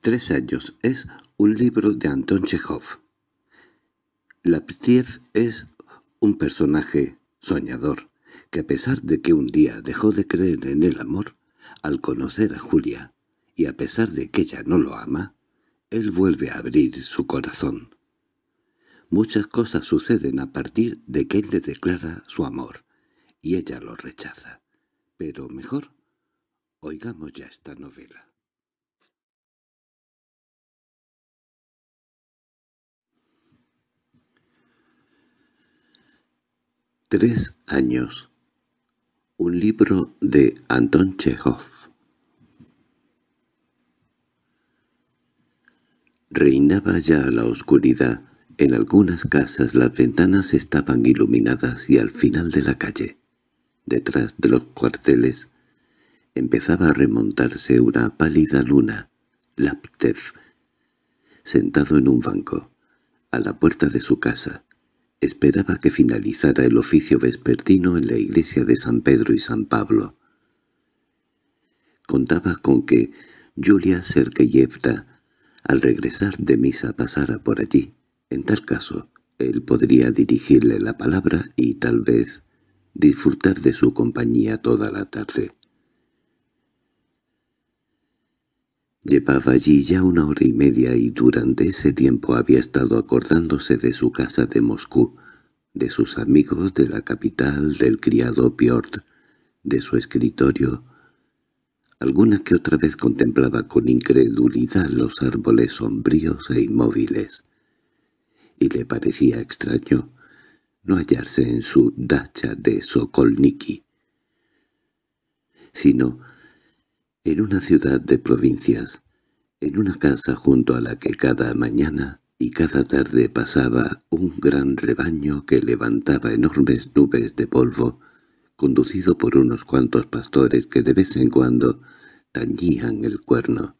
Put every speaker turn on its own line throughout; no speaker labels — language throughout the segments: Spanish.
Tres años es un libro de Anton Chekhov. Laptiev es un personaje soñador que a pesar de que un día dejó de creer en el amor, al conocer a Julia, y a pesar de que ella no lo ama, él vuelve a abrir su corazón. Muchas cosas suceden a partir de que él le declara su amor, y ella lo rechaza. Pero mejor, oigamos ya esta novela. Tres años. Un libro de Anton Chekhov. Reinaba ya la oscuridad. En algunas casas las ventanas estaban iluminadas y al final de la calle, detrás de los cuarteles, empezaba a remontarse una pálida luna, Laptev, sentado en un banco, a la puerta de su casa. Esperaba que finalizara el oficio vespertino en la iglesia de San Pedro y San Pablo. Contaba con que Julia Sergeyevna, al regresar de misa, pasara por allí. En tal caso, él podría dirigirle la palabra y tal vez disfrutar de su compañía toda la tarde. Llevaba allí ya una hora y media y durante ese tiempo había estado acordándose de su casa de Moscú, de sus amigos de la capital, del criado Piotr, de su escritorio. Alguna que otra vez contemplaba con incredulidad los árboles sombríos e inmóviles. Y le parecía extraño no hallarse en su dacha de Sokolniki, sino en una ciudad de provincias, en una casa junto a la que cada mañana y cada tarde pasaba un gran rebaño que levantaba enormes nubes de polvo, conducido por unos cuantos pastores que de vez en cuando tañían el cuerno.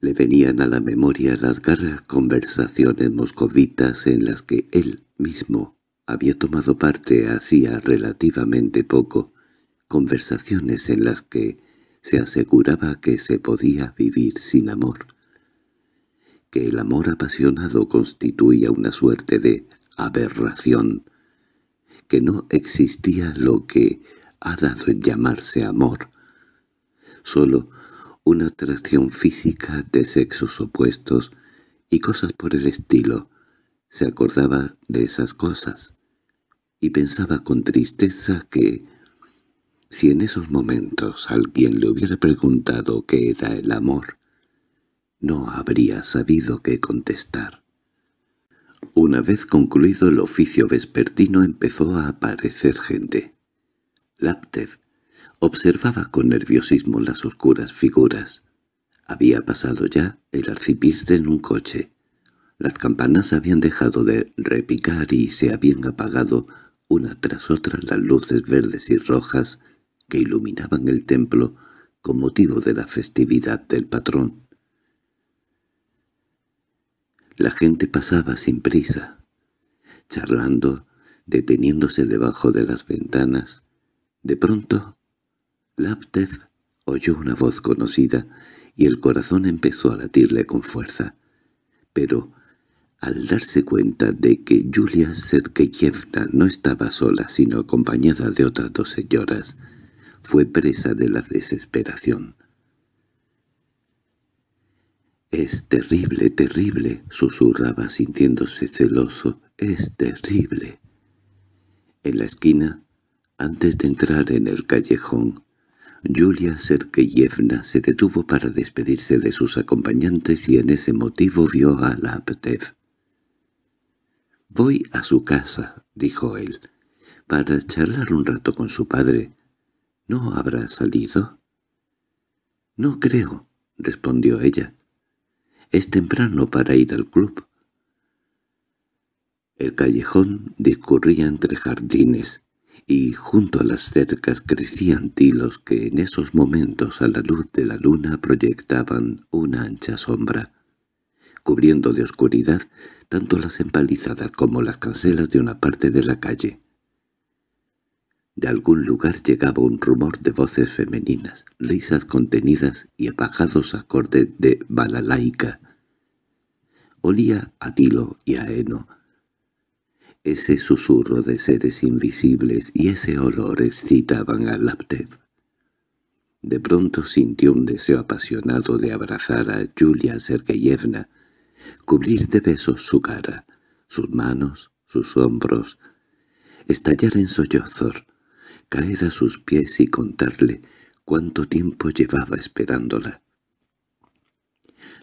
Le venían a la memoria las garras conversaciones moscovitas en las que él mismo había tomado parte hacía relativamente poco, conversaciones en las que se aseguraba que se podía vivir sin amor, que el amor apasionado constituía una suerte de aberración, que no existía lo que ha dado en llamarse amor, solo una atracción física de sexos opuestos y cosas por el estilo. Se acordaba de esas cosas y pensaba con tristeza que si en esos momentos alguien le hubiera preguntado qué era el amor, no habría sabido qué contestar. Una vez concluido el oficio vespertino empezó a aparecer gente. Laptev observaba con nerviosismo las oscuras figuras. Había pasado ya el arcipreste en un coche. Las campanas habían dejado de repicar y se habían apagado una tras otra las luces verdes y rojas que iluminaban el templo con motivo de la festividad del patrón. La gente pasaba sin prisa, charlando, deteniéndose debajo de las ventanas. De pronto, Laptev oyó una voz conocida y el corazón empezó a latirle con fuerza. Pero, al darse cuenta de que Julia Sergeyevna no estaba sola sino acompañada de otras dos señoras, fue presa de la desesperación. «Es terrible, terrible», susurraba sintiéndose celoso, «es terrible». En la esquina, antes de entrar en el callejón, Yulia Serqueyevna se detuvo para despedirse de sus acompañantes y en ese motivo vio a Laptev. «Voy a su casa», dijo él, «para charlar un rato con su padre. ¿No habrá salido? —No creo —respondió ella. —Es temprano para ir al club. El callejón discurría entre jardines, y junto a las cercas crecían tilos que en esos momentos a la luz de la luna proyectaban una ancha sombra, cubriendo de oscuridad tanto las empalizadas como las cancelas de una parte de la calle. De algún lugar llegaba un rumor de voces femeninas, risas contenidas y apagados acordes de balalaica. Olía a tilo y a Eno. Ese susurro de seres invisibles y ese olor excitaban a Laptev. De pronto sintió un deseo apasionado de abrazar a Yulia Sergeyevna, cubrir de besos su cara, sus manos, sus hombros, estallar en sollozor caer a sus pies y contarle cuánto tiempo llevaba esperándola.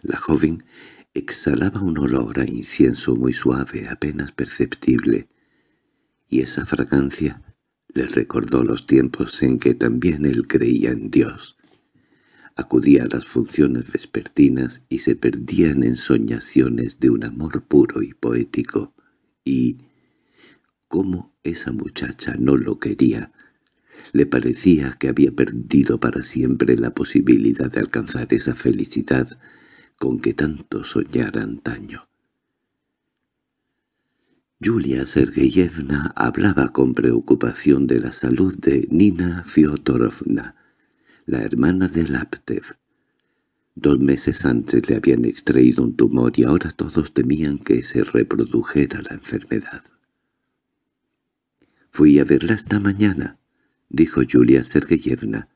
La joven exhalaba un olor a incienso muy suave, apenas perceptible, y esa fragancia le recordó los tiempos en que también él creía en Dios. Acudía a las funciones vespertinas y se perdía en soñaciones de un amor puro y poético, y cómo esa muchacha no lo quería, le parecía que había perdido para siempre la posibilidad de alcanzar esa felicidad con que tanto soñara antaño. Julia Sergeyevna hablaba con preocupación de la salud de Nina Fyodorovna, la hermana de Laptev. Dos meses antes le habían extraído un tumor y ahora todos temían que se reprodujera la enfermedad. «Fui a verla esta mañana», —dijo Julia Sergeyevna,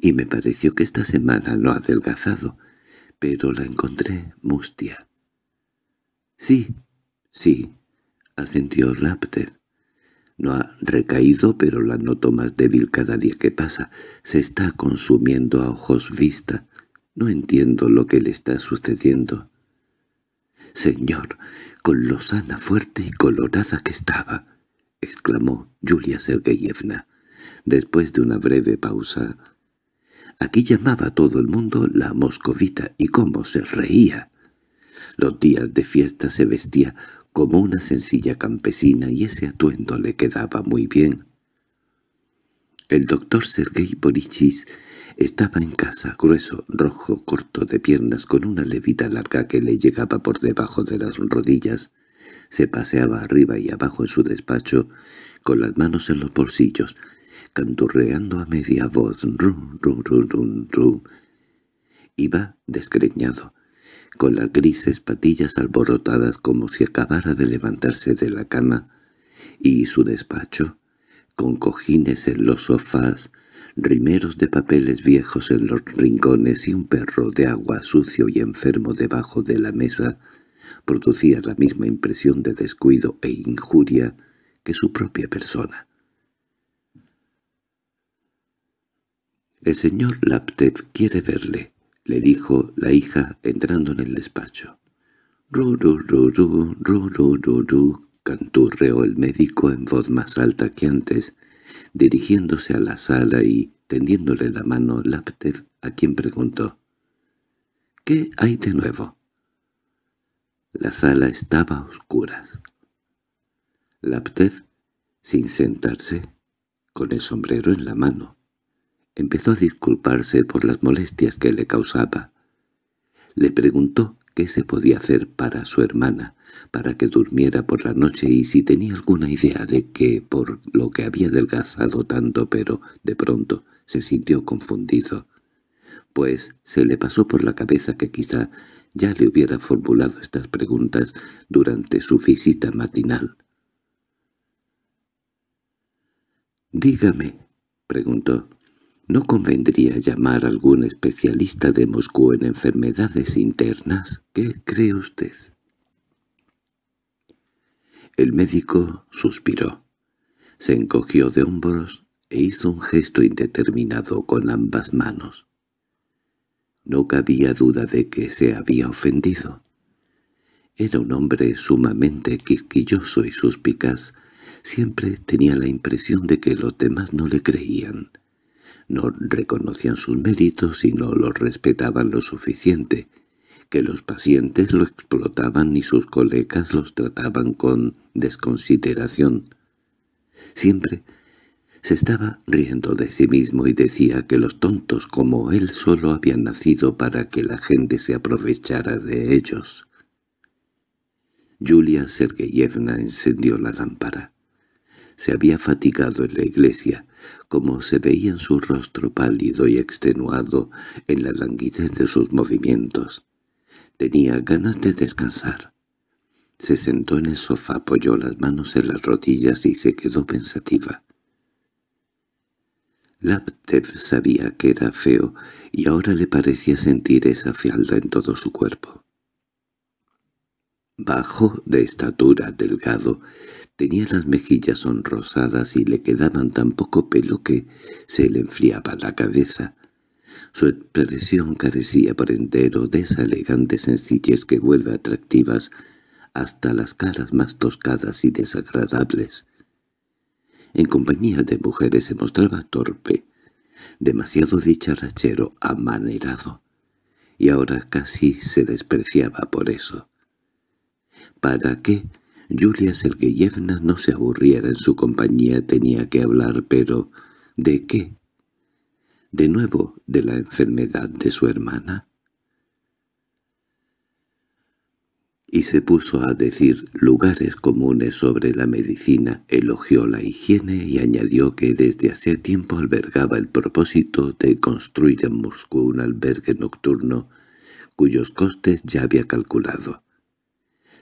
—y me pareció que esta semana no ha adelgazado, pero la encontré mustia. —Sí, sí —asintió Laptev. —No ha recaído, pero la noto más débil cada día que pasa. Se está consumiendo a ojos vista. No entiendo lo que le está sucediendo. —Señor, con lo fuerte y colorada que estaba —exclamó Julia Sergeyevna después de una breve pausa. Aquí llamaba todo el mundo la moscovita y cómo se reía. Los días de fiesta se vestía como una sencilla campesina y ese atuendo le quedaba muy bien. El doctor Sergei Borichis estaba en casa, grueso, rojo, corto de piernas, con una levita larga que le llegaba por debajo de las rodillas. Se paseaba arriba y abajo en su despacho, con las manos en los bolsillos, canturreando a media voz rum rum Iba desgreñado, con las grises patillas alborotadas como si acabara de levantarse de la cama, y su despacho, con cojines en los sofás, rimeros de papeles viejos en los rincones y un perro de agua sucio y enfermo debajo de la mesa, producía la misma impresión de descuido e injuria que su propia persona. —El señor Laptev quiere verle —le dijo la hija entrando en el despacho. —Ru, ru, ru, ru, ru, canturreó el médico en voz más alta que antes, dirigiéndose a la sala y tendiéndole la mano Laptev, a quien preguntó. —¿Qué hay de nuevo? La sala estaba oscura. Laptev, sin sentarse, con el sombrero en la mano, Empezó a disculparse por las molestias que le causaba. Le preguntó qué se podía hacer para su hermana, para que durmiera por la noche y si tenía alguna idea de que, por lo que había adelgazado tanto, pero de pronto se sintió confundido. Pues se le pasó por la cabeza que quizá ya le hubiera formulado estas preguntas durante su visita matinal. —Dígame —preguntó—, ¿No convendría llamar a algún especialista de Moscú en enfermedades internas? ¿Qué cree usted? El médico suspiró, se encogió de hombros e hizo un gesto indeterminado con ambas manos. No cabía duda de que se había ofendido. Era un hombre sumamente quisquilloso y suspicaz. Siempre tenía la impresión de que los demás no le creían no reconocían sus méritos y no los respetaban lo suficiente, que los pacientes lo explotaban y sus colegas los trataban con desconsideración. Siempre se estaba riendo de sí mismo y decía que los tontos como él solo habían nacido para que la gente se aprovechara de ellos. Julia Sergeyevna encendió la lámpara. Se había fatigado en la iglesia, como se veía en su rostro pálido y extenuado en la languidez de sus movimientos. Tenía ganas de descansar. Se sentó en el sofá, apoyó las manos en las rodillas y se quedó pensativa. Laptev sabía que era feo y ahora le parecía sentir esa fealdad en todo su cuerpo. Bajo de estatura delgado, tenía las mejillas sonrosadas y le quedaban tan poco pelo que se le enfriaba la cabeza. Su expresión carecía por entero de esa elegante sencillez que vuelve atractivas hasta las caras más toscadas y desagradables. En compañía de mujeres se mostraba torpe, demasiado dicharachero, amanerado, y ahora casi se despreciaba por eso. Para que Julia Sergeyevna no se aburriera en su compañía tenía que hablar, pero ¿de qué? ¿De nuevo de la enfermedad de su hermana? y se puso a decir lugares comunes sobre la medicina, elogió la higiene y añadió que desde hace tiempo albergaba el propósito de construir en Moscú un albergue nocturno cuyos costes ya había calculado.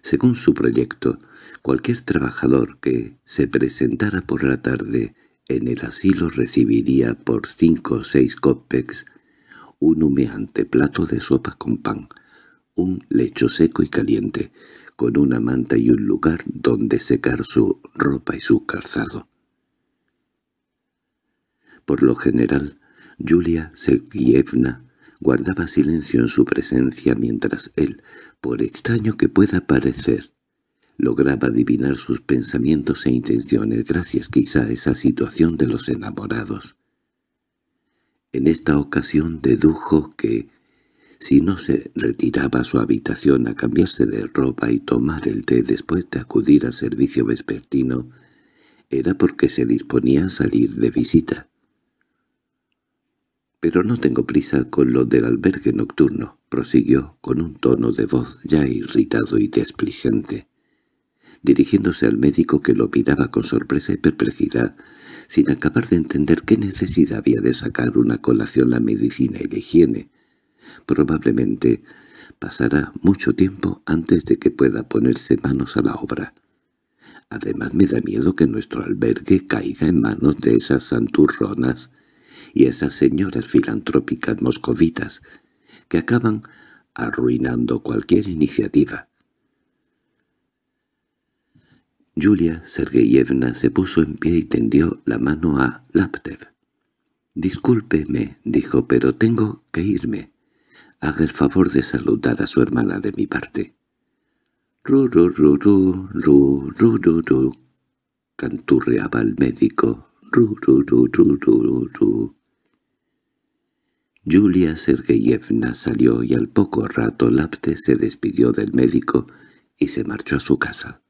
Según su proyecto, cualquier trabajador que se presentara por la tarde en el asilo recibiría por cinco o seis copecks un humeante plato de sopa con pan, un lecho seco y caliente, con una manta y un lugar donde secar su ropa y su calzado. Por lo general, Julia Sergievna guardaba silencio en su presencia mientras él, por extraño que pueda parecer, lograba adivinar sus pensamientos e intenciones gracias quizá a esa situación de los enamorados. En esta ocasión dedujo que, si no se retiraba a su habitación a cambiarse de ropa y tomar el té después de acudir al servicio vespertino, era porque se disponía a salir de visita. —Pero no tengo prisa con lo del albergue nocturno —prosiguió con un tono de voz ya irritado y despliciente, dirigiéndose al médico que lo miraba con sorpresa y perplejidad, sin acabar de entender qué necesidad había de sacar una colación la medicina y la higiene. Probablemente pasará mucho tiempo antes de que pueda ponerse manos a la obra. Además me da miedo que nuestro albergue caiga en manos de esas santurronas y esas señoras filantrópicas moscovitas que acaban arruinando cualquier iniciativa. Julia Sergeyevna se puso en pie y tendió la mano a Laptev. «Discúlpeme», dijo, «pero tengo que irme. Haga el favor de saludar a su hermana de mi parte». «Ru, ru, ru, canturreaba el médico. «Ru, Julia Sergeyevna salió y al poco rato Lapte se despidió del médico y se marchó a su casa.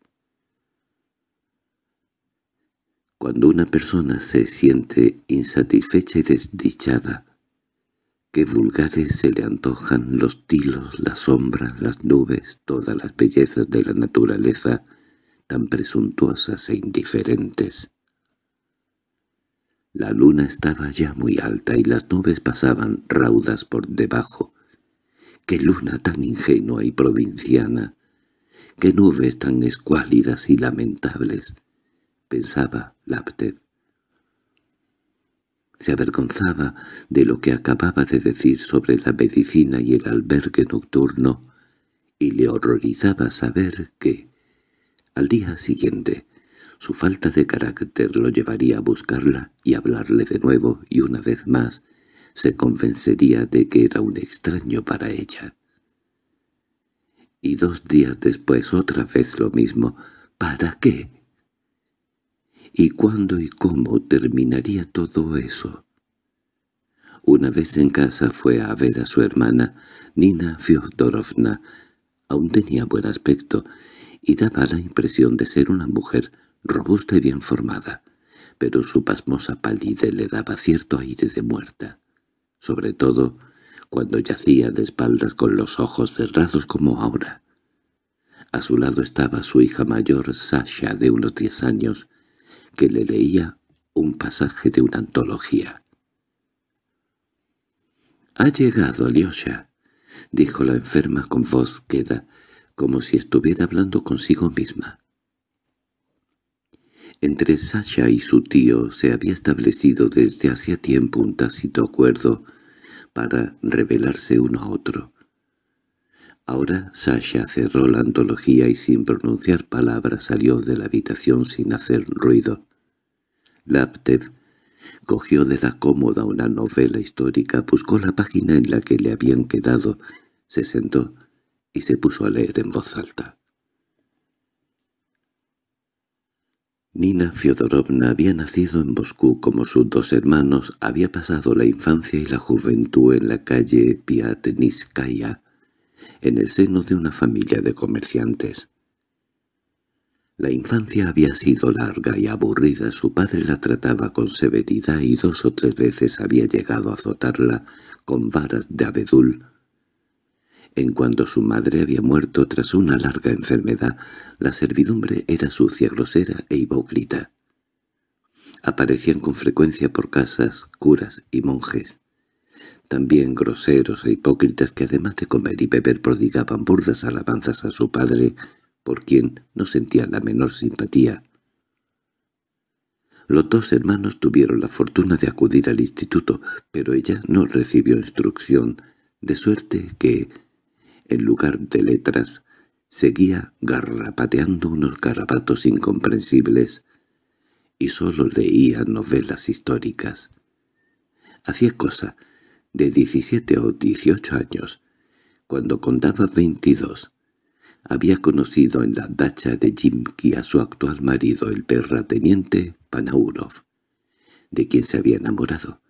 Cuando una persona se siente insatisfecha y desdichada, qué vulgares se le antojan los tilos, las sombras, las nubes, todas las bellezas de la naturaleza, tan presuntuosas e indiferentes. La luna estaba ya muy alta y las nubes pasaban raudas por debajo. ¡Qué luna tan ingenua y provinciana! ¡Qué nubes tan escuálidas y lamentables! pensaba Laptev. Se avergonzaba de lo que acababa de decir sobre la medicina y el albergue nocturno, y le horrorizaba saber que, al día siguiente, su falta de carácter lo llevaría a buscarla y hablarle de nuevo, y una vez más se convencería de que era un extraño para ella. Y dos días después otra vez lo mismo. ¿Para qué? ¿Y cuándo y cómo terminaría todo eso? Una vez en casa fue a ver a su hermana, Nina Fyodorovna. Aún tenía buen aspecto y daba la impresión de ser una mujer robusta y bien formada, pero su pasmosa palidez le daba cierto aire de muerta, sobre todo cuando yacía de espaldas con los ojos cerrados como ahora. A su lado estaba su hija mayor, Sasha, de unos diez años, que le leía un pasaje de una antología. —Ha llegado, Alyosha —dijo la enferma con voz queda, como si estuviera hablando consigo misma. Entre Sasha y su tío se había establecido desde hacía tiempo un tácito acuerdo para revelarse uno a otro. Ahora Sasha cerró la antología y sin pronunciar palabra salió de la habitación sin hacer ruido. Laptev cogió de la cómoda una novela histórica, buscó la página en la que le habían quedado, se sentó y se puso a leer en voz alta. Nina Fyodorovna había nacido en Moscú como sus dos hermanos, había pasado la infancia y la juventud en la calle Piatniskaya, en el seno de una familia de comerciantes. La infancia había sido larga y aburrida, su padre la trataba con severidad y dos o tres veces había llegado a azotarla con varas de abedul en cuanto su madre había muerto tras una larga enfermedad, la servidumbre era sucia, grosera e hipócrita. Aparecían con frecuencia por casas, curas y monjes. También groseros e hipócritas que además de comer y beber prodigaban burdas alabanzas a su padre, por quien no sentía la menor simpatía. Los dos hermanos tuvieron la fortuna de acudir al instituto, pero ella no recibió instrucción, de suerte que, en lugar de letras, seguía garrapateando unos garrapatos incomprensibles y solo leía novelas históricas. Hacía cosa de 17 o 18 años, cuando contaba 22, había conocido en la dacha de Jimki a su actual marido, el terrateniente Panaurov, de quien se había enamorado,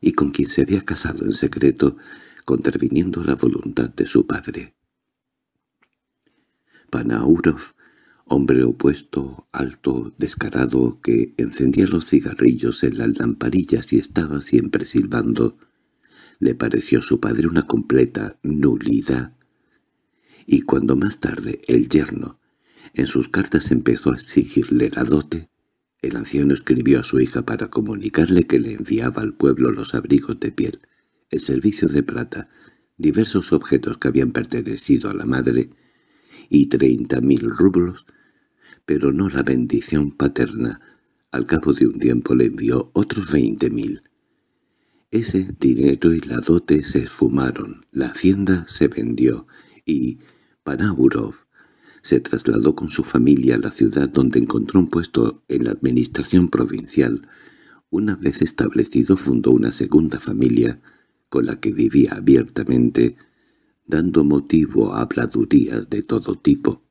y con quien se había casado en secreto contraviniendo la voluntad de su padre. Panaurov, hombre opuesto, alto, descarado, que encendía los cigarrillos en las lamparillas y estaba siempre silbando, le pareció a su padre una completa nulidad. Y cuando más tarde el yerno, en sus cartas empezó a exigirle la dote, el anciano escribió a su hija para comunicarle que le enviaba al pueblo los abrigos de piel el servicio de plata, diversos objetos que habían pertenecido a la madre y treinta mil rublos, pero no la bendición paterna. Al cabo de un tiempo le envió otros veinte mil. Ese dinero y la dote se esfumaron, la hacienda se vendió y Panaburov se trasladó con su familia a la ciudad donde encontró un puesto en la administración provincial. Una vez establecido fundó una segunda familia con la que vivía abiertamente, dando motivo a habladurías de todo tipo.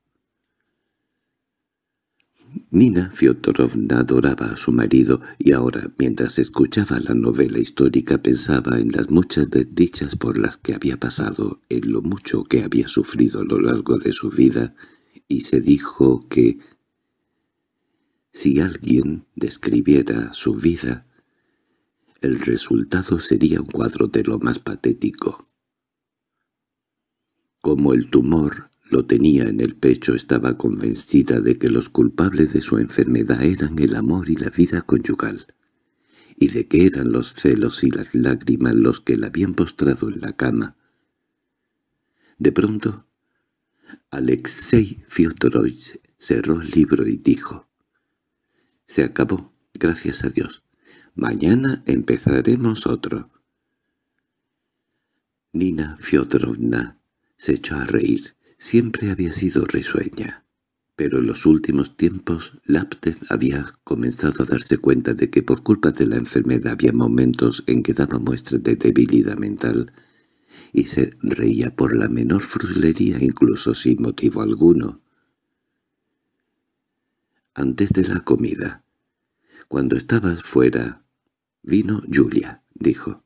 Nina Fyodorovna adoraba a su marido y ahora, mientras escuchaba la novela histórica, pensaba en las muchas desdichas por las que había pasado, en lo mucho que había sufrido a lo largo de su vida, y se dijo que, si alguien describiera su vida, el resultado sería un cuadro de lo más patético. Como el tumor lo tenía en el pecho, estaba convencida de que los culpables de su enfermedad eran el amor y la vida conyugal, y de que eran los celos y las lágrimas los que la habían postrado en la cama. De pronto, Alexei Fyodorovich cerró el libro y dijo, «Se acabó, gracias a Dios. Mañana empezaremos otro. Nina Fyodorovna se echó a reír. Siempre había sido risueña. Pero en los últimos tiempos Laptev había comenzado a darse cuenta de que por culpa de la enfermedad había momentos en que daba muestras de debilidad mental y se reía por la menor fruslería incluso sin motivo alguno. Antes de la comida, cuando estabas fuera Vino Julia, dijo.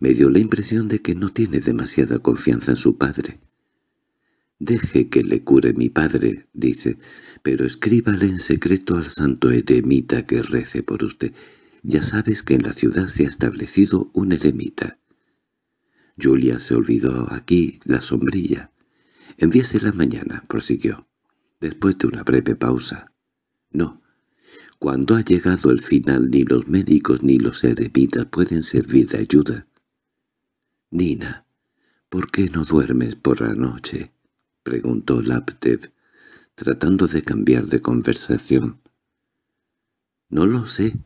Me dio la impresión de que no tiene demasiada confianza en su padre. «Deje que le cure mi padre», dice, «pero escríbale en secreto al santo eremita que rece por usted. Ya sabes que en la ciudad se ha establecido un eremita». Julia se olvidó aquí la sombrilla. Enviésela la mañana», prosiguió, después de una breve pausa. «No, cuando ha llegado el final ni los médicos ni los eremitas pueden servir de ayuda. —Nina, ¿por qué no duermes por la noche? —preguntó Laptev, tratando de cambiar de conversación. —No lo sé.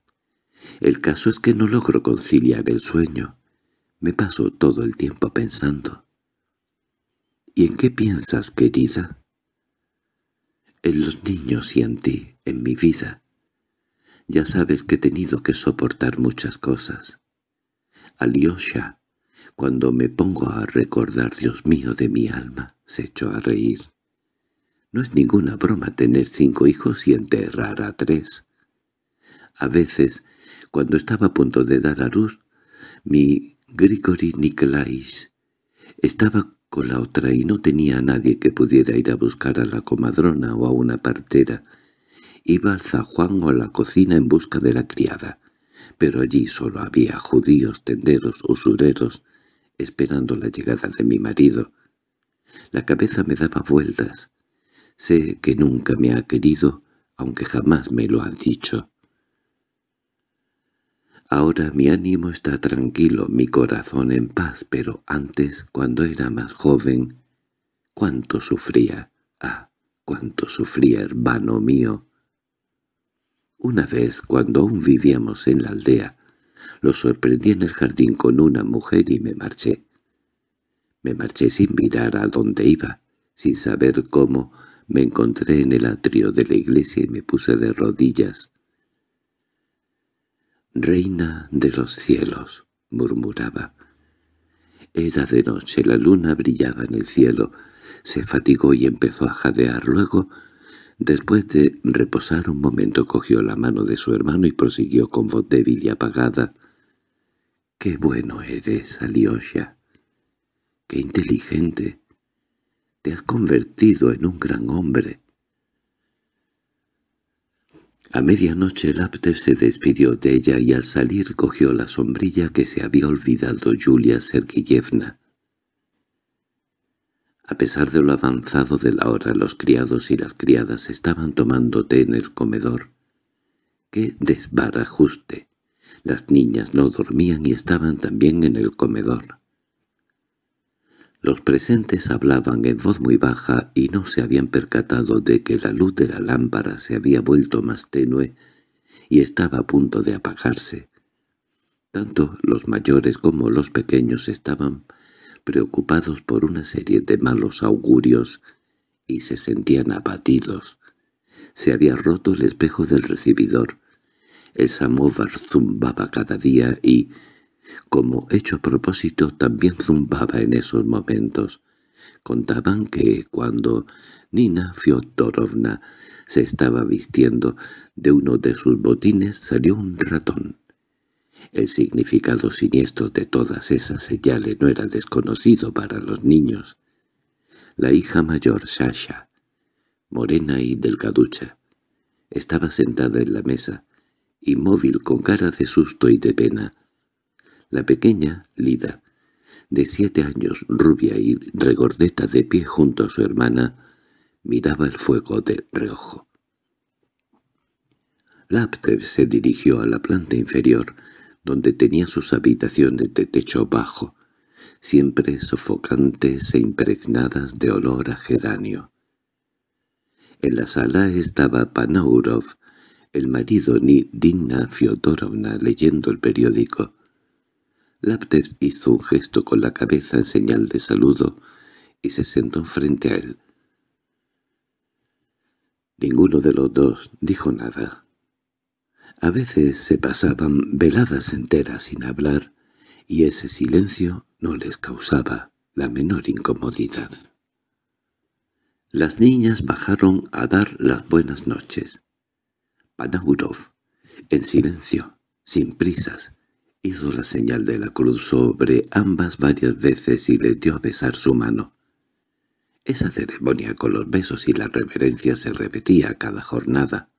El caso es que no logro conciliar el sueño. Me paso todo el tiempo pensando. —¿Y en qué piensas, querida? —En los niños y en ti, en mi vida. Ya sabes que he tenido que soportar muchas cosas. Alyosha, cuando me pongo a recordar, Dios mío, de mi alma, se echó a reír. No es ninguna broma tener cinco hijos y enterrar a tres. A veces, cuando estaba a punto de dar a luz, mi Grigory Nikolais estaba con la otra y no tenía a nadie que pudiera ir a buscar a la comadrona o a una partera, Iba al zajuán o a la cocina en busca de la criada, pero allí solo había judíos, tenderos, usureros, esperando la llegada de mi marido. La cabeza me daba vueltas. Sé que nunca me ha querido, aunque jamás me lo ha dicho. Ahora mi ánimo está tranquilo, mi corazón en paz, pero antes, cuando era más joven, cuánto sufría, ah, cuánto sufría, hermano mío. Una vez, cuando aún vivíamos en la aldea, lo sorprendí en el jardín con una mujer y me marché. Me marché sin mirar a dónde iba, sin saber cómo, me encontré en el atrio de la iglesia y me puse de rodillas. «Reina de los cielos», murmuraba. Era de noche, la luna brillaba en el cielo. Se fatigó y empezó a jadear. Luego Después de reposar un momento cogió la mano de su hermano y prosiguió con voz débil y apagada. —¡Qué bueno eres, Alyosha! ¡Qué inteligente! Te has convertido en un gran hombre. A medianoche Laptev se despidió de ella y al salir cogió la sombrilla que se había olvidado Julia Sergeyevna. A pesar de lo avanzado de la hora, los criados y las criadas estaban tomando té en el comedor. ¡Qué desbarajuste! Las niñas no dormían y estaban también en el comedor. Los presentes hablaban en voz muy baja y no se habían percatado de que la luz de la lámpara se había vuelto más tenue y estaba a punto de apagarse. Tanto los mayores como los pequeños estaban preocupados por una serie de malos augurios y se sentían abatidos. Se había roto el espejo del recibidor. El samovar zumbaba cada día y, como hecho a propósito, también zumbaba en esos momentos. Contaban que cuando Nina Fyodorovna se estaba vistiendo de uno de sus botines salió un ratón. El significado siniestro de todas esas señales no era desconocido para los niños. La hija mayor, Sasha, morena y delgaducha, estaba sentada en la mesa, inmóvil con cara de susto y de pena. La pequeña, Lida, de siete años, rubia y regordeta de pie junto a su hermana, miraba el fuego de reojo. Laptev se dirigió a la planta inferior, donde tenía sus habitaciones de techo bajo, siempre sofocantes e impregnadas de olor a geranio. En la sala estaba Panaurov, el marido ni Dina Fiodorovna leyendo el periódico. Laptev hizo un gesto con la cabeza en señal de saludo y se sentó frente a él. Ninguno de los dos dijo nada. A veces se pasaban veladas enteras sin hablar, y ese silencio no les causaba la menor incomodidad. Las niñas bajaron a dar las buenas noches. Panagurov, en silencio, sin prisas, hizo la señal de la cruz sobre ambas varias veces y les dio a besar su mano. Esa ceremonia con los besos y la reverencia se repetía cada jornada.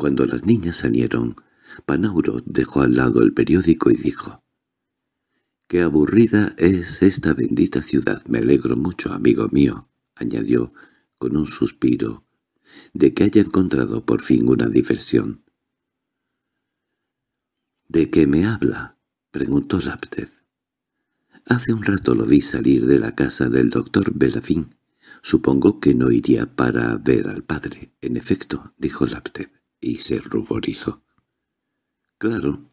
Cuando las niñas salieron, Panauro dejó al lado el periódico y dijo, «Qué aburrida es esta bendita ciudad, me alegro mucho, amigo mío», añadió con un suspiro, «de que haya encontrado por fin una diversión». «¿De qué me habla?» preguntó Laptev. Hace un rato lo vi salir de la casa del doctor Belafín. Supongo que no iría para ver al padre. En efecto, dijo Laptev y se ruborizó. Claro.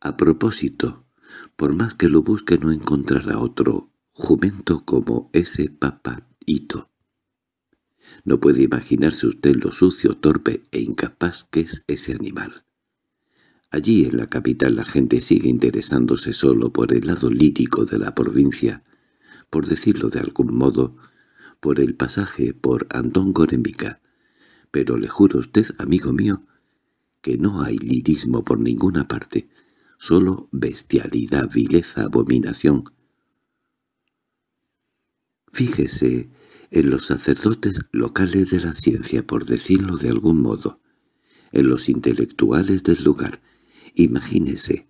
A propósito, por más que lo busque no encontrará otro jumento como ese papatito. No puede imaginarse usted lo sucio, torpe e incapaz que es ese animal. Allí en la capital la gente sigue interesándose solo por el lado lírico de la provincia, por decirlo de algún modo, por el pasaje por Antón Goremica, pero le juro a usted, amigo mío, que no hay lirismo por ninguna parte, solo bestialidad, vileza, abominación. Fíjese en los sacerdotes locales de la ciencia, por decirlo de algún modo, en los intelectuales del lugar. Imagínese,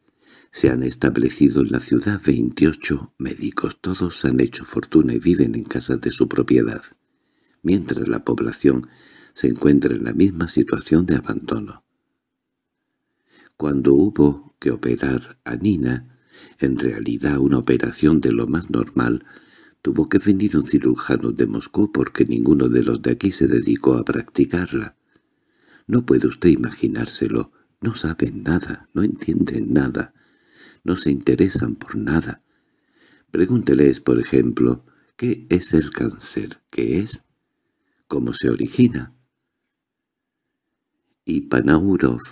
se han establecido en la ciudad 28 médicos, todos han hecho fortuna y viven en casas de su propiedad, mientras la población se encuentra en la misma situación de abandono. Cuando hubo que operar a Nina, en realidad una operación de lo más normal, tuvo que venir un cirujano de Moscú porque ninguno de los de aquí se dedicó a practicarla. No puede usted imaginárselo, no saben nada, no entienden nada, no se interesan por nada. Pregúnteles, por ejemplo, ¿qué es el cáncer? ¿Qué es? ¿Cómo se origina? y Panaurov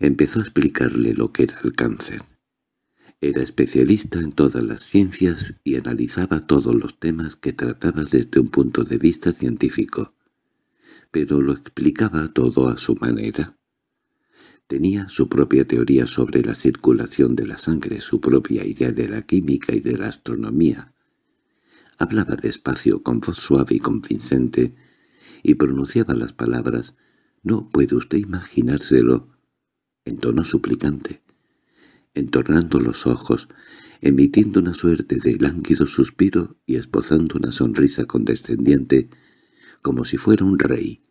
empezó a explicarle lo que era el cáncer. Era especialista en todas las ciencias y analizaba todos los temas que trataba desde un punto de vista científico, pero lo explicaba todo a su manera. Tenía su propia teoría sobre la circulación de la sangre, su propia idea de la química y de la astronomía. Hablaba despacio, con voz suave y convincente, y pronunciaba las palabras —No puede usted imaginárselo —en tono suplicante, entornando los ojos, emitiendo una suerte de lánguido suspiro y esbozando una sonrisa condescendiente, como si fuera un rey.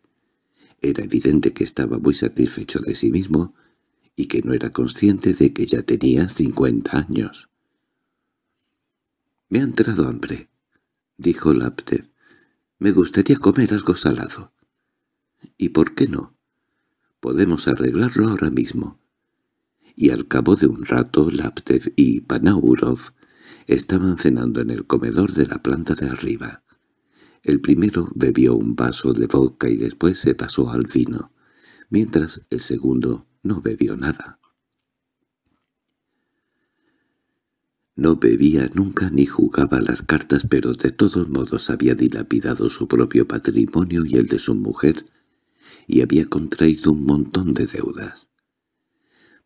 Era evidente que estaba muy satisfecho de sí mismo y que no era consciente de que ya tenía cincuenta años. —Me ha entrado hambre —dijo Laptev. —Me gustaría comer algo salado. ¿Y por qué no? Podemos arreglarlo ahora mismo. Y al cabo de un rato Laptev y Panaurov estaban cenando en el comedor de la planta de arriba. El primero bebió un vaso de vodka y después se pasó al vino, mientras el segundo no bebió nada. No bebía nunca ni jugaba las cartas, pero de todos modos había dilapidado su propio patrimonio y el de su mujer y había contraído un montón de deudas.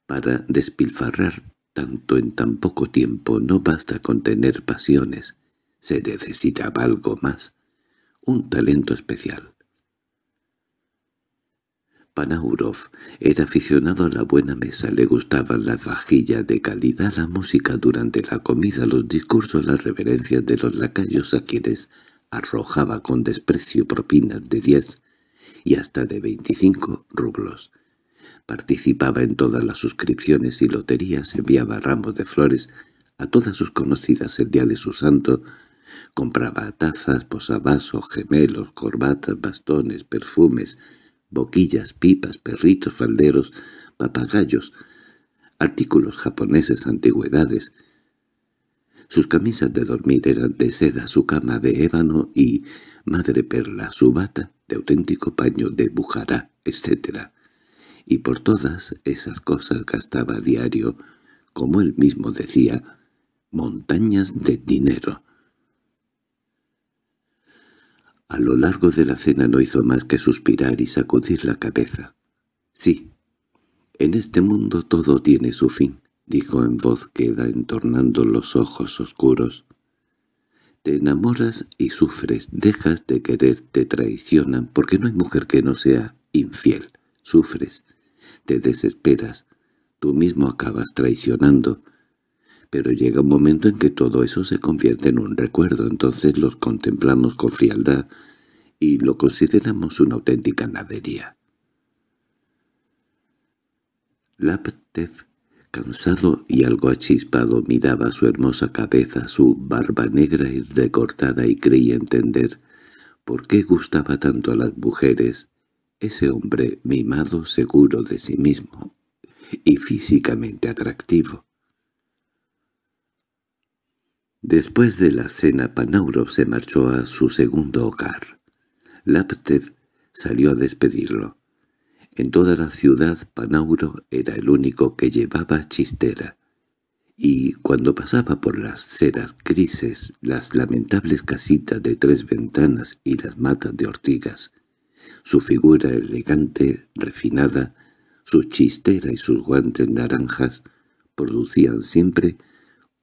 Para despilfarrar tanto en tan poco tiempo no basta con tener pasiones, se necesitaba algo más, un talento especial. Panaurov era aficionado a la buena mesa, le gustaban las vajillas de calidad, la música durante la comida, los discursos, las reverencias de los lacayos a quienes arrojaba con desprecio propinas de diez y hasta de 25 rublos. Participaba en todas las suscripciones y loterías, enviaba ramos de flores a todas sus conocidas el día de su santo, compraba tazas, posavasos, gemelos, corbatas, bastones, perfumes, boquillas, pipas, perritos, falderos, papagayos, artículos japoneses, antigüedades, sus camisas de dormir eran de seda, su cama de ébano y madre perla, su bata de auténtico paño de bujará, etc. Y por todas esas cosas gastaba a diario, como él mismo decía, montañas de dinero. A lo largo de la cena no hizo más que suspirar y sacudir la cabeza. Sí, en este mundo todo tiene su fin. —dijo en voz queda entornando los ojos oscuros—, te enamoras y sufres, dejas de querer, te traicionan, porque no hay mujer que no sea infiel. Sufres, te desesperas, tú mismo acabas traicionando. Pero llega un momento en que todo eso se convierte en un recuerdo, entonces los contemplamos con frialdad y lo consideramos una auténtica nadería. Laptev Cansado y algo achispado miraba su hermosa cabeza, su barba negra y recortada y creía entender por qué gustaba tanto a las mujeres ese hombre mimado, seguro de sí mismo y físicamente atractivo. Después de la cena Panaurov se marchó a su segundo hogar. Laptev salió a despedirlo. En toda la ciudad Panauro era el único que llevaba chistera, y cuando pasaba por las ceras grises, las lamentables casitas de tres ventanas y las matas de ortigas, su figura elegante, refinada, su chistera y sus guantes naranjas producían siempre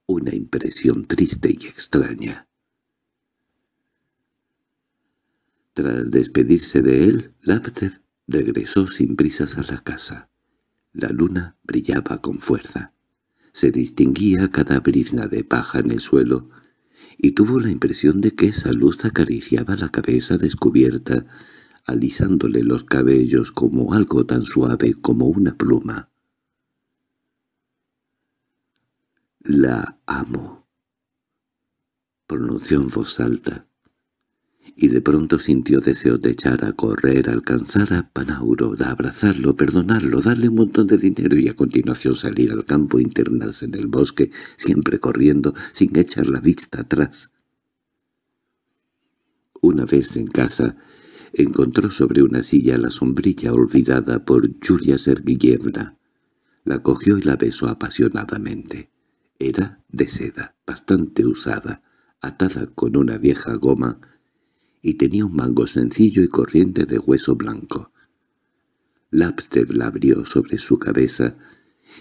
una impresión triste y extraña. Tras despedirse de él, Laptev Regresó sin prisas a la casa. La luna brillaba con fuerza. Se distinguía cada brizna de paja en el suelo, y tuvo la impresión de que esa luz acariciaba la cabeza descubierta, alisándole los cabellos como algo tan suave como una pluma. «La amo», pronunció en voz alta y de pronto sintió deseo de echar a correr, alcanzar a Panauro, de abrazarlo, perdonarlo, darle un montón de dinero y a continuación salir al campo, internarse en el bosque, siempre corriendo, sin echar la vista atrás. Una vez en casa, encontró sobre una silla la sombrilla olvidada por Julia Serguillevna. La cogió y la besó apasionadamente. Era de seda, bastante usada, atada con una vieja goma, y tenía un mango sencillo y corriente de hueso blanco. Laptev la abrió sobre su cabeza,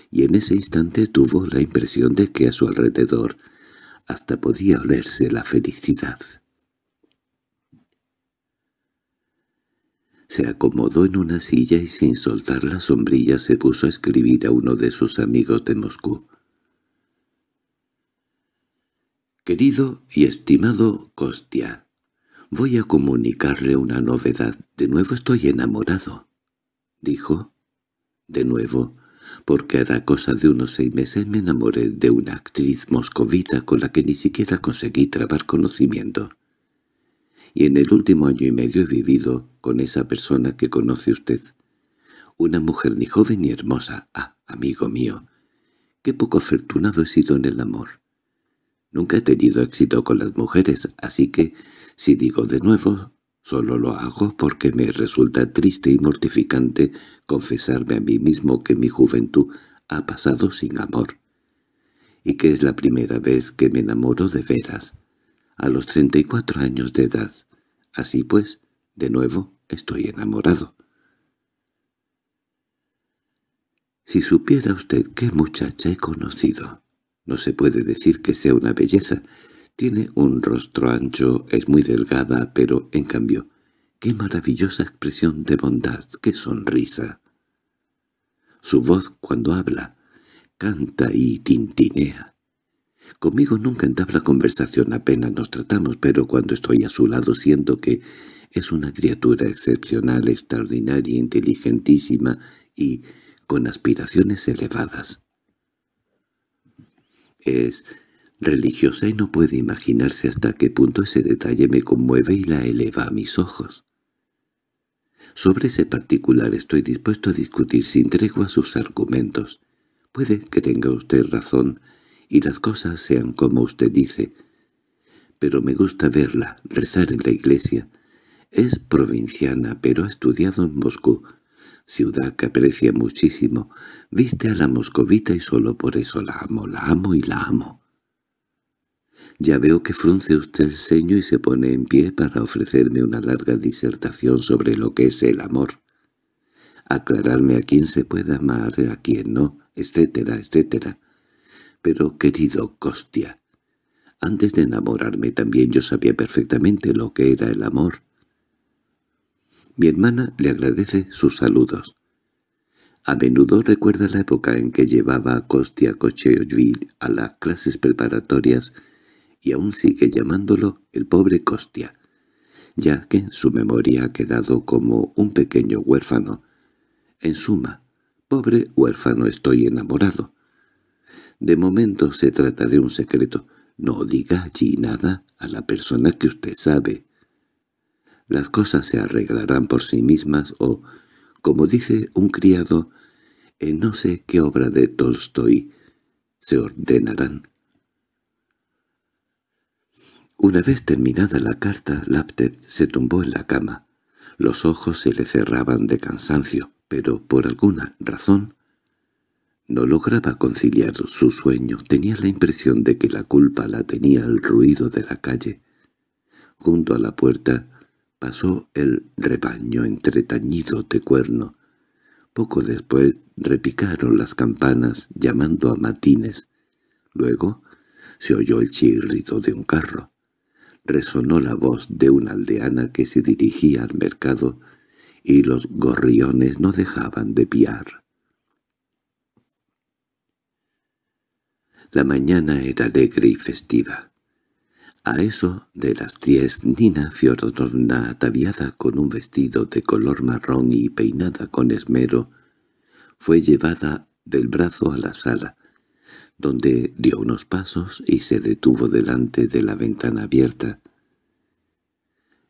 y en ese instante tuvo la impresión de que a su alrededor hasta podía olerse la felicidad. Se acomodó en una silla y sin soltar la sombrilla se puso a escribir a uno de sus amigos de Moscú. Querido y estimado Kostia, Voy a comunicarle una novedad. De nuevo estoy enamorado, dijo. De nuevo, porque hará cosa de unos seis meses me enamoré de una actriz moscovita con la que ni siquiera conseguí trabar conocimiento. Y en el último año y medio he vivido con esa persona que conoce usted. Una mujer ni joven ni hermosa, ah, amigo mío. Qué poco afortunado he sido en el amor. Nunca he tenido éxito con las mujeres, así que, si digo de nuevo, solo lo hago porque me resulta triste y mortificante confesarme a mí mismo que mi juventud ha pasado sin amor, y que es la primera vez que me enamoro de veras, a los treinta y 34 años de edad. Así pues, de nuevo estoy enamorado. Si supiera usted qué muchacha he conocido, no se puede decir que sea una belleza. Tiene un rostro ancho, es muy delgada, pero, en cambio, ¡qué maravillosa expresión de bondad, qué sonrisa! Su voz cuando habla, canta y tintinea. Conmigo nunca entabla conversación, apenas nos tratamos, pero cuando estoy a su lado siento que es una criatura excepcional, extraordinaria, inteligentísima y con aspiraciones elevadas es religiosa y no puede imaginarse hasta qué punto ese detalle me conmueve y la eleva a mis ojos. Sobre ese particular estoy dispuesto a discutir sin tregua sus argumentos. Puede que tenga usted razón y las cosas sean como usted dice, pero me gusta verla rezar en la iglesia. Es provinciana, pero ha estudiado en Moscú, ciudad que aprecia muchísimo, viste a la moscovita y solo por eso la amo, la amo y la amo. Ya veo que frunce usted el ceño y se pone en pie para ofrecerme una larga disertación sobre lo que es el amor. Aclararme a quién se puede amar, a quién no, etcétera, etcétera. Pero, querido Costia, antes de enamorarme también yo sabía perfectamente lo que era el amor mi hermana le agradece sus saludos. A menudo recuerda la época en que llevaba a Costia a las clases preparatorias y aún sigue llamándolo el pobre Costia, ya que en su memoria ha quedado como un pequeño huérfano. En suma, pobre huérfano estoy enamorado. De momento se trata de un secreto. No diga allí nada a la persona que usted sabe. Las cosas se arreglarán por sí mismas o, como dice un criado, en no sé qué obra de Tolstoy, se ordenarán. Una vez terminada la carta, Laptev se tumbó en la cama. Los ojos se le cerraban de cansancio, pero por alguna razón no lograba conciliar su sueño. Tenía la impresión de que la culpa la tenía el ruido de la calle. Junto a la puerta Pasó el rebaño entretañido de cuerno. Poco después repicaron las campanas llamando a matines. Luego se oyó el chirrido de un carro. Resonó la voz de una aldeana que se dirigía al mercado y los gorriones no dejaban de piar. La mañana era alegre y festiva. A eso de las diez, Nina Fiorodorna, ataviada con un vestido de color marrón y peinada con esmero, fue llevada del brazo a la sala, donde dio unos pasos y se detuvo delante de la ventana abierta.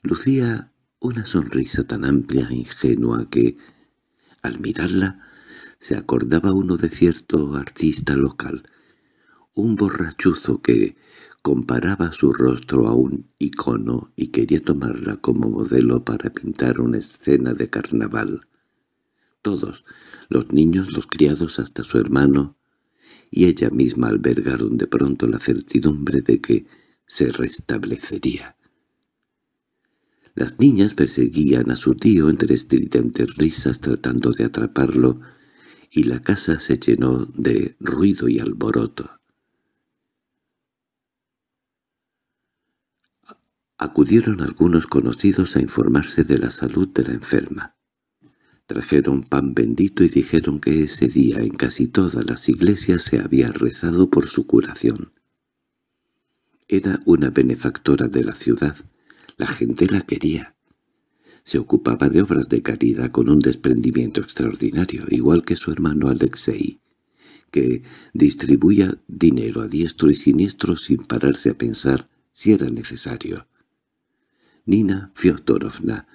Lucía una sonrisa tan amplia e ingenua que, al mirarla, se acordaba uno de cierto artista local, un borrachuzo que Comparaba su rostro a un icono y quería tomarla como modelo para pintar una escena de carnaval. Todos, los niños, los criados, hasta su hermano, y ella misma albergaron de pronto la certidumbre de que se restablecería. Las niñas perseguían a su tío entre estridentes risas tratando de atraparlo, y la casa se llenó de ruido y alboroto. acudieron algunos conocidos a informarse de la salud de la enferma. Trajeron pan bendito y dijeron que ese día en casi todas las iglesias se había rezado por su curación. Era una benefactora de la ciudad. La gente la quería. Se ocupaba de obras de caridad con un desprendimiento extraordinario, igual que su hermano Alexei, que distribuía dinero a diestro y siniestro sin pararse a pensar si era necesario. Nina Fiodorovna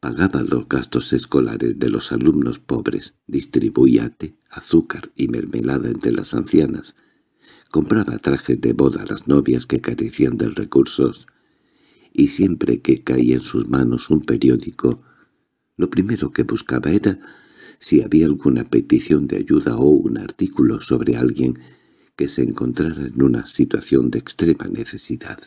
pagaba los gastos escolares de los alumnos pobres, distribuía té, azúcar y mermelada entre las ancianas, compraba trajes de boda a las novias que carecían de recursos, y siempre que caía en sus manos un periódico, lo primero que buscaba era si había alguna petición de ayuda o un artículo sobre alguien que se encontrara en una situación de extrema necesidad.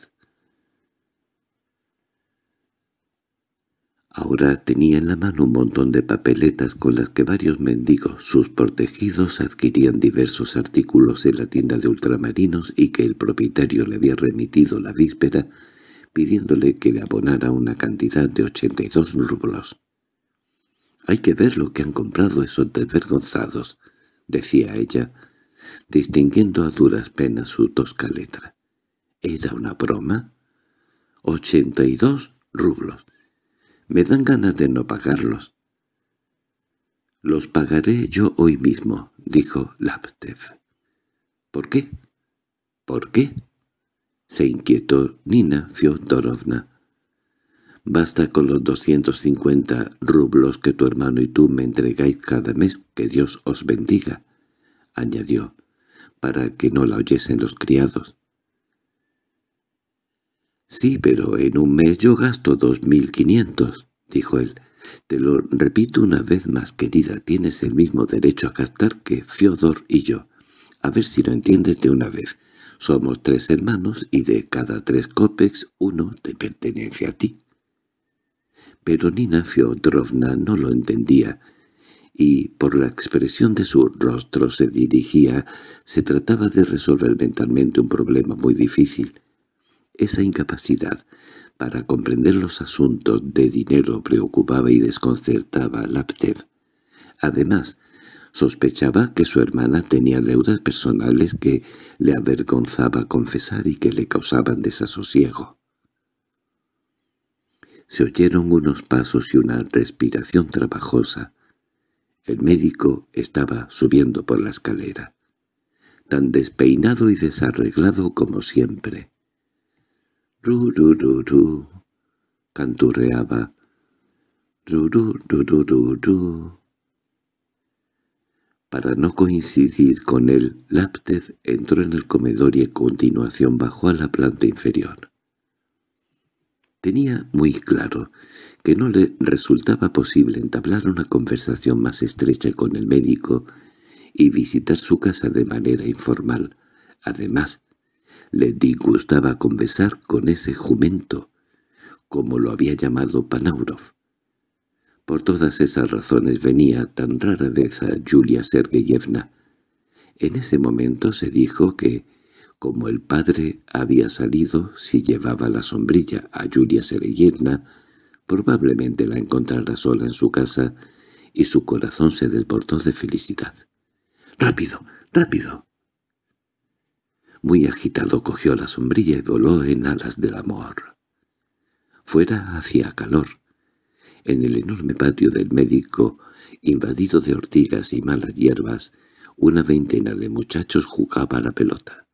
Ahora tenía en la mano un montón de papeletas con las que varios mendigos, sus protegidos, adquirían diversos artículos en la tienda de ultramarinos y que el propietario le había remitido la víspera pidiéndole que le abonara una cantidad de 82 rublos. «Hay que ver lo que han comprado esos desvergonzados», decía ella, distinguiendo a duras penas su tosca letra. ¿Era una broma? «82 rublos». Me dan ganas de no pagarlos. —Los pagaré yo hoy mismo —dijo Laptev. —¿Por qué? —¿Por qué? —se inquietó Nina Fyodorovna. —Basta con los 250 rublos que tu hermano y tú me entregáis cada mes, que Dios os bendiga —añadió, para que no la oyesen los criados. —Sí, pero en un mes yo gasto dos mil quinientos —dijo él. —Te lo repito una vez más, querida, tienes el mismo derecho a gastar que Fiodor y yo. A ver si lo entiendes de una vez. Somos tres hermanos y de cada tres copex uno te pertenece a ti. Pero Nina Fiodrovna no lo entendía, y por la expresión de su rostro se dirigía, se trataba de resolver mentalmente un problema muy difícil. Esa incapacidad para comprender los asuntos de dinero preocupaba y desconcertaba a Laptev. Además, sospechaba que su hermana tenía deudas personales que le avergonzaba confesar y que le causaban desasosiego. Se oyeron unos pasos y una respiración trabajosa. El médico estaba subiendo por la escalera, tan despeinado y desarreglado como siempre. «Rurururú», canturreaba. Para no coincidir con él, Laptev entró en el comedor y a continuación bajó a la planta inferior. Tenía muy claro que no le resultaba posible entablar una conversación más estrecha con el médico y visitar su casa de manera informal. Además, le disgustaba conversar con ese jumento, como lo había llamado Panaurov. Por todas esas razones venía tan rara vez a Julia Sergeyevna. En ese momento se dijo que, como el padre había salido, si llevaba la sombrilla a Julia Sergeyevna, probablemente la encontrará sola en su casa, y su corazón se desbordó de felicidad. —¡Rápido, rápido! muy agitado cogió la sombrilla y voló en alas del amor. Fuera hacía calor. En el enorme patio del médico, invadido de ortigas y malas hierbas, una veintena de muchachos jugaba la pelota.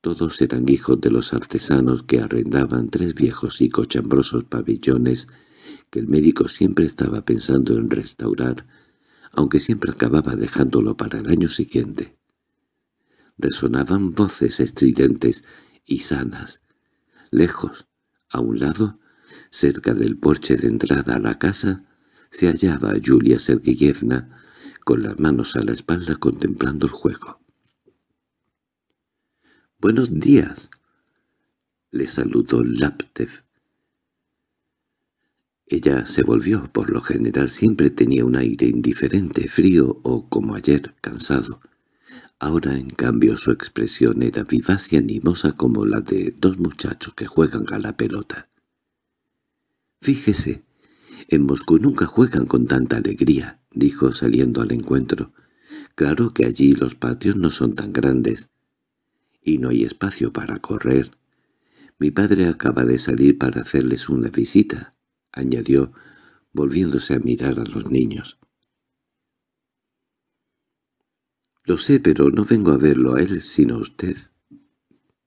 Todos eran hijos de los artesanos que arrendaban tres viejos y cochambrosos pabellones que el médico siempre estaba pensando en restaurar, aunque siempre acababa dejándolo para el año siguiente resonaban voces estridentes y sanas. Lejos, a un lado, cerca del porche de entrada a la casa, se hallaba Julia Sergeyevna con las manos a la espalda contemplando el juego. —¡Buenos días! —le saludó Laptev. Ella se volvió, por lo general siempre tenía un aire indiferente, frío o, como ayer, cansado. Ahora, en cambio, su expresión era vivaz y animosa como la de dos muchachos que juegan a la pelota. —Fíjese, en Moscú nunca juegan con tanta alegría —dijo saliendo al encuentro. —Claro que allí los patios no son tan grandes. Y no hay espacio para correr. Mi padre acaba de salir para hacerles una visita —añadió, volviéndose a mirar a los niños. —Lo sé, pero no vengo a verlo a él sino a usted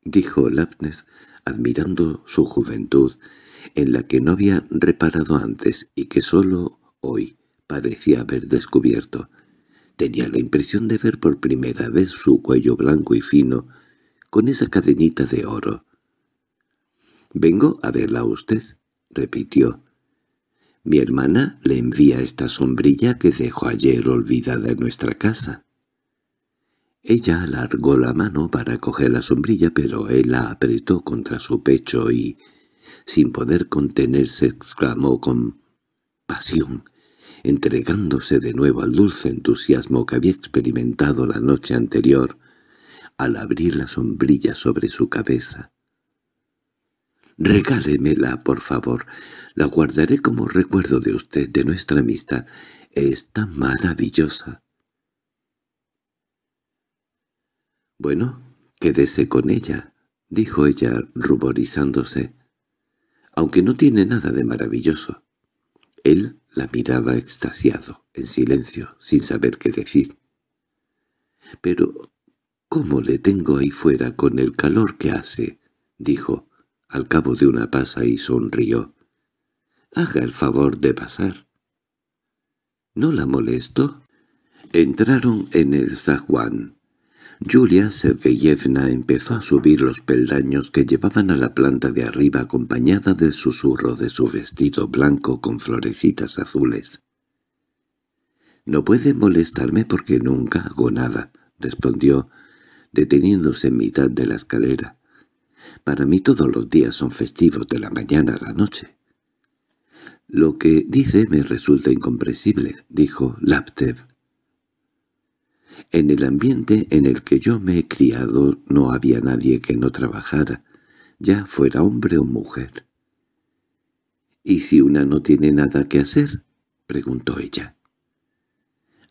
—dijo Lapnes, admirando su juventud, en la que no había reparado antes y que sólo hoy parecía haber descubierto. Tenía la impresión de ver por primera vez su cuello blanco y fino, con esa cadenita de oro. —Vengo a verla a usted —repitió—. Mi hermana le envía esta sombrilla que dejó ayer olvidada en nuestra casa. Ella alargó la mano para coger la sombrilla, pero él la apretó contra su pecho y, sin poder contenerse, exclamó con pasión, entregándose de nuevo al dulce entusiasmo que había experimentado la noche anterior al abrir la sombrilla sobre su cabeza. «Regálemela, por favor. La guardaré como recuerdo de usted, de nuestra amistad. Es tan maravillosa». —Bueno, quédese con ella —dijo ella ruborizándose—, aunque no tiene nada de maravilloso. Él la miraba extasiado, en silencio, sin saber qué decir. —Pero, ¿cómo le tengo ahí fuera con el calor que hace? —dijo, al cabo de una pasa y sonrió. —Haga el favor de pasar. —¿No la molesto? Entraron en el zaguán. Julia Sergeyevna empezó a subir los peldaños que llevaban a la planta de arriba acompañada del susurro de su vestido blanco con florecitas azules. «No puede molestarme porque nunca hago nada», respondió, deteniéndose en mitad de la escalera. «Para mí todos los días son festivos de la mañana a la noche». «Lo que dice me resulta incomprensible», dijo Laptev en el ambiente en el que yo me he criado no había nadie que no trabajara, ya fuera hombre o mujer. —¿Y si una no tiene nada que hacer? —preguntó ella.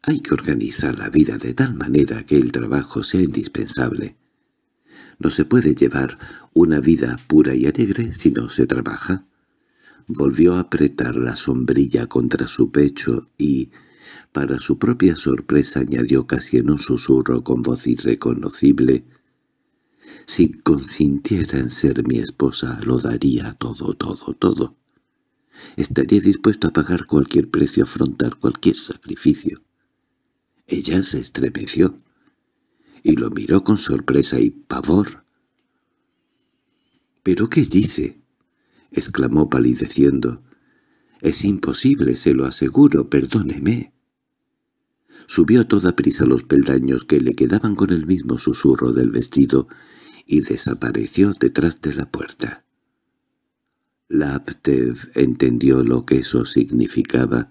—Hay que organizar la vida de tal manera que el trabajo sea indispensable. No se puede llevar una vida pura y alegre si no se trabaja. Volvió a apretar la sombrilla contra su pecho y para su propia sorpresa añadió casi en un susurro con voz irreconocible, «Si consintiera en ser mi esposa, lo daría todo, todo, todo. Estaría dispuesto a pagar cualquier precio, afrontar cualquier sacrificio». Ella se estremeció y lo miró con sorpresa y pavor. —¿Pero qué dice? —exclamó palideciendo. —Es imposible, se lo aseguro, perdóneme. Subió a toda prisa los peldaños que le quedaban con el mismo susurro del vestido y desapareció detrás de la puerta. Laptev entendió lo que eso significaba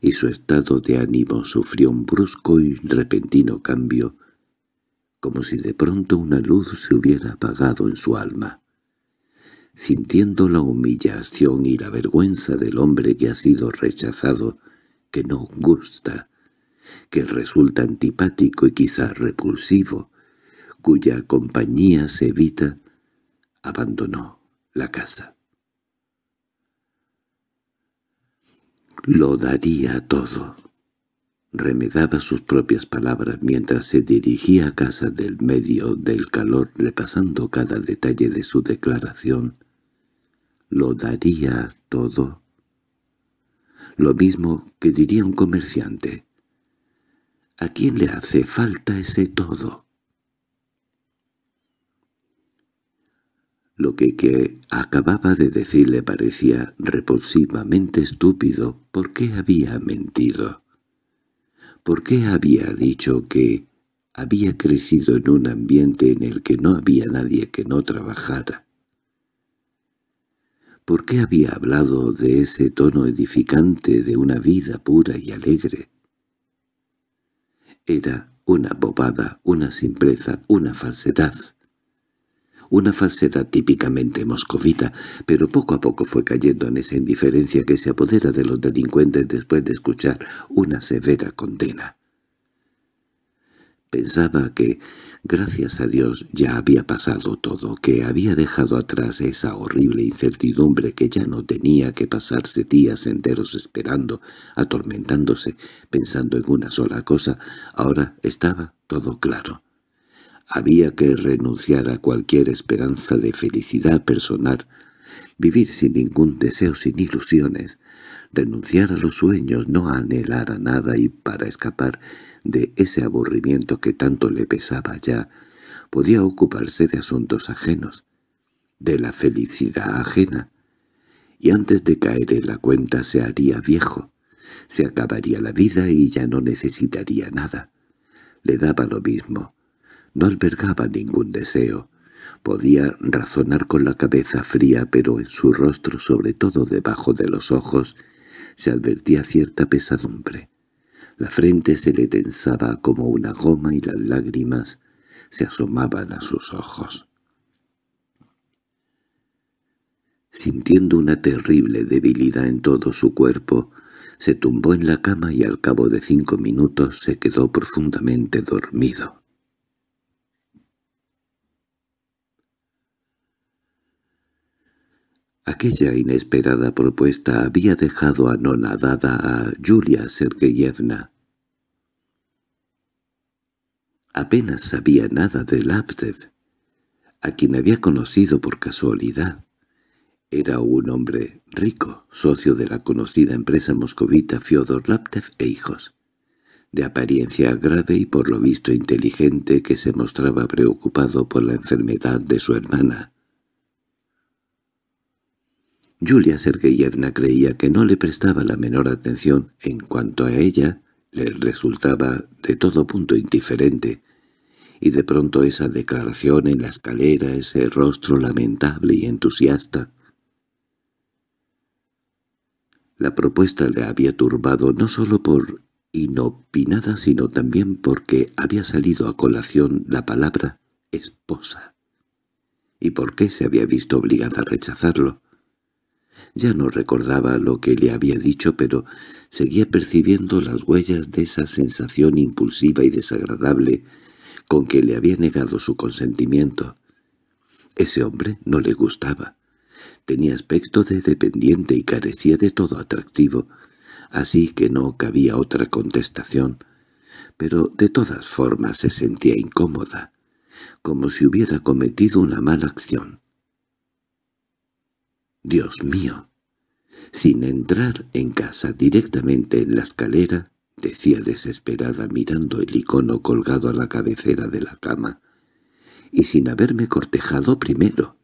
y su estado de ánimo sufrió un brusco y repentino cambio, como si de pronto una luz se hubiera apagado en su alma. Sintiendo la humillación y la vergüenza del hombre que ha sido rechazado, que no gusta, que resulta antipático y quizá repulsivo, cuya compañía se evita, abandonó la casa. Lo daría todo. Remedaba sus propias palabras mientras se dirigía a casa del medio del calor repasando cada detalle de su declaración. Lo daría todo. Lo mismo que diría un comerciante. ¿A quién le hace falta ese todo? Lo que, que acababa de decir le parecía repulsivamente estúpido. ¿Por qué había mentido? ¿Por qué había dicho que había crecido en un ambiente en el que no había nadie que no trabajara? ¿Por qué había hablado de ese tono edificante de una vida pura y alegre? Era una bobada, una simpleza, una falsedad. Una falsedad típicamente moscovita, pero poco a poco fue cayendo en esa indiferencia que se apodera de los delincuentes después de escuchar una severa condena. Pensaba que, gracias a Dios, ya había pasado todo, que había dejado atrás esa horrible incertidumbre que ya no tenía que pasarse días enteros esperando, atormentándose, pensando en una sola cosa. Ahora estaba todo claro. Había que renunciar a cualquier esperanza de felicidad personal, vivir sin ningún deseo, sin ilusiones, renunciar a los sueños, no anhelar a nada y, para escapar, de ese aburrimiento que tanto le pesaba ya, podía ocuparse de asuntos ajenos, de la felicidad ajena, y antes de caer en la cuenta se haría viejo, se acabaría la vida y ya no necesitaría nada. Le daba lo mismo, no albergaba ningún deseo, podía razonar con la cabeza fría pero en su rostro, sobre todo debajo de los ojos, se advertía cierta pesadumbre. La frente se le tensaba como una goma y las lágrimas se asomaban a sus ojos. Sintiendo una terrible debilidad en todo su cuerpo, se tumbó en la cama y al cabo de cinco minutos se quedó profundamente dormido. Aquella inesperada propuesta había dejado anonadada a Julia Sergeyevna. Apenas sabía nada de Laptev, a quien había conocido por casualidad. Era un hombre rico, socio de la conocida empresa moscovita Fyodor Laptev e hijos, de apariencia grave y por lo visto inteligente que se mostraba preocupado por la enfermedad de su hermana, Julia Sergeyevna creía que no le prestaba la menor atención en cuanto a ella le resultaba de todo punto indiferente, y de pronto esa declaración en la escalera, ese rostro lamentable y entusiasta. La propuesta le había turbado no sólo por inopinada, sino también porque había salido a colación la palabra esposa, y por qué se había visto obligada a rechazarlo. Ya no recordaba lo que le había dicho, pero seguía percibiendo las huellas de esa sensación impulsiva y desagradable con que le había negado su consentimiento. Ese hombre no le gustaba. Tenía aspecto de dependiente y carecía de todo atractivo, así que no cabía otra contestación. Pero de todas formas se sentía incómoda, como si hubiera cometido una mala acción. Dios mío. Sin entrar en casa directamente en la escalera, decía desesperada mirando el icono colgado a la cabecera de la cama, y sin haberme cortejado primero.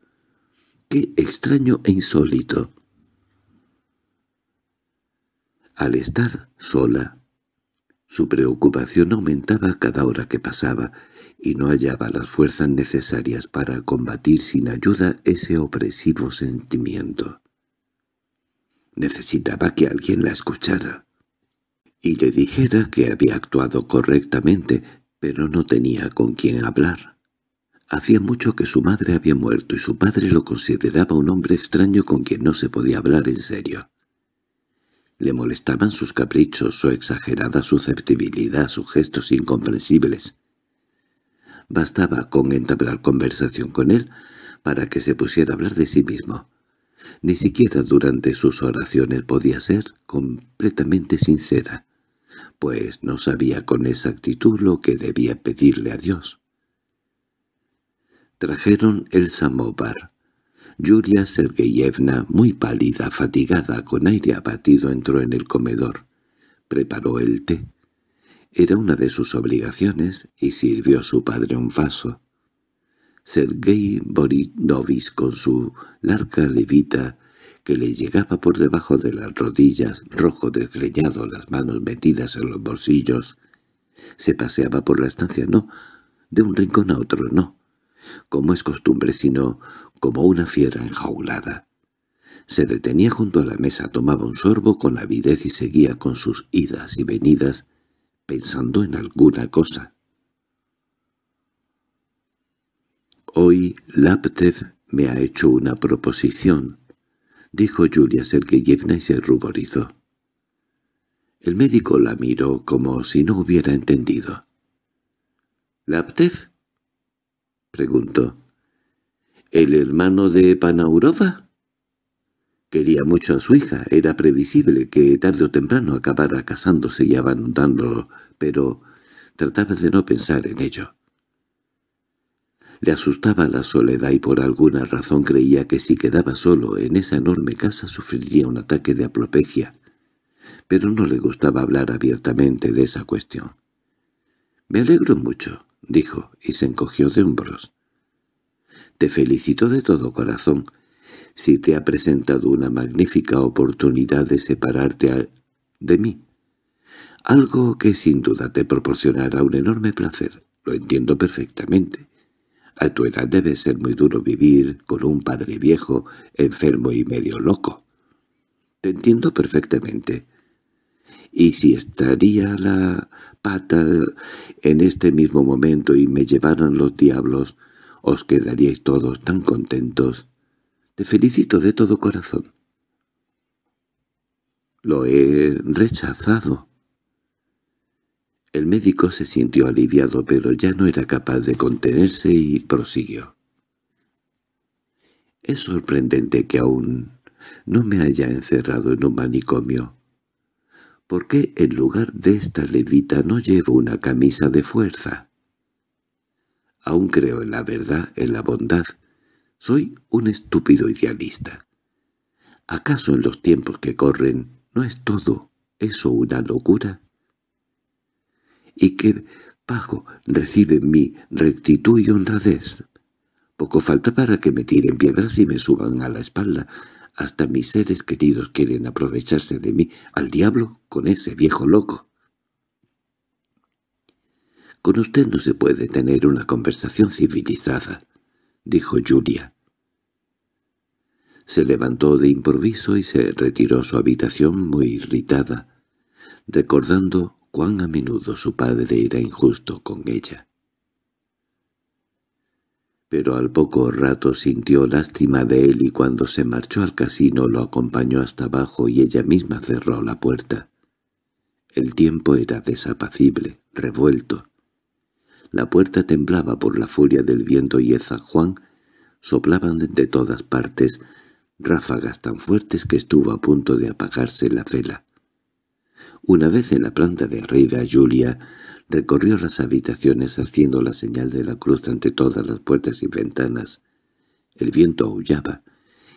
¡Qué extraño e insólito! Al estar sola, su preocupación aumentaba cada hora que pasaba, y no hallaba las fuerzas necesarias para combatir sin ayuda ese opresivo sentimiento. Necesitaba que alguien la escuchara y le dijera que había actuado correctamente, pero no tenía con quién hablar. Hacía mucho que su madre había muerto y su padre lo consideraba un hombre extraño con quien no se podía hablar en serio. Le molestaban sus caprichos, su exagerada susceptibilidad, sus gestos incomprensibles, Bastaba con entablar conversación con él para que se pusiera a hablar de sí mismo. Ni siquiera durante sus oraciones podía ser completamente sincera, pues no sabía con exactitud lo que debía pedirle a Dios. Trajeron el samovar. Yulia Sergeyevna, muy pálida, fatigada, con aire abatido, entró en el comedor. Preparó el té. Era una de sus obligaciones y sirvió a su padre un vaso. Sergei Borinovich con su larga levita que le llegaba por debajo de las rodillas, rojo desgreñado, las manos metidas en los bolsillos, se paseaba por la estancia, no, de un rincón a otro, no, como es costumbre, sino como una fiera enjaulada. Se detenía junto a la mesa, tomaba un sorbo con avidez y seguía con sus idas y venidas, pensando en alguna cosa. Hoy Laptev me ha hecho una proposición, dijo Julia Sergeyevna y se ruborizó. El médico la miró como si no hubiera entendido. —¿Laptev? —preguntó. —¿El hermano de Panaurova? Quería mucho a su hija, era previsible que tarde o temprano acabara casándose y abandonándolo, pero trataba de no pensar en ello. Le asustaba la soledad y por alguna razón creía que si quedaba solo en esa enorme casa sufriría un ataque de apropegia, pero no le gustaba hablar abiertamente de esa cuestión. «Me alegro mucho», dijo, y se encogió de hombros. «Te felicito de todo corazón», si te ha presentado una magnífica oportunidad de separarte de mí. Algo que sin duda te proporcionará un enorme placer, lo entiendo perfectamente. A tu edad debe ser muy duro vivir con un padre viejo, enfermo y medio loco. Te entiendo perfectamente. Y si estaría la pata en este mismo momento y me llevaran los diablos, os quedaríais todos tan contentos. Te felicito de todo corazón. Lo he rechazado. El médico se sintió aliviado, pero ya no era capaz de contenerse y prosiguió. Es sorprendente que aún no me haya encerrado en un manicomio. ¿Por qué en lugar de esta levita no llevo una camisa de fuerza? Aún creo en la verdad, en la bondad, soy un estúpido idealista. ¿Acaso en los tiempos que corren no es todo eso una locura? ¿Y qué pago recibe mi rectitud y honradez? Poco falta para que me tiren piedras y me suban a la espalda. Hasta mis seres queridos quieren aprovecharse de mí. Al diablo con ese viejo loco. Con usted no se puede tener una conversación civilizada. —dijo Julia. Se levantó de improviso y se retiró a su habitación muy irritada, recordando cuán a menudo su padre era injusto con ella. Pero al poco rato sintió lástima de él y cuando se marchó al casino lo acompañó hasta abajo y ella misma cerró la puerta. El tiempo era desapacible, revuelto, la puerta temblaba por la furia del viento y el San Juan soplaban de todas partes ráfagas tan fuertes que estuvo a punto de apagarse la vela. Una vez en la planta de arriba, Julia recorrió las habitaciones haciendo la señal de la cruz ante todas las puertas y ventanas. El viento aullaba,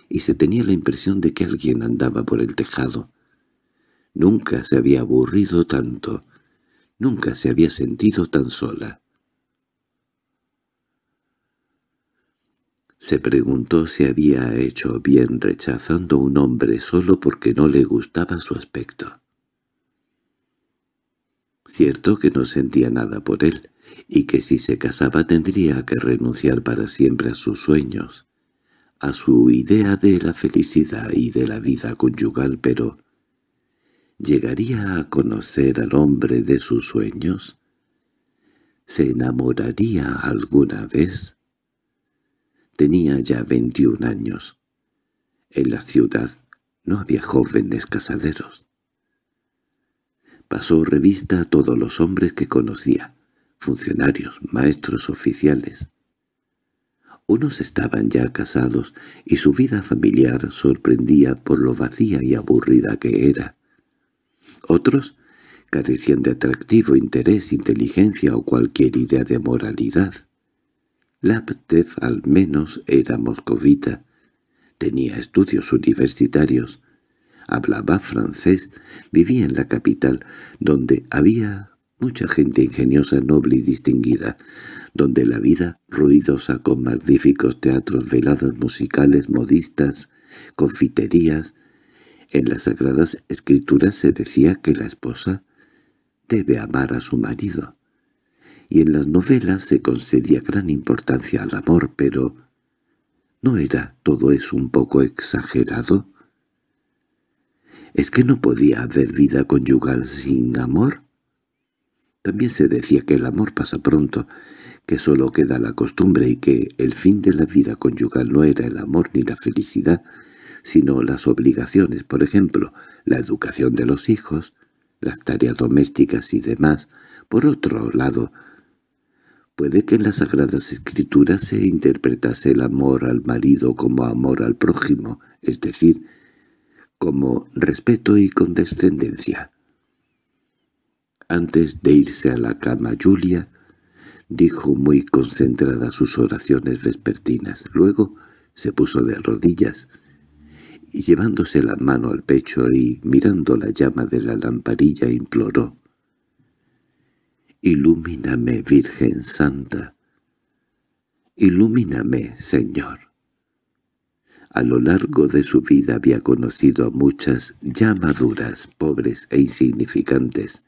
y se tenía la impresión de que alguien andaba por el tejado. Nunca se había aburrido tanto, nunca se había sentido tan sola. Se preguntó si había hecho bien rechazando un hombre solo porque no le gustaba su aspecto. Cierto que no sentía nada por él, y que si se casaba tendría que renunciar para siempre a sus sueños, a su idea de la felicidad y de la vida conyugal, pero ¿llegaría a conocer al hombre de sus sueños? ¿Se enamoraría alguna vez? Tenía ya 21 años. En la ciudad no había jóvenes casaderos. Pasó revista a todos los hombres que conocía, funcionarios, maestros, oficiales. Unos estaban ya casados y su vida familiar sorprendía por lo vacía y aburrida que era. Otros carecían de atractivo, interés, inteligencia o cualquier idea de moralidad. Laptev al menos era moscovita, tenía estudios universitarios, hablaba francés, vivía en la capital, donde había mucha gente ingeniosa, noble y distinguida, donde la vida, ruidosa con magníficos teatros, veladas musicales, modistas, confiterías, en las Sagradas Escrituras se decía que la esposa debe amar a su marido y en las novelas se concedía gran importancia al amor, pero ¿no era todo eso un poco exagerado? ¿Es que no podía haber vida conyugal sin amor? También se decía que el amor pasa pronto, que solo queda la costumbre y que el fin de la vida conyugal no era el amor ni la felicidad, sino las obligaciones, por ejemplo, la educación de los hijos, las tareas domésticas y demás. Por otro lado, Puede que en las Sagradas Escrituras se interpretase el amor al marido como amor al prójimo, es decir, como respeto y condescendencia. Antes de irse a la cama Julia dijo muy concentrada sus oraciones vespertinas. Luego se puso de rodillas y llevándose la mano al pecho y mirando la llama de la lamparilla imploró. Ilumíname, Virgen Santa. Ilumíname, Señor. A lo largo de su vida había conocido a muchas, ya maduras, pobres e insignificantes,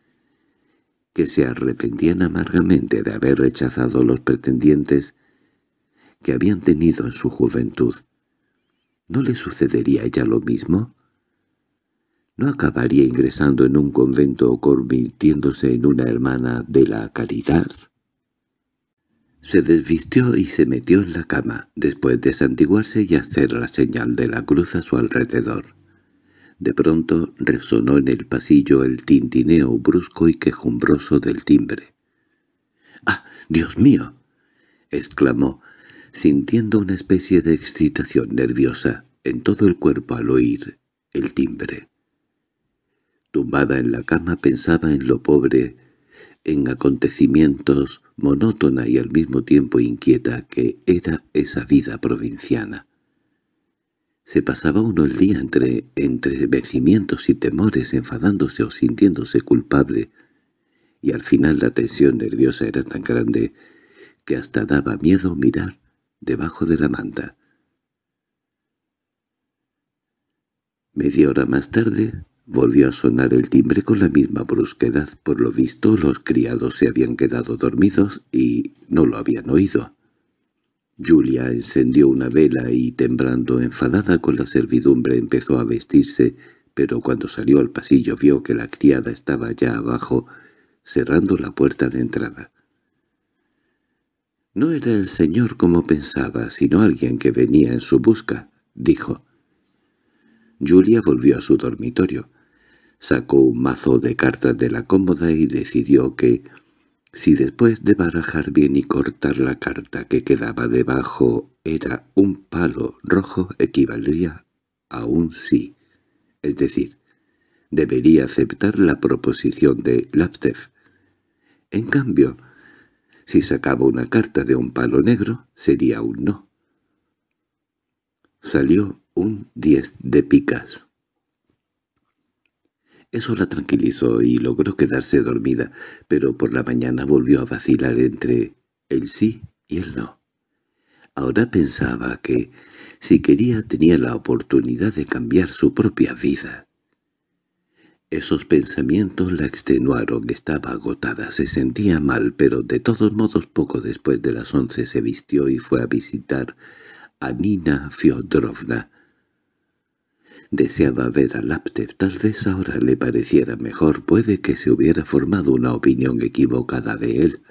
que se arrepentían amargamente de haber rechazado los pretendientes que habían tenido en su juventud. ¿No le sucedería ya ella lo mismo? no acabaría ingresando en un convento o convirtiéndose en una hermana de la caridad. Se desvistió y se metió en la cama, después de santiguarse y hacer la señal de la cruz a su alrededor. De pronto resonó en el pasillo el tintineo brusco y quejumbroso del timbre. —¡Ah, Dios mío! —exclamó, sintiendo una especie de excitación nerviosa en todo el cuerpo al oír el timbre. Tumbada en la cama pensaba en lo pobre, en acontecimientos, monótona y al mismo tiempo inquieta que era esa vida provinciana. Se pasaba uno el día entre entrevecimientos y temores, enfadándose o sintiéndose culpable, y al final la tensión nerviosa era tan grande que hasta daba miedo mirar debajo de la manta. Media hora más tarde Volvió a sonar el timbre con la misma brusquedad. Por lo visto, los criados se habían quedado dormidos y no lo habían oído. Julia encendió una vela y, temblando enfadada con la servidumbre, empezó a vestirse, pero cuando salió al pasillo vio que la criada estaba ya abajo, cerrando la puerta de entrada. No era el señor como pensaba, sino alguien que venía en su busca, dijo. Julia volvió a su dormitorio, sacó un mazo de cartas de la cómoda y decidió que, si después de barajar bien y cortar la carta que quedaba debajo era un palo rojo, equivaldría a un sí. Es decir, debería aceptar la proposición de Laptev. En cambio, si sacaba una carta de un palo negro, sería un no. Salió un diez de picas. Eso la tranquilizó y logró quedarse dormida, pero por la mañana volvió a vacilar entre el sí y el no. Ahora pensaba que, si quería, tenía la oportunidad de cambiar su propia vida. Esos pensamientos la extenuaron, estaba agotada, se sentía mal, pero de todos modos poco después de las once se vistió y fue a visitar a Nina Fyodorovna, Deseaba ver a Laptev, tal vez ahora le pareciera mejor, puede que se hubiera formado una opinión equivocada de él.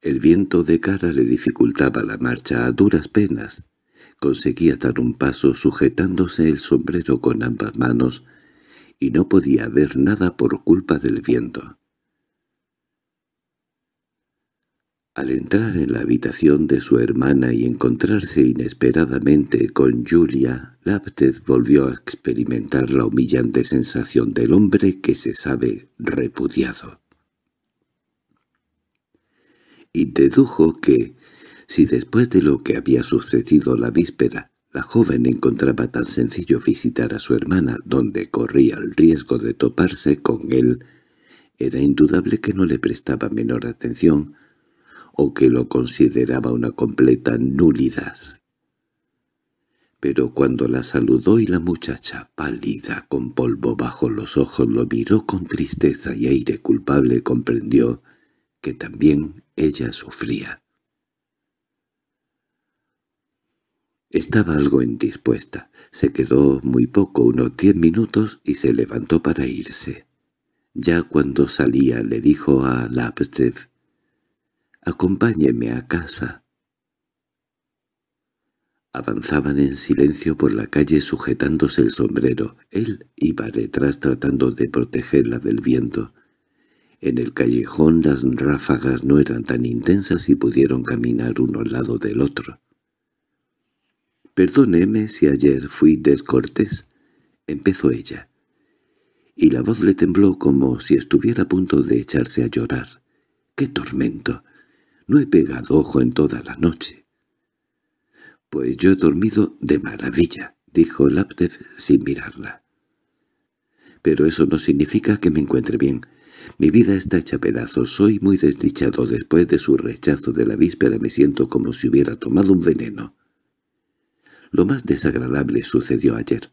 El viento de cara le dificultaba la marcha a duras penas. Conseguía dar un paso sujetándose el sombrero con ambas manos, y no podía ver nada por culpa del viento. Al entrar en la habitación de su hermana y encontrarse inesperadamente con Julia, Láptez volvió a experimentar la humillante sensación del hombre que se sabe repudiado. Y dedujo que, si después de lo que había sucedido la víspera, la joven encontraba tan sencillo visitar a su hermana, donde corría el riesgo de toparse con él, era indudable que no le prestaba menor atención, o que lo consideraba una completa nulidad. Pero cuando la saludó y la muchacha, pálida, con polvo bajo los ojos, lo miró con tristeza y aire culpable comprendió que también ella sufría. Estaba algo indispuesta. Se quedó muy poco, unos diez minutos, y se levantó para irse. Ya cuando salía le dijo a Lapstev «Acompáñeme a casa». Avanzaban en silencio por la calle sujetándose el sombrero. Él iba detrás tratando de protegerla del viento. En el callejón las ráfagas no eran tan intensas y pudieron caminar uno al lado del otro. «Perdóneme si ayer fui descortés», empezó ella. Y la voz le tembló como si estuviera a punto de echarse a llorar. ¡Qué tormento! No he pegado ojo en toda la noche. —Pues yo he dormido de maravilla —dijo Laptev sin mirarla. —Pero eso no significa que me encuentre bien. Mi vida está hecha pedazos, soy muy desdichado. Después de su rechazo de la víspera me siento como si hubiera tomado un veneno. Lo más desagradable sucedió ayer.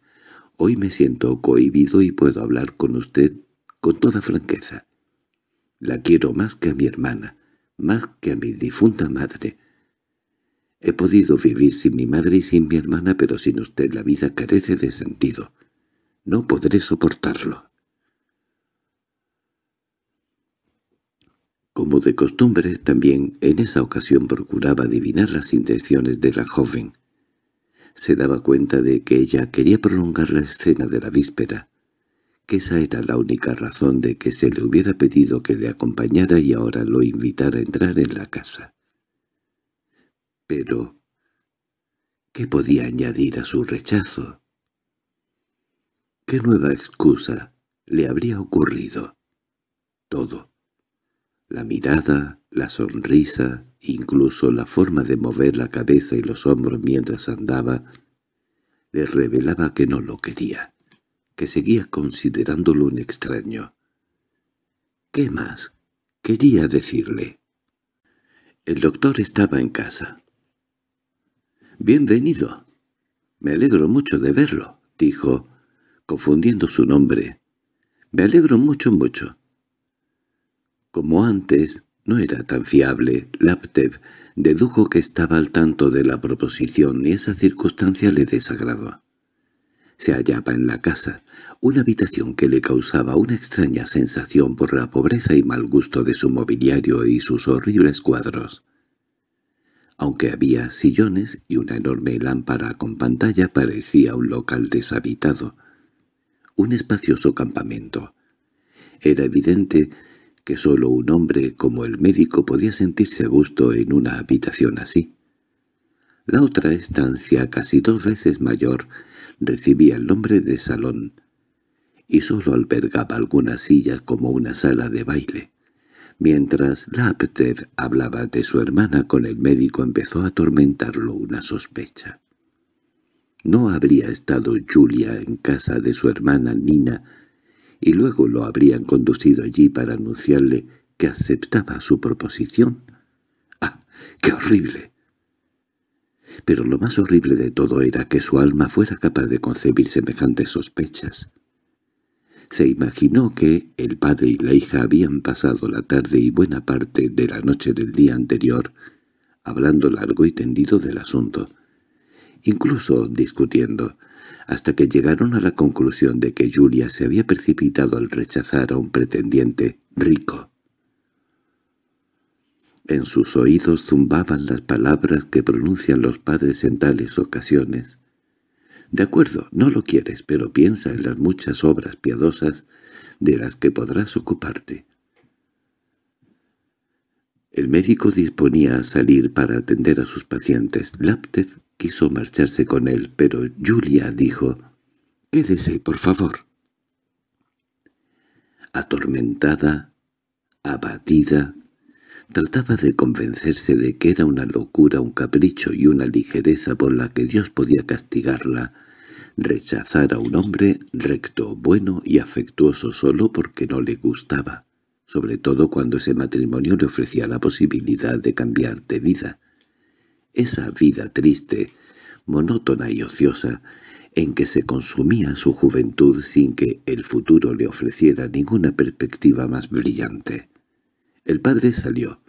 Hoy me siento cohibido y puedo hablar con usted con toda franqueza. La quiero más que a mi hermana más que a mi difunta madre. He podido vivir sin mi madre y sin mi hermana, pero sin usted la vida carece de sentido. No podré soportarlo. Como de costumbre, también en esa ocasión procuraba adivinar las intenciones de la joven. Se daba cuenta de que ella quería prolongar la escena de la víspera, que esa era la única razón de que se le hubiera pedido que le acompañara y ahora lo invitara a entrar en la casa. Pero, ¿qué podía añadir a su rechazo? ¿Qué nueva excusa le habría ocurrido? Todo. La mirada, la sonrisa, incluso la forma de mover la cabeza y los hombros mientras andaba, le revelaba que no lo quería que seguía considerándolo un extraño. ¿Qué más? Quería decirle. El doctor estaba en casa. —Bienvenido. Me alegro mucho de verlo —dijo, confundiendo su nombre. —Me alegro mucho, mucho. Como antes, no era tan fiable, Laptev dedujo que estaba al tanto de la proposición y esa circunstancia le desagradó. Se hallaba en la casa, una habitación que le causaba una extraña sensación por la pobreza y mal gusto de su mobiliario y sus horribles cuadros. Aunque había sillones y una enorme lámpara con pantalla parecía un local deshabitado. Un espacioso campamento. Era evidente que solo un hombre como el médico podía sentirse a gusto en una habitación así. La otra estancia, casi dos veces mayor, recibía el nombre de salón, y solo albergaba algunas sillas como una sala de baile. Mientras Laptev hablaba de su hermana con el médico empezó a atormentarlo una sospecha. ¿No habría estado Julia en casa de su hermana Nina y luego lo habrían conducido allí para anunciarle que aceptaba su proposición? ¡Ah, qué horrible! pero lo más horrible de todo era que su alma fuera capaz de concebir semejantes sospechas. Se imaginó que el padre y la hija habían pasado la tarde y buena parte de la noche del día anterior hablando largo y tendido del asunto, incluso discutiendo, hasta que llegaron a la conclusión de que Julia se había precipitado al rechazar a un pretendiente rico. En sus oídos zumbaban las palabras que pronuncian los padres en tales ocasiones. De acuerdo, no lo quieres, pero piensa en las muchas obras piadosas de las que podrás ocuparte. El médico disponía a salir para atender a sus pacientes. Laptev quiso marcharse con él, pero Julia dijo, «Quédese, por favor». Atormentada, abatida, Trataba de convencerse de que era una locura, un capricho y una ligereza por la que Dios podía castigarla, rechazar a un hombre recto, bueno y afectuoso solo porque no le gustaba, sobre todo cuando ese matrimonio le ofrecía la posibilidad de cambiar de vida. Esa vida triste, monótona y ociosa, en que se consumía su juventud sin que el futuro le ofreciera ninguna perspectiva más brillante. El padre salió,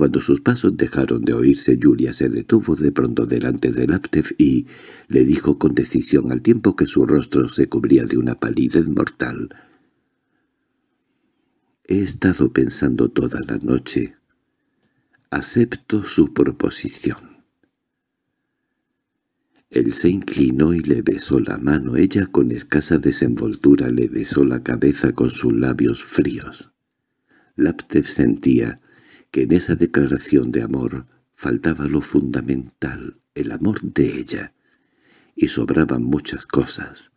cuando sus pasos dejaron de oírse, Julia se detuvo de pronto delante de Laptev y le dijo con decisión al tiempo que su rostro se cubría de una palidez mortal. «He estado pensando toda la noche. Acepto su proposición». Él se inclinó y le besó la mano. Ella con escasa desenvoltura le besó la cabeza con sus labios fríos. Laptev sentía que en esa declaración de amor faltaba lo fundamental, el amor de ella, y sobraban muchas cosas.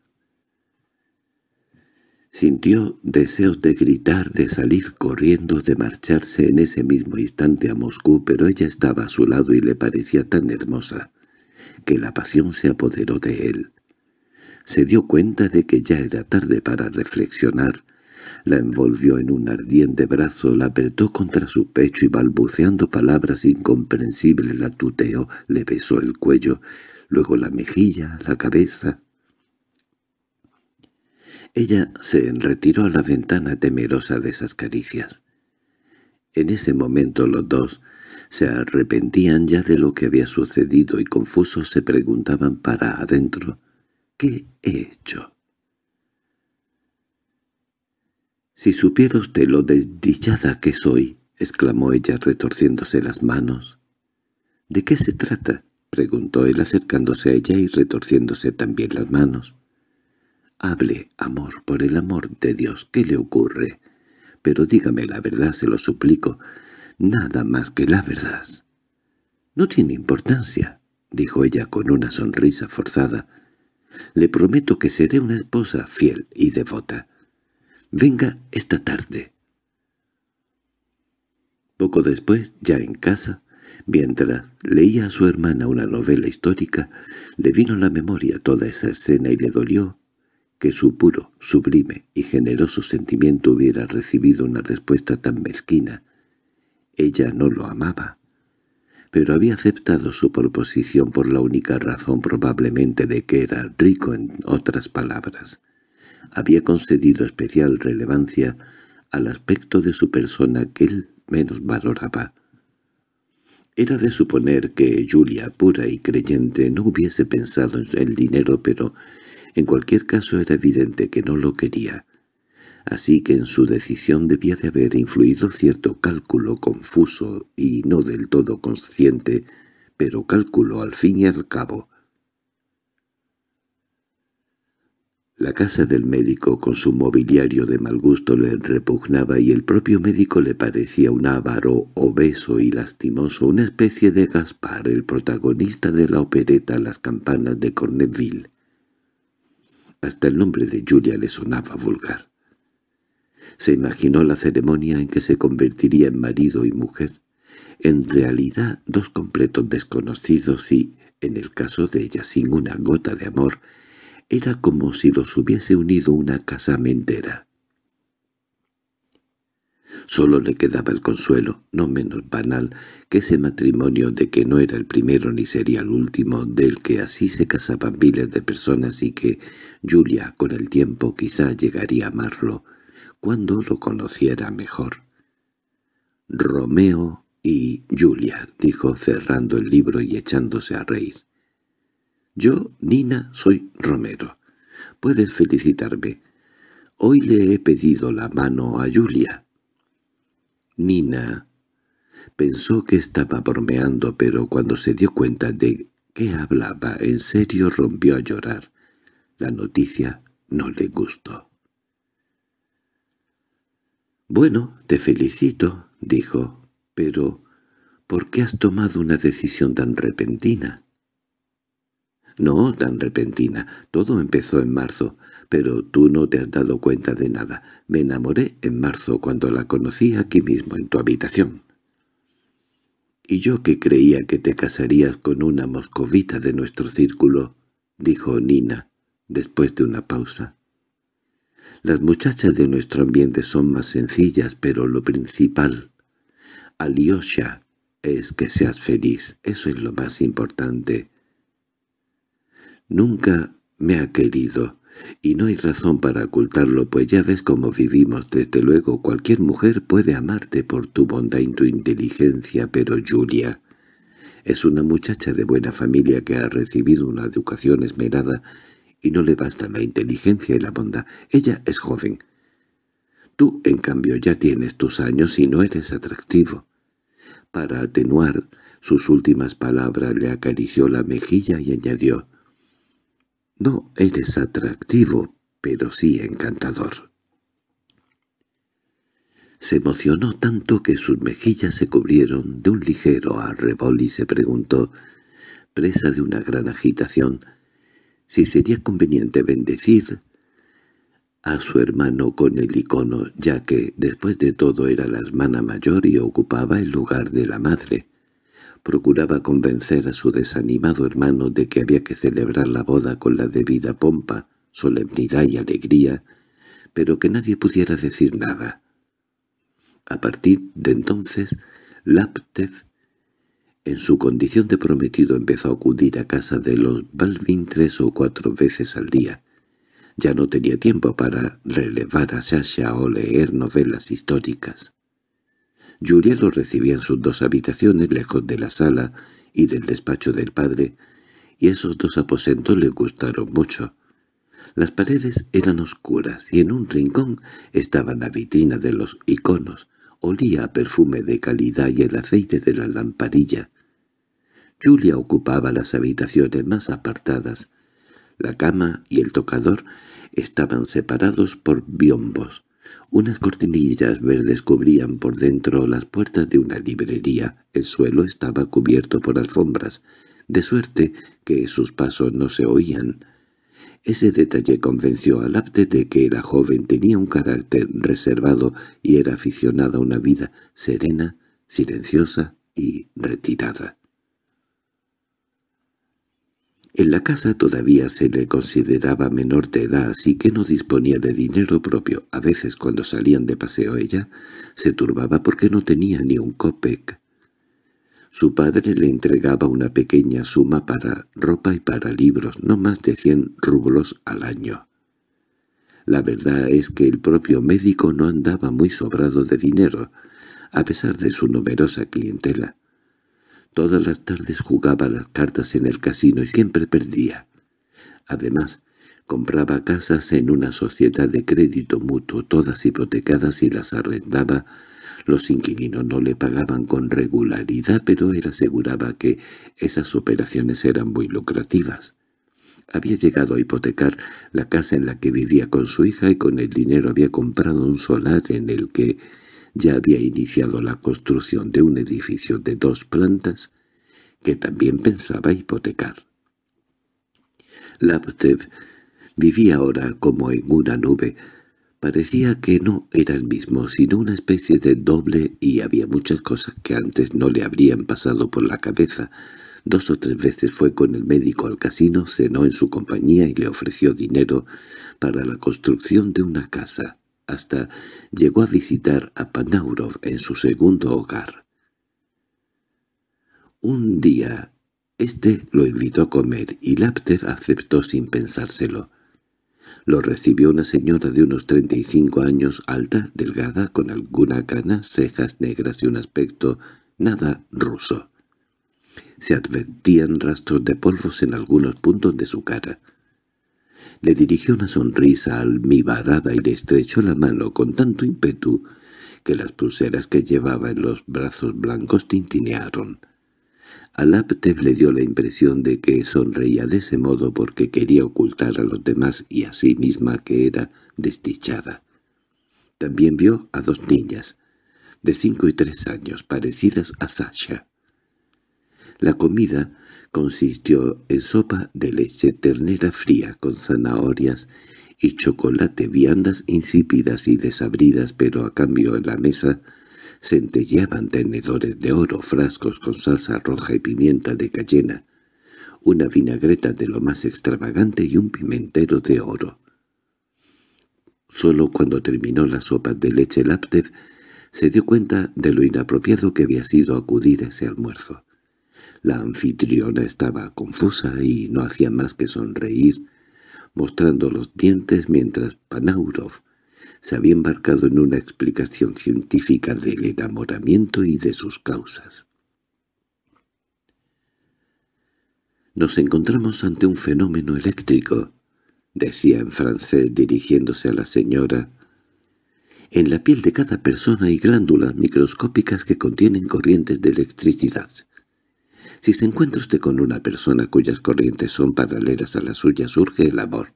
Sintió deseos de gritar, de salir corriendo, de marcharse en ese mismo instante a Moscú, pero ella estaba a su lado y le parecía tan hermosa que la pasión se apoderó de él. Se dio cuenta de que ya era tarde para reflexionar, la envolvió en un ardiente brazo, la apretó contra su pecho y balbuceando palabras incomprensibles la tuteó, le besó el cuello, luego la mejilla, la cabeza. Ella se retiró a la ventana temerosa de esas caricias. En ese momento los dos se arrepentían ya de lo que había sucedido y confusos se preguntaban para adentro «¿Qué he hecho?» —Si supiera usted lo desdichada que soy —exclamó ella retorciéndose las manos. —¿De qué se trata? —preguntó él acercándose a ella y retorciéndose también las manos. —Hable, amor, por el amor de Dios, ¿qué le ocurre? Pero dígame la verdad, se lo suplico, nada más que la verdad. —No tiene importancia —dijo ella con una sonrisa forzada—. Le prometo que seré una esposa fiel y devota. Venga esta tarde. Poco después, ya en casa, mientras leía a su hermana una novela histórica, le vino a la memoria toda esa escena y le dolió que su puro, sublime y generoso sentimiento hubiera recibido una respuesta tan mezquina. Ella no lo amaba, pero había aceptado su proposición por la única razón probablemente de que era rico en otras palabras había concedido especial relevancia al aspecto de su persona que él menos valoraba. Era de suponer que Julia, pura y creyente, no hubiese pensado en el dinero, pero en cualquier caso era evidente que no lo quería. Así que en su decisión debía de haber influido cierto cálculo confuso y no del todo consciente, pero cálculo al fin y al cabo. La casa del médico con su mobiliario de mal gusto le repugnaba y el propio médico le parecía un avaro obeso y lastimoso, una especie de Gaspar, el protagonista de la opereta Las campanas de Corneville. Hasta el nombre de Julia le sonaba vulgar. Se imaginó la ceremonia en que se convertiría en marido y mujer, en realidad dos completos desconocidos y, en el caso de ella sin una gota de amor, era como si los hubiese unido una casamentera. Solo le quedaba el consuelo, no menos banal, que ese matrimonio de que no era el primero ni sería el último, del que así se casaban miles de personas y que Julia con el tiempo quizá llegaría a amarlo, cuando lo conociera mejor. Romeo y Julia, dijo cerrando el libro y echándose a reír. Yo, Nina, soy Romero. Puedes felicitarme. Hoy le he pedido la mano a Julia. Nina pensó que estaba bromeando, pero cuando se dio cuenta de que hablaba en serio rompió a llorar. La noticia no le gustó. «Bueno, te felicito», dijo, «pero ¿por qué has tomado una decisión tan repentina?» —No, tan repentina. Todo empezó en marzo. Pero tú no te has dado cuenta de nada. Me enamoré en marzo cuando la conocí aquí mismo, en tu habitación. —Y yo que creía que te casarías con una moscovita de nuestro círculo —dijo Nina, después de una pausa. Las muchachas de nuestro ambiente son más sencillas, pero lo principal, Alyosha, es que seas feliz. Eso es lo más importante. Nunca me ha querido, y no hay razón para ocultarlo, pues ya ves cómo vivimos. Desde luego cualquier mujer puede amarte por tu bondad y tu inteligencia, pero Julia es una muchacha de buena familia que ha recibido una educación esmerada y no le basta la inteligencia y la bondad. Ella es joven. Tú, en cambio, ya tienes tus años y no eres atractivo. Para atenuar sus últimas palabras le acarició la mejilla y añadió no eres atractivo, pero sí encantador. Se emocionó tanto que sus mejillas se cubrieron de un ligero arrebol y se preguntó, presa de una gran agitación, si sería conveniente bendecir a su hermano con el icono, ya que, después de todo, era la hermana mayor y ocupaba el lugar de la madre procuraba convencer a su desanimado hermano de que había que celebrar la boda con la debida pompa, solemnidad y alegría, pero que nadie pudiera decir nada. A partir de entonces, Laptev, en su condición de prometido, empezó a acudir a casa de los Balvin tres o cuatro veces al día. Ya no tenía tiempo para relevar a Sasha o leer novelas históricas. Julia lo recibía en sus dos habitaciones lejos de la sala y del despacho del padre, y esos dos aposentos le gustaron mucho. Las paredes eran oscuras y en un rincón estaba la vitrina de los iconos. Olía a perfume de calidad y el aceite de la lamparilla. Julia ocupaba las habitaciones más apartadas. La cama y el tocador estaban separados por biombos. Unas cortinillas verdes cubrían por dentro las puertas de una librería. El suelo estaba cubierto por alfombras, de suerte que sus pasos no se oían. Ese detalle convenció al apte de que la joven tenía un carácter reservado y era aficionada a una vida serena, silenciosa y retirada. En la casa todavía se le consideraba menor de edad, así que no disponía de dinero propio. A veces, cuando salían de paseo ella, se turbaba porque no tenía ni un copec. Su padre le entregaba una pequeña suma para ropa y para libros, no más de cien rublos al año. La verdad es que el propio médico no andaba muy sobrado de dinero, a pesar de su numerosa clientela. Todas las tardes jugaba las cartas en el casino y siempre perdía. Además, compraba casas en una sociedad de crédito mutuo, todas hipotecadas y las arrendaba. Los inquilinos no le pagaban con regularidad, pero él aseguraba que esas operaciones eran muy lucrativas. Había llegado a hipotecar la casa en la que vivía con su hija y con el dinero había comprado un solar en el que ya había iniciado la construcción de un edificio de dos plantas que también pensaba hipotecar. Laptev vivía ahora como en una nube. Parecía que no era el mismo, sino una especie de doble y había muchas cosas que antes no le habrían pasado por la cabeza. Dos o tres veces fue con el médico al casino, cenó en su compañía y le ofreció dinero para la construcción de una casa hasta llegó a visitar a Panaurov en su segundo hogar. Un día, este lo invitó a comer y Laptev aceptó sin pensárselo. Lo recibió una señora de unos treinta y cinco años, alta, delgada, con alguna cana, cejas negras y un aspecto nada ruso. Se advertían rastros de polvos en algunos puntos de su cara le dirigió una sonrisa almibarada y le estrechó la mano con tanto ímpetu que las pulseras que llevaba en los brazos blancos tintinearon. Laptev le dio la impresión de que sonreía de ese modo porque quería ocultar a los demás y a sí misma que era desdichada. También vio a dos niñas, de cinco y tres años, parecidas a Sasha. La comida consistió en sopa de leche ternera fría con zanahorias y chocolate, viandas insípidas y desabridas, pero a cambio en la mesa centelleaban tenedores de oro, frascos con salsa roja y pimienta de cayena, una vinagreta de lo más extravagante y un pimentero de oro. Solo cuando terminó la sopa de leche Laptev se dio cuenta de lo inapropiado que había sido acudir a ese almuerzo. La anfitriona estaba confusa y no hacía más que sonreír, mostrando los dientes mientras Panaurov se había embarcado en una explicación científica del enamoramiento y de sus causas. Nos encontramos ante un fenómeno eléctrico, decía en francés dirigiéndose a la señora. En la piel de cada persona hay glándulas microscópicas que contienen corrientes de electricidad. Si se encuentra usted con una persona cuyas corrientes son paralelas a las suyas, surge el amor.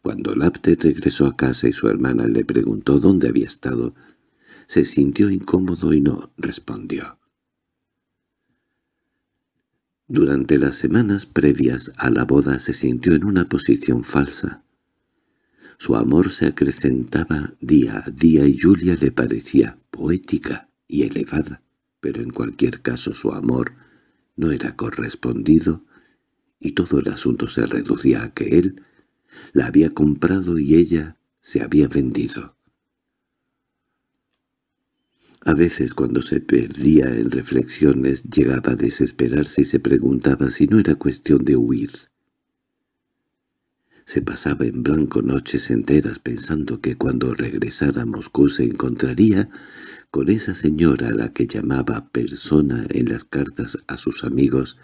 Cuando Lapte regresó a casa y su hermana le preguntó dónde había estado, se sintió incómodo y no respondió. Durante las semanas previas a la boda se sintió en una posición falsa. Su amor se acrecentaba día a día y Julia le parecía poética y elevada, pero en cualquier caso su amor no era correspondido, y todo el asunto se reducía a que él la había comprado y ella se había vendido. A veces cuando se perdía en reflexiones llegaba a desesperarse y se preguntaba si no era cuestión de huir. Se pasaba en blanco noches enteras pensando que cuando regresara a Moscú se encontraría con esa señora a la que llamaba persona en las cartas a sus amigos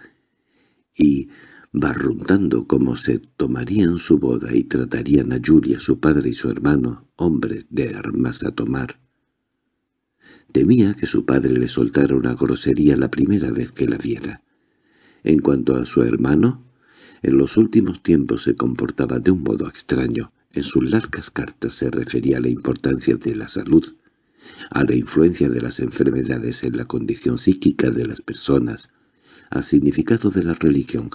y, barruntando cómo se tomarían su boda y tratarían a Julia, su padre y su hermano, hombres de armas a tomar. Temía que su padre le soltara una grosería la primera vez que la viera. En cuanto a su hermano, en los últimos tiempos se comportaba de un modo extraño. En sus largas cartas se refería a la importancia de la salud, a la influencia de las enfermedades en la condición psíquica de las personas, al significado de la religión,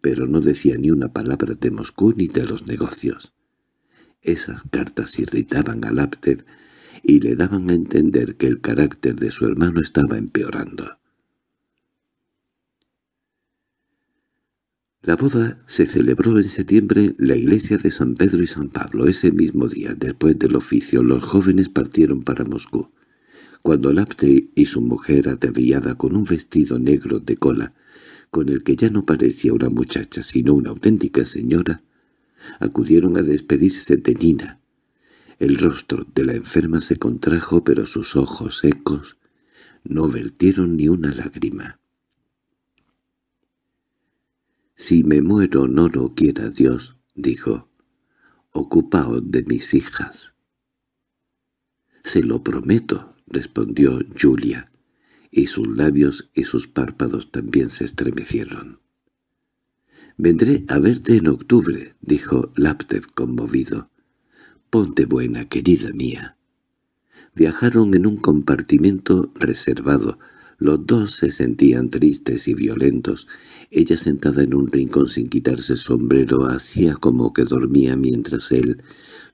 pero no decía ni una palabra de Moscú ni de los negocios. Esas cartas irritaban a Laptev y le daban a entender que el carácter de su hermano estaba empeorando. La boda se celebró en septiembre en la iglesia de San Pedro y San Pablo. Ese mismo día, después del oficio, los jóvenes partieron para Moscú. Cuando Lapte y su mujer, ataviada con un vestido negro de cola, con el que ya no parecía una muchacha sino una auténtica señora, acudieron a despedirse de Nina. El rostro de la enferma se contrajo, pero sus ojos secos no vertieron ni una lágrima. «Si me muero no lo quiera Dios», dijo, «ocupaos de mis hijas». «Se lo prometo», respondió Julia, y sus labios y sus párpados también se estremecieron. «Vendré a verte en octubre», dijo Laptev conmovido. «Ponte buena, querida mía». Viajaron en un compartimento reservado, los dos se sentían tristes y violentos. Ella sentada en un rincón sin quitarse el sombrero hacía como que dormía mientras él,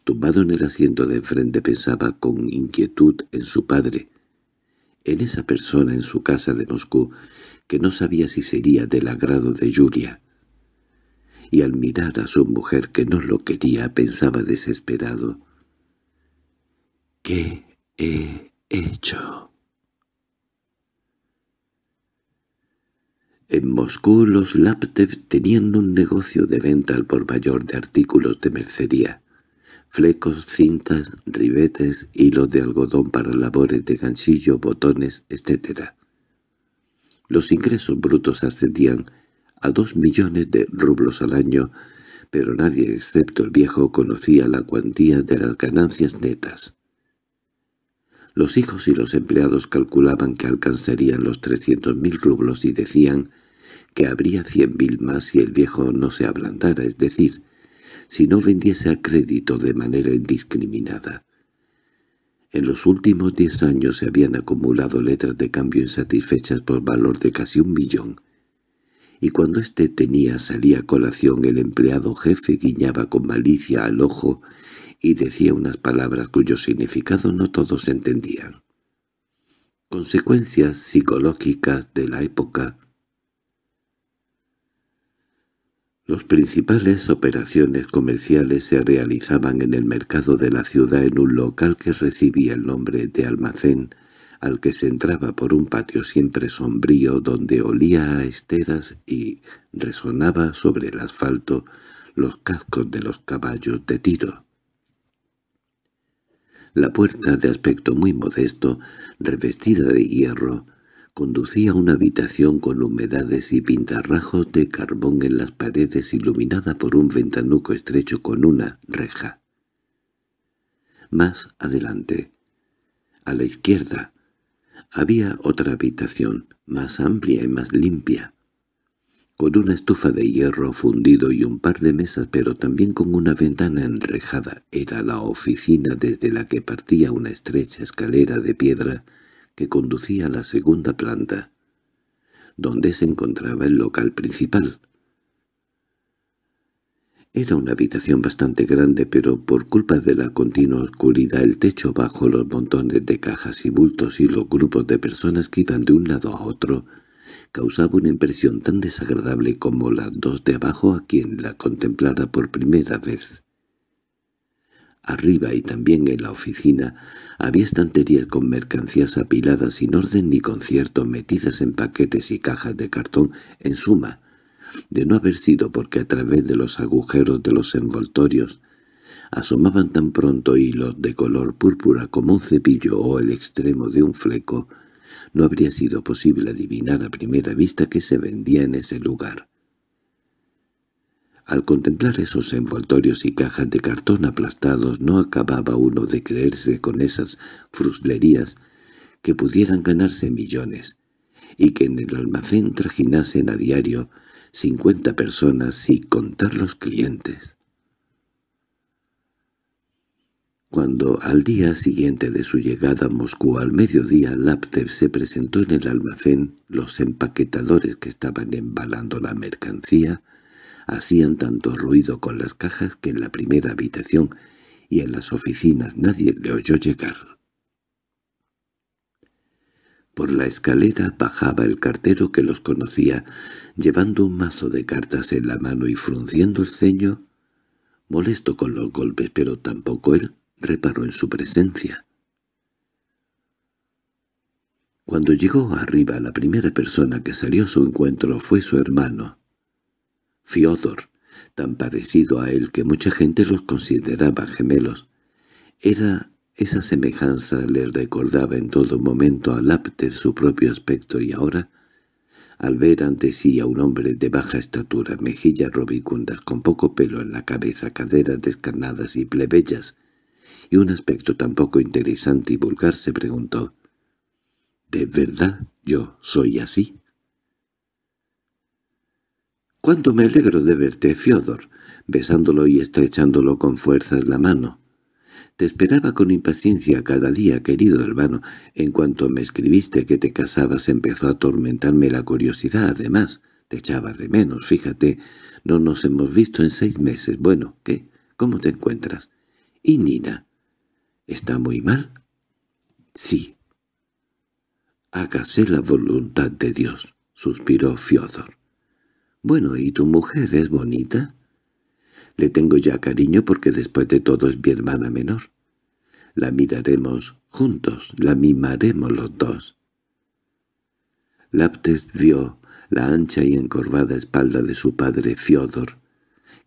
tumbado en el asiento de enfrente, pensaba con inquietud en su padre, en esa persona en su casa de Moscú, que no sabía si sería del agrado de Julia. Y al mirar a su mujer que no lo quería, pensaba desesperado. «¿Qué he hecho?» En Moscú los Laptev tenían un negocio de venta al por mayor de artículos de mercería, flecos, cintas, ribetes, hilos de algodón para labores de ganchillo, botones, etc. Los ingresos brutos ascendían a dos millones de rublos al año, pero nadie excepto el viejo conocía la cuantía de las ganancias netas. Los hijos y los empleados calculaban que alcanzarían los trescientos mil rublos y decían que habría cien mil más si el viejo no se ablandara, es decir, si no vendiese a crédito de manera indiscriminada. En los últimos diez años se habían acumulado letras de cambio insatisfechas por valor de casi un millón, y cuando éste tenía salía a colación el empleado jefe guiñaba con malicia al ojo y decía unas palabras cuyo significado no todos entendían. Consecuencias psicológicas de la época Los principales operaciones comerciales se realizaban en el mercado de la ciudad en un local que recibía el nombre de almacén al que se entraba por un patio siempre sombrío donde olía a esteras y resonaba sobre el asfalto los cascos de los caballos de tiro. La puerta, de aspecto muy modesto, revestida de hierro, conducía a una habitación con humedades y pintarrajos de carbón en las paredes iluminada por un ventanuco estrecho con una reja. Más adelante, a la izquierda, había otra habitación, más amplia y más limpia, con una estufa de hierro fundido y un par de mesas, pero también con una ventana enrejada. Era la oficina desde la que partía una estrecha escalera de piedra que conducía a la segunda planta, donde se encontraba el local principal. Era una habitación bastante grande, pero por culpa de la continua oscuridad el techo bajo los montones de cajas y bultos y los grupos de personas que iban de un lado a otro causaba una impresión tan desagradable como las dos de abajo a quien la contemplara por primera vez. Arriba y también en la oficina había estanterías con mercancías apiladas sin orden ni concierto metidas en paquetes y cajas de cartón, en suma, de no haber sido porque a través de los agujeros de los envoltorios asomaban tan pronto hilos de color púrpura como un cepillo o el extremo de un fleco, no habría sido posible adivinar a primera vista qué se vendía en ese lugar. Al contemplar esos envoltorios y cajas de cartón aplastados no acababa uno de creerse con esas fruslerías que pudieran ganarse millones y que en el almacén trajinasen a diario 50 personas y contar los clientes. Cuando al día siguiente de su llegada a Moscú al mediodía Laptev se presentó en el almacén, los empaquetadores que estaban embalando la mercancía hacían tanto ruido con las cajas que en la primera habitación y en las oficinas nadie le oyó llegar. Por la escalera bajaba el cartero que los conocía, llevando un mazo de cartas en la mano y frunciendo el ceño, molesto con los golpes, pero tampoco él reparó en su presencia. Cuando llegó arriba la primera persona que salió a su encuentro fue su hermano, Fiodor, tan parecido a él que mucha gente los consideraba gemelos. Era esa semejanza le recordaba en todo momento al Lapter su propio aspecto y ahora, al ver ante sí a un hombre de baja estatura, mejillas robicundas, con poco pelo en la cabeza, caderas descarnadas y plebeyas, y un aspecto tan poco interesante y vulgar, se preguntó, —¿De verdad yo soy así? —¡Cuánto me alegro de verte, Fiodor! —besándolo y estrechándolo con fuerzas la mano. Te esperaba con impaciencia cada día, querido hermano. En cuanto me escribiste que te casabas empezó a atormentarme la curiosidad, además. Te echaba de menos, fíjate. No nos hemos visto en seis meses. Bueno, ¿qué? ¿Cómo te encuentras? ¿Y Nina? ¿Está muy mal? Sí. Hágase la voluntad de Dios, suspiró Fiodor. Bueno, ¿y tu mujer es bonita? Le tengo ya cariño porque después de todo es mi hermana menor. La miraremos juntos, la mimaremos los dos. Láptez vio la ancha y encorvada espalda de su padre Fiodor,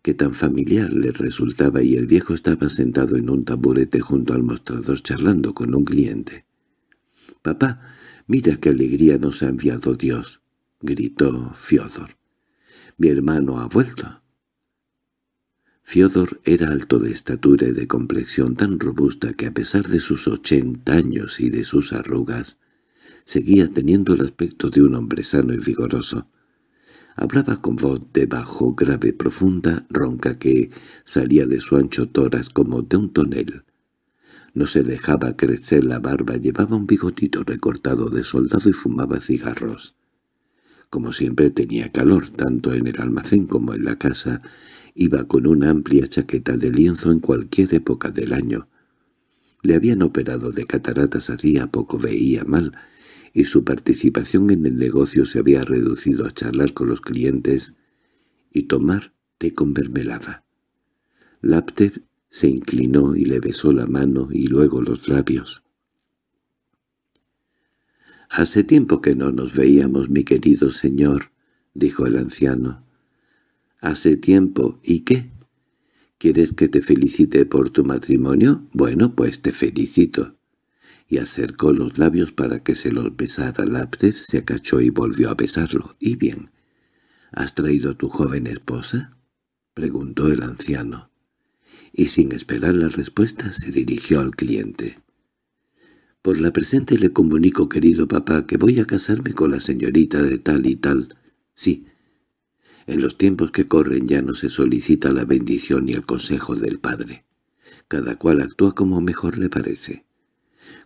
que tan familiar le resultaba y el viejo estaba sentado en un taburete junto al mostrador charlando con un cliente. «Papá, mira qué alegría nos ha enviado Dios», gritó Fiodor. «Mi hermano ha vuelto». Fiodor era alto de estatura y de complexión tan robusta que a pesar de sus ochenta años y de sus arrugas, seguía teniendo el aspecto de un hombre sano y vigoroso. Hablaba con voz de bajo, grave, profunda, ronca que salía de su ancho toras como de un tonel. No se dejaba crecer la barba, llevaba un bigotito recortado de soldado y fumaba cigarros. Como siempre tenía calor, tanto en el almacén como en la casa, Iba con una amplia chaqueta de lienzo en cualquier época del año. Le habían operado de cataratas hacía poco veía mal, y su participación en el negocio se había reducido a charlar con los clientes y tomar té con mermelada. Laptev se inclinó y le besó la mano y luego los labios. —Hace tiempo que no nos veíamos, mi querido señor —dijo el anciano hace tiempo, ¿y qué? ¿Quieres que te felicite por tu matrimonio? Bueno, pues te felicito. Y acercó los labios para que se los besara Laptev, se acachó y volvió a besarlo. ¿Y bien? ¿Has traído a tu joven esposa? preguntó el anciano. Y sin esperar la respuesta se dirigió al cliente. Por la presente le comunico, querido papá, que voy a casarme con la señorita de tal y tal. Sí, en los tiempos que corren ya no se solicita la bendición ni el consejo del Padre. Cada cual actúa como mejor le parece.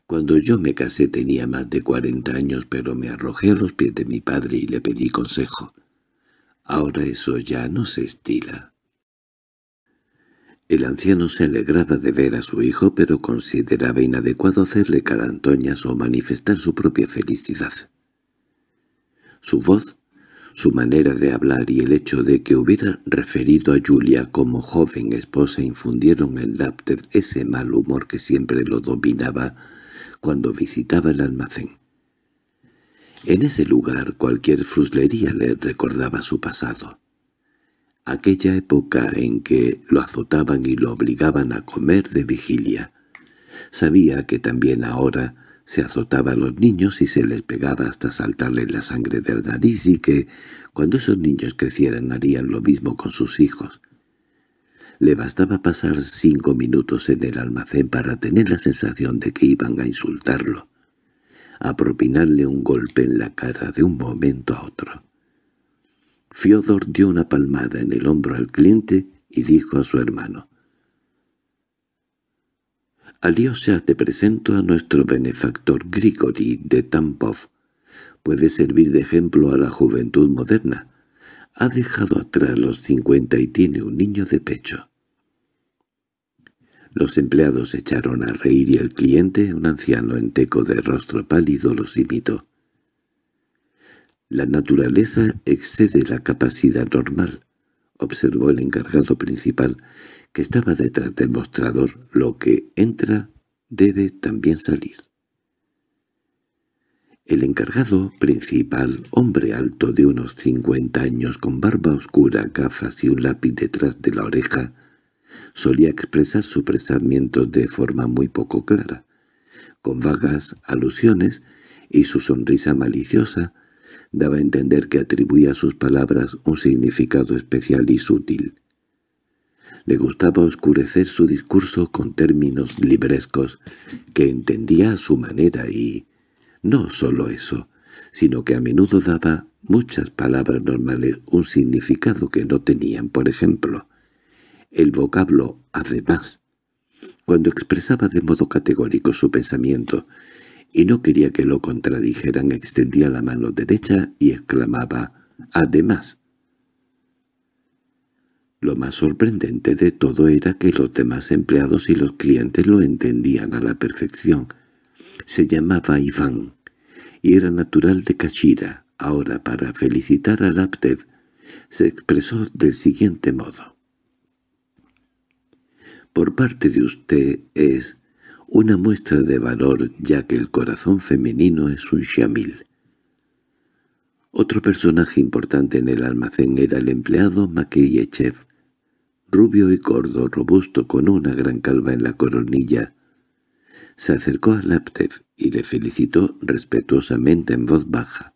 Cuando yo me casé tenía más de cuarenta años, pero me arrojé a los pies de mi padre y le pedí consejo. Ahora eso ya no se estila. El anciano se alegraba de ver a su hijo, pero consideraba inadecuado hacerle carantoñas o manifestar su propia felicidad. Su voz su manera de hablar y el hecho de que hubiera referido a Julia como joven esposa infundieron en Laptev ese mal humor que siempre lo dominaba cuando visitaba el almacén. En ese lugar cualquier fruslería le recordaba su pasado. Aquella época en que lo azotaban y lo obligaban a comer de vigilia. Sabía que también ahora se azotaba a los niños y se les pegaba hasta saltarles la sangre de la nariz y que, cuando esos niños crecieran, harían lo mismo con sus hijos. Le bastaba pasar cinco minutos en el almacén para tener la sensación de que iban a insultarlo, a propinarle un golpe en la cara de un momento a otro. Fiodor dio una palmada en el hombro al cliente y dijo a su hermano, ya te presento a nuestro benefactor Grigori de Tampov. Puede servir de ejemplo a la juventud moderna. Ha dejado atrás los cincuenta y tiene un niño de pecho. Los empleados echaron a reír y el cliente, un anciano enteco de rostro pálido, los imitó. La naturaleza excede la capacidad normal, observó el encargado principal, que estaba detrás del mostrador, lo que entra debe también salir. El encargado principal, hombre alto de unos cincuenta años, con barba oscura, gafas y un lápiz detrás de la oreja, solía expresar su pensamiento de forma muy poco clara, con vagas alusiones, y su sonrisa maliciosa daba a entender que atribuía a sus palabras un significado especial y sutil. Le gustaba oscurecer su discurso con términos librescos que entendía a su manera y, no solo eso, sino que a menudo daba muchas palabras normales un significado que no tenían, por ejemplo, el vocablo «además», cuando expresaba de modo categórico su pensamiento, y no quería que lo contradijeran, extendía la mano derecha y exclamaba «además», lo más sorprendente de todo era que los demás empleados y los clientes lo entendían a la perfección. Se llamaba Iván y era natural de Kashira. Ahora, para felicitar a Laptev, se expresó del siguiente modo. Por parte de usted es una muestra de valor ya que el corazón femenino es un shamil. Otro personaje importante en el almacén era el empleado Makeyechev, rubio y gordo, robusto, con una gran calva en la coronilla. Se acercó a Laptev y le felicitó respetuosamente en voz baja.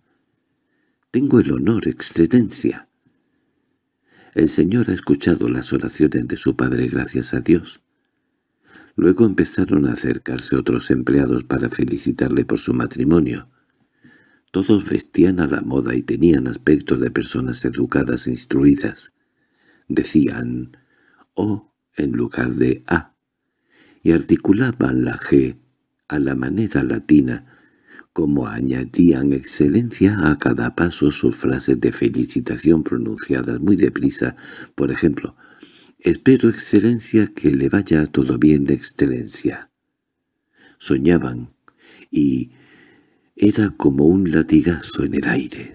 —Tengo el honor, excelencia. El señor ha escuchado las oraciones de su padre gracias a Dios. Luego empezaron a acercarse otros empleados para felicitarle por su matrimonio. Todos vestían a la moda y tenían aspecto de personas educadas e instruidas decían «o» oh, en lugar de «a», y articulaban la «g» a la manera latina, como añadían excelencia a cada paso sus frases de felicitación pronunciadas muy deprisa, por ejemplo, «Espero, excelencia, que le vaya todo bien, excelencia». Soñaban, y era como un latigazo en el aire.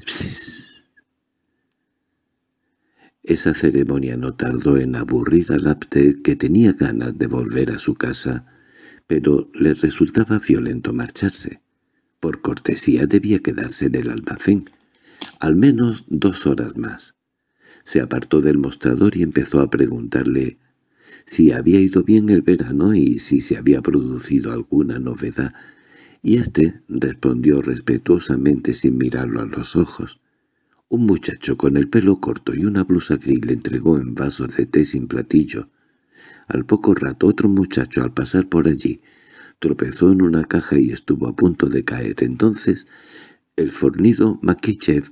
Esa ceremonia no tardó en aburrir al Apte, que tenía ganas de volver a su casa, pero le resultaba violento marcharse. Por cortesía debía quedarse en el almacén, al menos dos horas más. Se apartó del mostrador y empezó a preguntarle si había ido bien el verano y si se había producido alguna novedad, y éste respondió respetuosamente sin mirarlo a los ojos. Un muchacho con el pelo corto y una blusa gris le entregó en vasos de té sin platillo. Al poco rato otro muchacho al pasar por allí tropezó en una caja y estuvo a punto de caer. Entonces el fornido Makichev,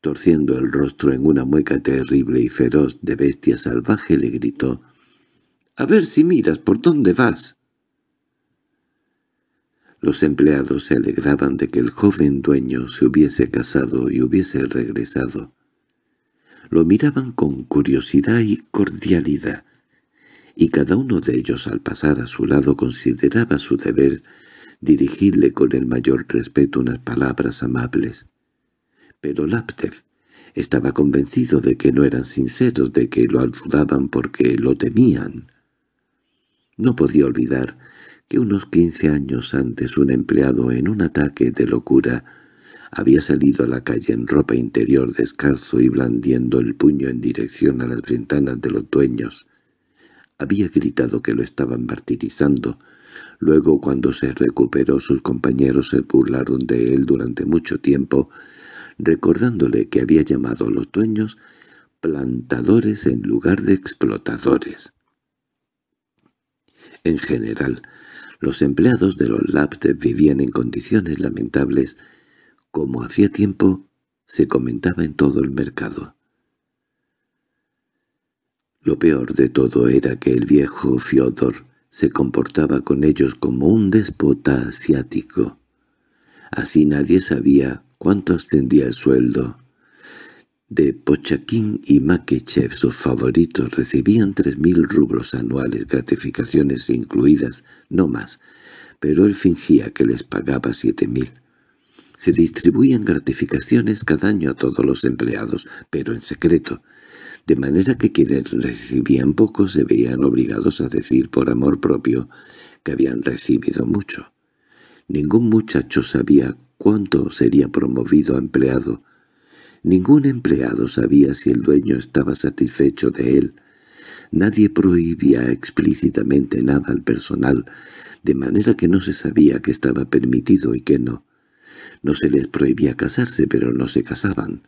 torciendo el rostro en una mueca terrible y feroz de bestia salvaje, le gritó «A ver si miras por dónde vas». Los empleados se alegraban de que el joven dueño se hubiese casado y hubiese regresado. Lo miraban con curiosidad y cordialidad, y cada uno de ellos al pasar a su lado consideraba su deber dirigirle con el mayor respeto unas palabras amables. Pero Laptev estaba convencido de que no eran sinceros, de que lo ayudaban porque lo temían. No podía olvidar que unos quince años antes un empleado en un ataque de locura había salido a la calle en ropa interior descalzo y blandiendo el puño en dirección a las ventanas de los dueños. Había gritado que lo estaban martirizando. Luego, cuando se recuperó, sus compañeros se burlaron de él durante mucho tiempo, recordándole que había llamado a los dueños plantadores en lugar de explotadores. En general, los empleados de los laptops vivían en condiciones lamentables, como hacía tiempo se comentaba en todo el mercado. Lo peor de todo era que el viejo Fiodor se comportaba con ellos como un déspota asiático. Así nadie sabía cuánto ascendía el sueldo de Pochaquín y Makechev, sus favoritos, recibían tres mil rublos anuales, gratificaciones incluidas, no más, pero él fingía que les pagaba siete Se distribuían gratificaciones cada año a todos los empleados, pero en secreto, de manera que quienes recibían poco se veían obligados a decir por amor propio que habían recibido mucho. Ningún muchacho sabía cuánto sería promovido a empleado, Ningún empleado sabía si el dueño estaba satisfecho de él. Nadie prohibía explícitamente nada al personal, de manera que no se sabía qué estaba permitido y qué no. No se les prohibía casarse, pero no se casaban,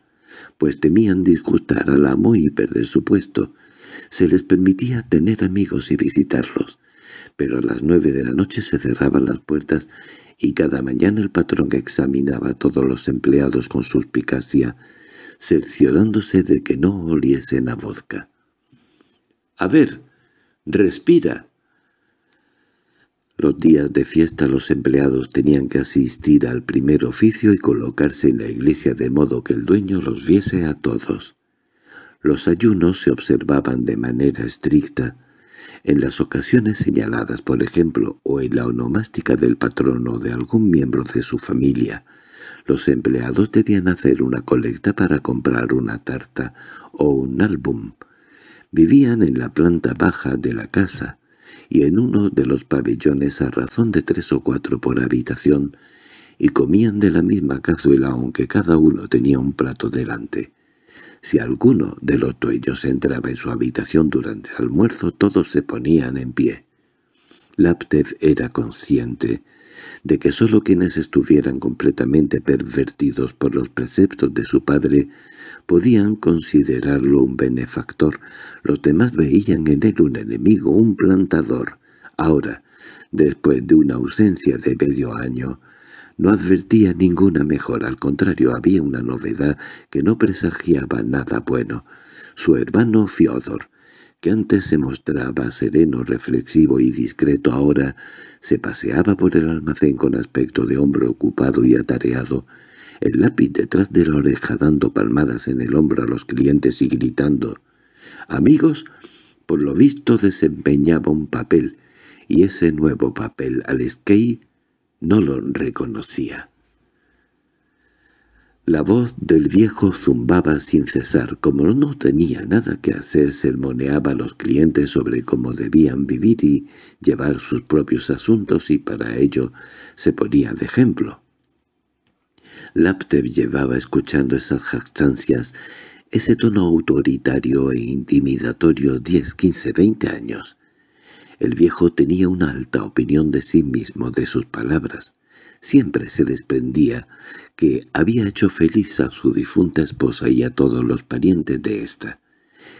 pues temían disgustar al amo y perder su puesto. Se les permitía tener amigos y visitarlos, pero a las nueve de la noche se cerraban las puertas y cada mañana el patrón examinaba a todos los empleados con suspicacia cerciorándose de que no oliesen a vodka. —A ver, respira. Los días de fiesta los empleados tenían que asistir al primer oficio y colocarse en la iglesia de modo que el dueño los viese a todos. Los ayunos se observaban de manera estricta. En las ocasiones señaladas, por ejemplo, o en la onomástica del patrono de algún miembro de su familia, los empleados debían hacer una colecta para comprar una tarta o un álbum. Vivían en la planta baja de la casa y en uno de los pabellones a razón de tres o cuatro por habitación y comían de la misma cazuela aunque cada uno tenía un plato delante. Si alguno de los dueños entraba en su habitación durante el almuerzo, todos se ponían en pie. Laptev era consciente de que sólo quienes estuvieran completamente pervertidos por los preceptos de su padre podían considerarlo un benefactor. Los demás veían en él un enemigo, un plantador. Ahora, después de una ausencia de medio año, no advertía ninguna mejora, al contrario, había una novedad que no presagiaba nada bueno. Su hermano Fiodor, que antes se mostraba sereno, reflexivo y discreto ahora, se paseaba por el almacén con aspecto de hombre ocupado y atareado, el lápiz detrás de la oreja dando palmadas en el hombro a los clientes y gritando. «Amigos, por lo visto desempeñaba un papel, y ese nuevo papel al skate no lo reconocía». La voz del viejo zumbaba sin cesar. Como no tenía nada que hacer, sermoneaba a los clientes sobre cómo debían vivir y llevar sus propios asuntos y para ello se ponía de ejemplo. Laptev llevaba escuchando esas jactancias, ese tono autoritario e intimidatorio 10, 15, 20 años. El viejo tenía una alta opinión de sí mismo, de sus palabras siempre se desprendía que había hecho feliz a su difunta esposa y a todos los parientes de ésta,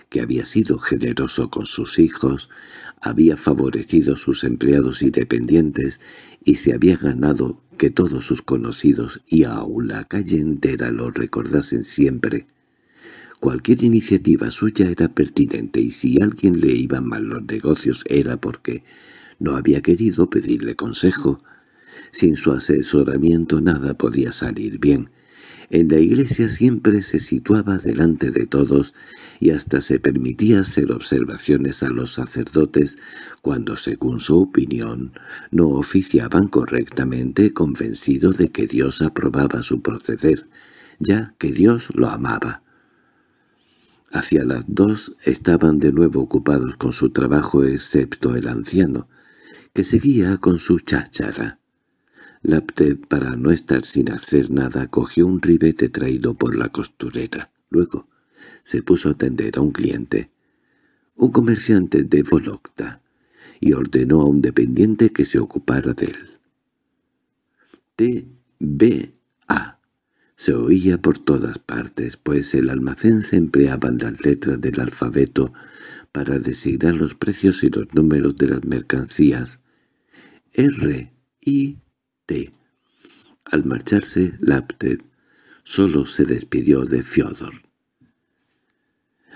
que había sido generoso con sus hijos, había favorecido sus empleados y dependientes y se había ganado que todos sus conocidos y aún la calle entera lo recordasen siempre. Cualquier iniciativa suya era pertinente y si a alguien le iban mal los negocios era porque no había querido pedirle consejo, sin su asesoramiento nada podía salir bien. En la iglesia siempre se situaba delante de todos y hasta se permitía hacer observaciones a los sacerdotes cuando, según su opinión, no oficiaban correctamente convencido de que Dios aprobaba su proceder, ya que Dios lo amaba. Hacia las dos estaban de nuevo ocupados con su trabajo excepto el anciano, que seguía con su cháchara. Lapte, para no estar sin hacer nada, cogió un ribete traído por la costurera. Luego se puso a atender a un cliente, un comerciante de Volocta, y ordenó a un dependiente que se ocupara de él. T.B.A. Se oía por todas partes, pues el almacén se empleaban las letras del alfabeto para designar los precios y los números de las mercancías. R, I, al marcharse, Laptev solo se despidió de Fiodor.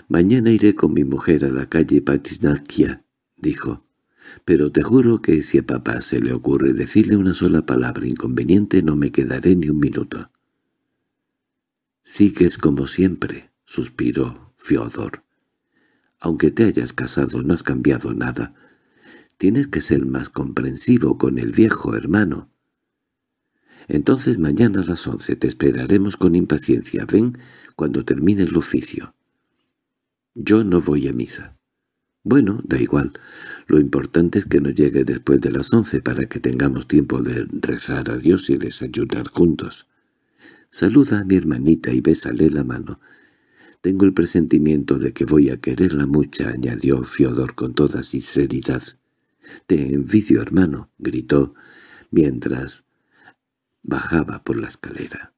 «Mañana iré con mi mujer a la calle Pachinakia dijo. «Pero te juro que si a papá se le ocurre decirle una sola palabra inconveniente no me quedaré ni un minuto». es como siempre», suspiró Fiodor. «Aunque te hayas casado no has cambiado nada. Tienes que ser más comprensivo con el viejo hermano. Entonces mañana a las once te esperaremos con impaciencia. Ven cuando termine el oficio. Yo no voy a misa. Bueno, da igual. Lo importante es que no llegue después de las once para que tengamos tiempo de rezar a Dios y desayunar juntos. Saluda a mi hermanita y bésale la mano. Tengo el presentimiento de que voy a quererla mucho, añadió Fiodor con toda sinceridad. Te envidio, hermano, gritó, mientras bajaba por la escalera.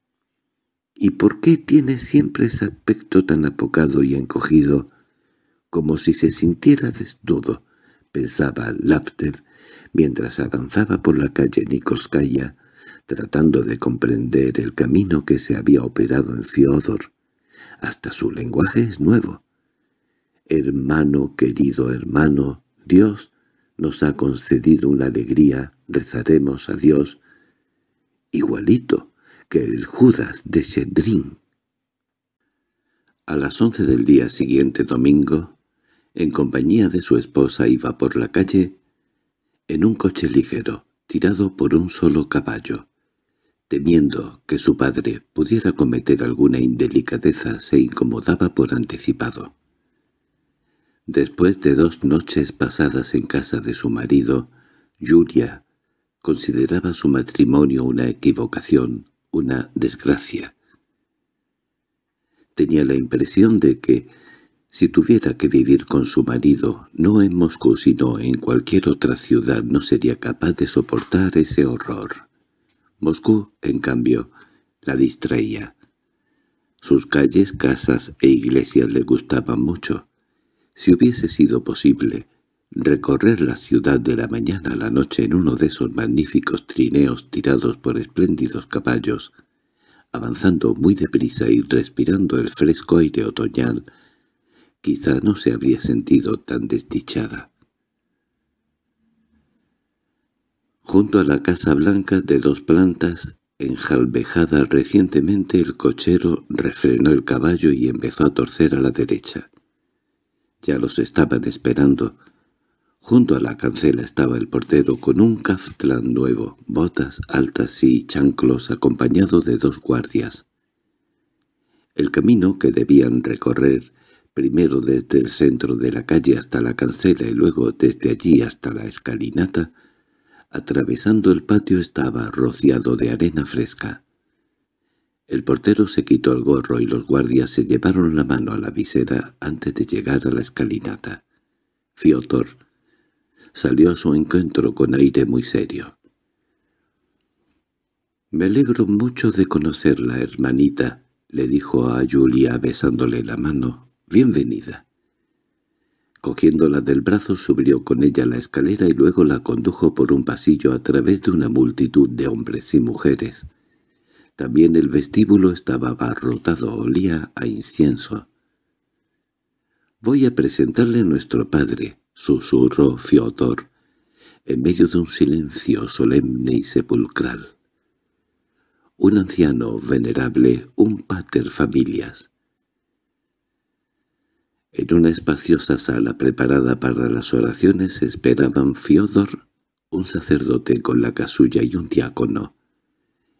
¿Y por qué tiene siempre ese aspecto tan apocado y encogido, como si se sintiera desnudo? pensaba Laptev mientras avanzaba por la calle Nikoskaya, tratando de comprender el camino que se había operado en Fiodor. Hasta su lenguaje es nuevo. Hermano querido hermano, Dios nos ha concedido una alegría, rezaremos a Dios, igualito que el Judas de Shedrin. A las once del día siguiente domingo, en compañía de su esposa iba por la calle en un coche ligero, tirado por un solo caballo. Temiendo que su padre pudiera cometer alguna indelicadeza, se incomodaba por anticipado. Después de dos noches pasadas en casa de su marido, Julia consideraba su matrimonio una equivocación, una desgracia. Tenía la impresión de que, si tuviera que vivir con su marido, no en Moscú sino en cualquier otra ciudad, no sería capaz de soportar ese horror. Moscú, en cambio, la distraía. Sus calles, casas e iglesias le gustaban mucho. Si hubiese sido posible, Recorrer la ciudad de la mañana a la noche en uno de esos magníficos trineos tirados por espléndidos caballos, avanzando muy deprisa y respirando el fresco aire otoñal, quizá no se habría sentido tan desdichada. Junto a la casa blanca de dos plantas, enjalbejada recientemente, el cochero refrenó el caballo y empezó a torcer a la derecha. Ya los estaban esperando, Junto a la cancela estaba el portero con un caftlán nuevo, botas altas y chanclos acompañado de dos guardias. El camino que debían recorrer, primero desde el centro de la calle hasta la cancela y luego desde allí hasta la escalinata, atravesando el patio estaba rociado de arena fresca. El portero se quitó el gorro y los guardias se llevaron la mano a la visera antes de llegar a la escalinata. Fiotor salió a su encuentro con aire muy serio. —Me alegro mucho de conocerla, hermanita —le dijo a Julia besándole la mano. —Bienvenida. Cogiéndola del brazo subió con ella la escalera y luego la condujo por un pasillo a través de una multitud de hombres y mujeres. También el vestíbulo estaba abarrotado, olía a incienso. «Voy a presentarle a nuestro padre», susurró Fiodor, en medio de un silencio solemne y sepulcral. Un anciano venerable, un pater familias. En una espaciosa sala preparada para las oraciones esperaban Fiodor, un sacerdote con la casulla y un diácono.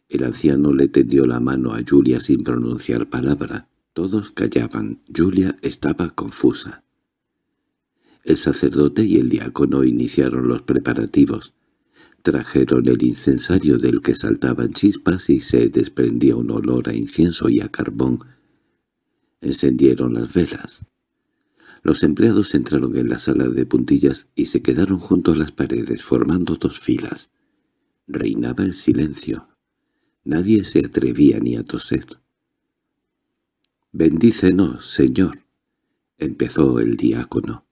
El anciano le tendió la mano a Julia sin pronunciar palabra. Todos callaban. Julia estaba confusa. El sacerdote y el diácono iniciaron los preparativos. Trajeron el incensario del que saltaban chispas y se desprendía un olor a incienso y a carbón. Encendieron las velas. Los empleados entraron en la sala de puntillas y se quedaron junto a las paredes, formando dos filas. Reinaba el silencio. Nadie se atrevía ni a toser. «Bendícenos, Señor», empezó el diácono.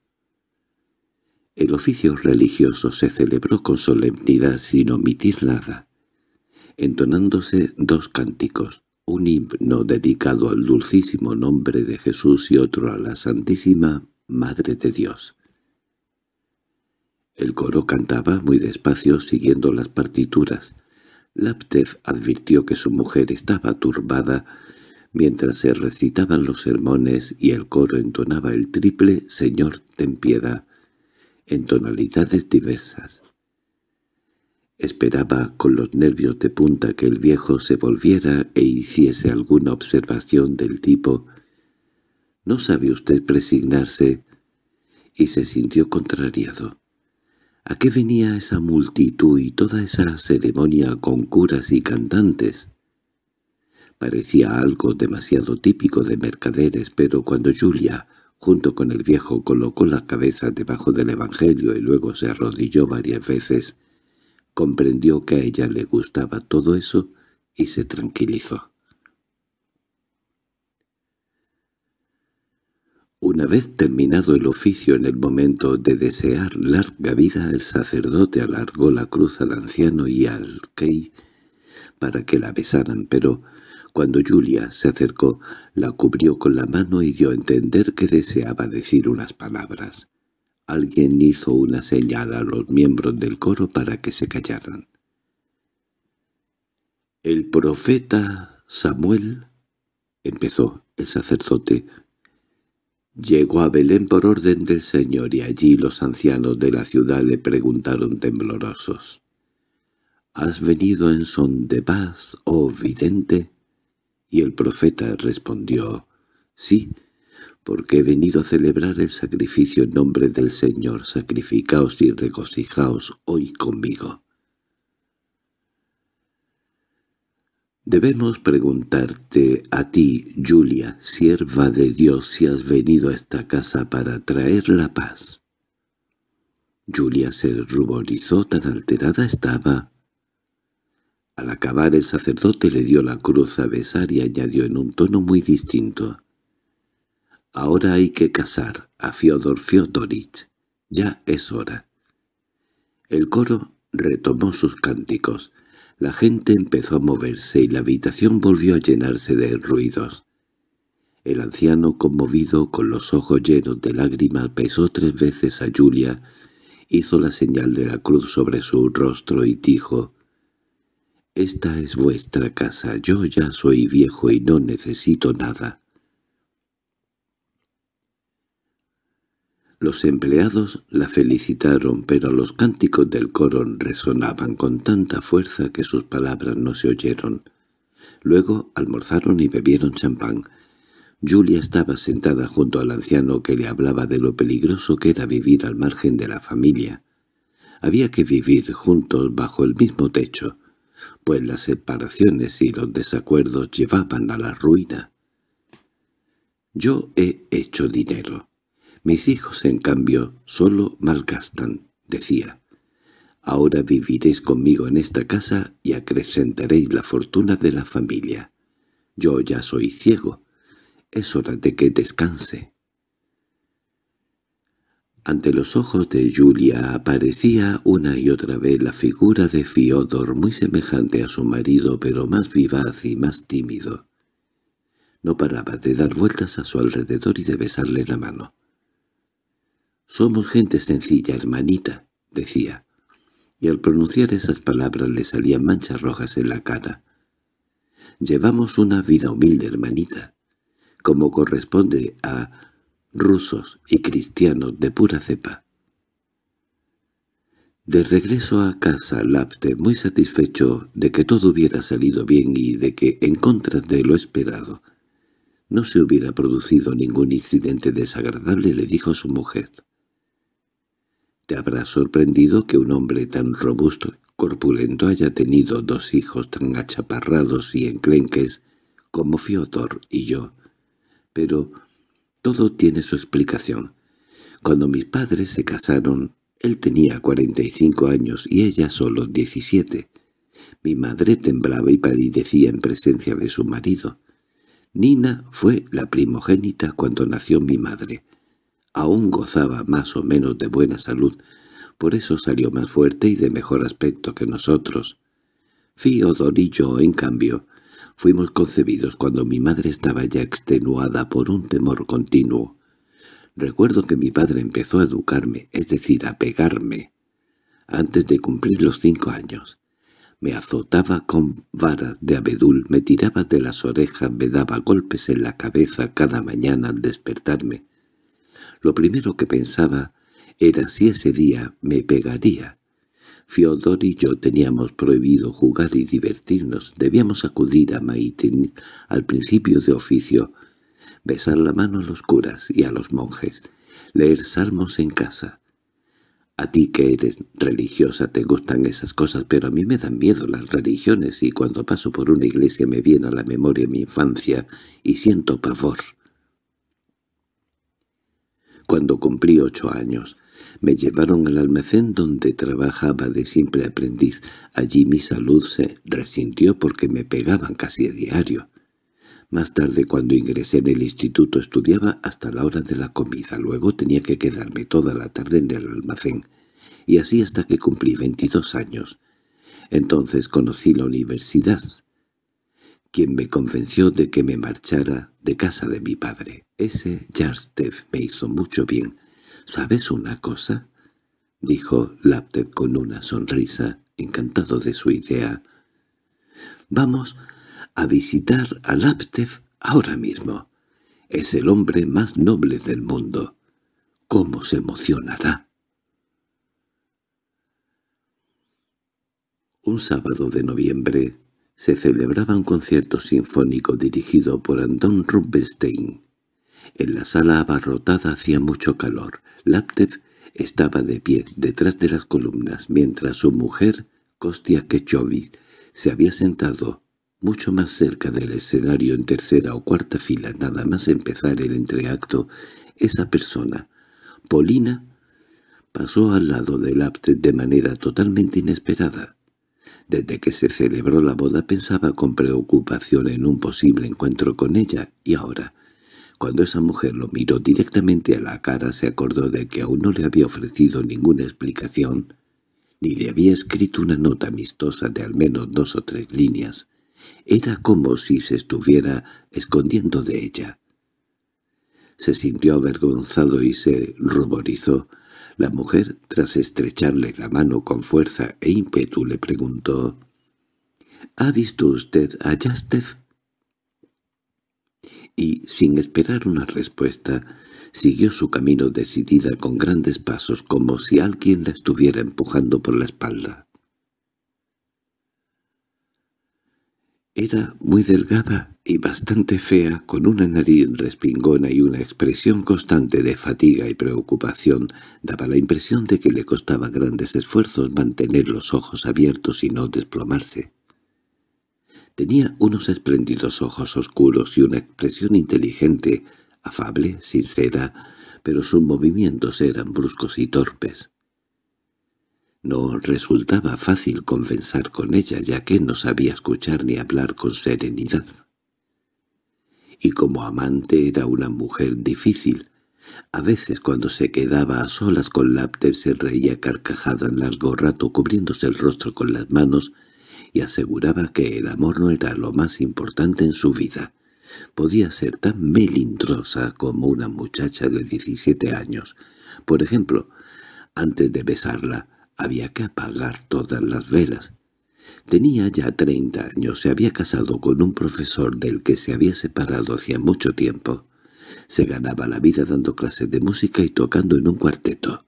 El oficio religioso se celebró con solemnidad sin omitir nada, entonándose dos cánticos, un himno dedicado al dulcísimo nombre de Jesús y otro a la Santísima Madre de Dios. El coro cantaba muy despacio siguiendo las partituras. Laptev advirtió que su mujer estaba turbada mientras se recitaban los sermones y el coro entonaba el triple «Señor, ten piedad», en tonalidades diversas. Esperaba con los nervios de punta que el viejo se volviera e hiciese alguna observación del tipo «¿No sabe usted presignarse?» y se sintió contrariado. ¿A qué venía esa multitud y toda esa ceremonia con curas y cantantes? Parecía algo demasiado típico de mercaderes, pero cuando Julia junto con el viejo colocó la cabeza debajo del Evangelio y luego se arrodilló varias veces, comprendió que a ella le gustaba todo eso y se tranquilizó. Una vez terminado el oficio en el momento de desear larga vida, el sacerdote alargó la cruz al anciano y al key para que la besaran, pero cuando Julia se acercó, la cubrió con la mano y dio a entender que deseaba decir unas palabras. Alguien hizo una señal a los miembros del coro para que se callaran. «El profeta Samuel», empezó el sacerdote, Llegó a Belén por orden del Señor y allí los ancianos de la ciudad le preguntaron temblorosos. —¿Has venido en son de paz, oh vidente? Y el profeta respondió, «Sí, porque he venido a celebrar el sacrificio en nombre del Señor. Sacrificaos y regocijaos hoy conmigo». Debemos preguntarte a ti, Julia, sierva de Dios, si has venido a esta casa para traer la paz. Julia se ruborizó, tan alterada estaba, al acabar el sacerdote le dio la cruz a besar y añadió en un tono muy distinto. «Ahora hay que casar a Fiodor Fiodorich. Ya es hora». El coro retomó sus cánticos. La gente empezó a moverse y la habitación volvió a llenarse de ruidos. El anciano, conmovido, con los ojos llenos de lágrimas, besó tres veces a Julia, hizo la señal de la cruz sobre su rostro y dijo, «Esta es vuestra casa, yo ya soy viejo y no necesito nada». Los empleados la felicitaron, pero los cánticos del coro resonaban con tanta fuerza que sus palabras no se oyeron. Luego almorzaron y bebieron champán. Julia estaba sentada junto al anciano que le hablaba de lo peligroso que era vivir al margen de la familia. Había que vivir juntos bajo el mismo techo pues las separaciones y los desacuerdos llevaban a la ruina. Yo he hecho dinero. Mis hijos, en cambio, solo malgastan, decía. Ahora viviréis conmigo en esta casa y acrecentaréis la fortuna de la familia. Yo ya soy ciego. Es hora de que descanse. Ante los ojos de Julia aparecía una y otra vez la figura de Fiodor muy semejante a su marido pero más vivaz y más tímido. No paraba de dar vueltas a su alrededor y de besarle la mano. «Somos gente sencilla, hermanita», decía, y al pronunciar esas palabras le salían manchas rojas en la cara. «Llevamos una vida humilde, hermanita, como corresponde a rusos y cristianos de pura cepa. De regreso a casa, Lapte, muy satisfecho de que todo hubiera salido bien y de que, en contra de lo esperado, no se hubiera producido ningún incidente desagradable, le dijo a su mujer. «Te habrá sorprendido que un hombre tan robusto y corpulento haya tenido dos hijos tan achaparrados y enclenques como Fiodor y yo, pero todo tiene su explicación. Cuando mis padres se casaron, él tenía 45 años y ella solo 17. Mi madre temblaba y palidecía en presencia de su marido. Nina fue la primogénita cuando nació mi madre. Aún gozaba más o menos de buena salud, por eso salió más fuerte y de mejor aspecto que nosotros. Fiodor y en cambio, Fuimos concebidos cuando mi madre estaba ya extenuada por un temor continuo. Recuerdo que mi padre empezó a educarme, es decir, a pegarme, antes de cumplir los cinco años. Me azotaba con varas de abedul, me tiraba de las orejas, me daba golpes en la cabeza cada mañana al despertarme. Lo primero que pensaba era si ese día me pegaría Fiodor y yo teníamos prohibido jugar y divertirnos. Debíamos acudir a Maitin al principio de oficio, besar la mano a los curas y a los monjes, leer salmos en casa. A ti que eres religiosa te gustan esas cosas, pero a mí me dan miedo las religiones y cuando paso por una iglesia me viene a la memoria mi infancia y siento pavor. Cuando cumplí ocho años, me llevaron al almacén donde trabajaba de simple aprendiz. Allí mi salud se resintió porque me pegaban casi a diario. Más tarde, cuando ingresé en el instituto, estudiaba hasta la hora de la comida. Luego tenía que quedarme toda la tarde en el almacén, y así hasta que cumplí 22 años. Entonces conocí la universidad, quien me convenció de que me marchara de casa de mi padre. Ese Jarstev me hizo mucho bien. —¿Sabes una cosa? —dijo Laptev con una sonrisa, encantado de su idea. —Vamos a visitar a Laptev ahora mismo. Es el hombre más noble del mundo. ¿Cómo se emocionará? Un sábado de noviembre se celebraba un concierto sinfónico dirigido por Anton Rubinstein en la sala abarrotada hacía mucho calor. Laptev estaba de pie detrás de las columnas, mientras su mujer, Kostia Kechovit, se había sentado mucho más cerca del escenario en tercera o cuarta fila nada más empezar el entreacto, esa persona, Polina, pasó al lado de Laptev de manera totalmente inesperada. Desde que se celebró la boda pensaba con preocupación en un posible encuentro con ella, y ahora cuando esa mujer lo miró directamente a la cara se acordó de que aún no le había ofrecido ninguna explicación, ni le había escrito una nota amistosa de al menos dos o tres líneas. Era como si se estuviera escondiendo de ella. Se sintió avergonzado y se ruborizó. La mujer, tras estrecharle la mano con fuerza e ímpetu, le preguntó «¿Ha visto usted a Yastev?» y, sin esperar una respuesta, siguió su camino decidida con grandes pasos como si alguien la estuviera empujando por la espalda. Era muy delgada y bastante fea, con una nariz respingona y una expresión constante de fatiga y preocupación. Daba la impresión de que le costaba grandes esfuerzos mantener los ojos abiertos y no desplomarse. Tenía unos espléndidos ojos oscuros y una expresión inteligente, afable, sincera, pero sus movimientos eran bruscos y torpes. No resultaba fácil conversar con ella, ya que no sabía escuchar ni hablar con serenidad. Y como amante era una mujer difícil. A veces cuando se quedaba a solas con lápter, se reía carcajadas largo rato cubriéndose el rostro con las manos y aseguraba que el amor no era lo más importante en su vida. Podía ser tan melindrosa como una muchacha de 17 años. Por ejemplo, antes de besarla había que apagar todas las velas. Tenía ya 30 años, se había casado con un profesor del que se había separado hacía mucho tiempo. Se ganaba la vida dando clases de música y tocando en un cuarteto.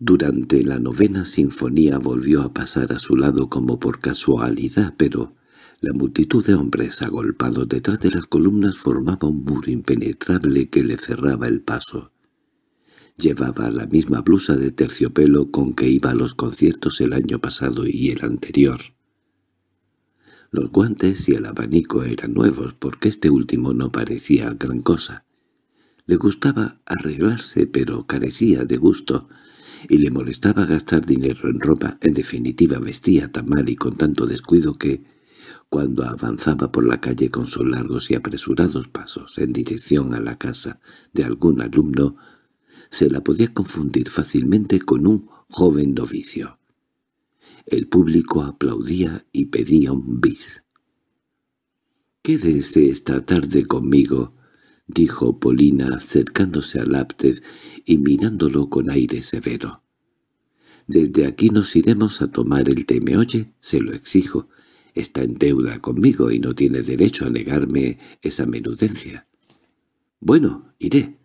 Durante la novena sinfonía volvió a pasar a su lado como por casualidad, pero la multitud de hombres agolpados detrás de las columnas formaba un muro impenetrable que le cerraba el paso. Llevaba la misma blusa de terciopelo con que iba a los conciertos el año pasado y el anterior. Los guantes y el abanico eran nuevos porque este último no parecía gran cosa. Le gustaba arreglarse pero carecía de gusto, y le molestaba gastar dinero en ropa. En definitiva, vestía tan mal y con tanto descuido que, cuando avanzaba por la calle con sus largos y apresurados pasos en dirección a la casa de algún alumno, se la podía confundir fácilmente con un joven novicio. El público aplaudía y pedía un bis. «Quédese este esta tarde conmigo», —dijo Polina acercándose a Laptev y mirándolo con aire severo. —Desde aquí nos iremos a tomar el té, ¿me oye? Se lo exijo. Está en deuda conmigo y no tiene derecho a negarme esa menudencia. —Bueno, iré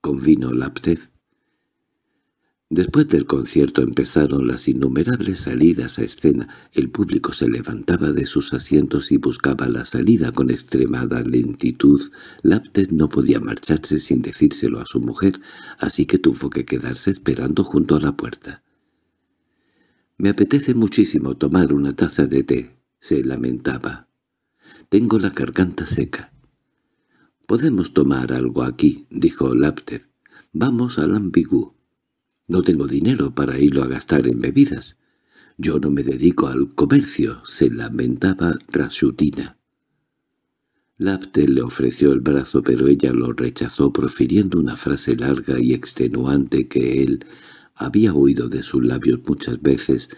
—convino Laptev Después del concierto empezaron las innumerables salidas a escena. El público se levantaba de sus asientos y buscaba la salida con extremada lentitud. Laptev no podía marcharse sin decírselo a su mujer, así que tuvo que quedarse esperando junto a la puerta. «Me apetece muchísimo tomar una taza de té», se lamentaba. «Tengo la garganta seca». «Podemos tomar algo aquí», dijo Laptev. «Vamos al ambigú». No tengo dinero para irlo a gastar en bebidas. Yo no me dedico al comercio, se lamentaba Rasutina. Lapte le ofreció el brazo pero ella lo rechazó profiriendo una frase larga y extenuante que él había oído de sus labios muchas veces,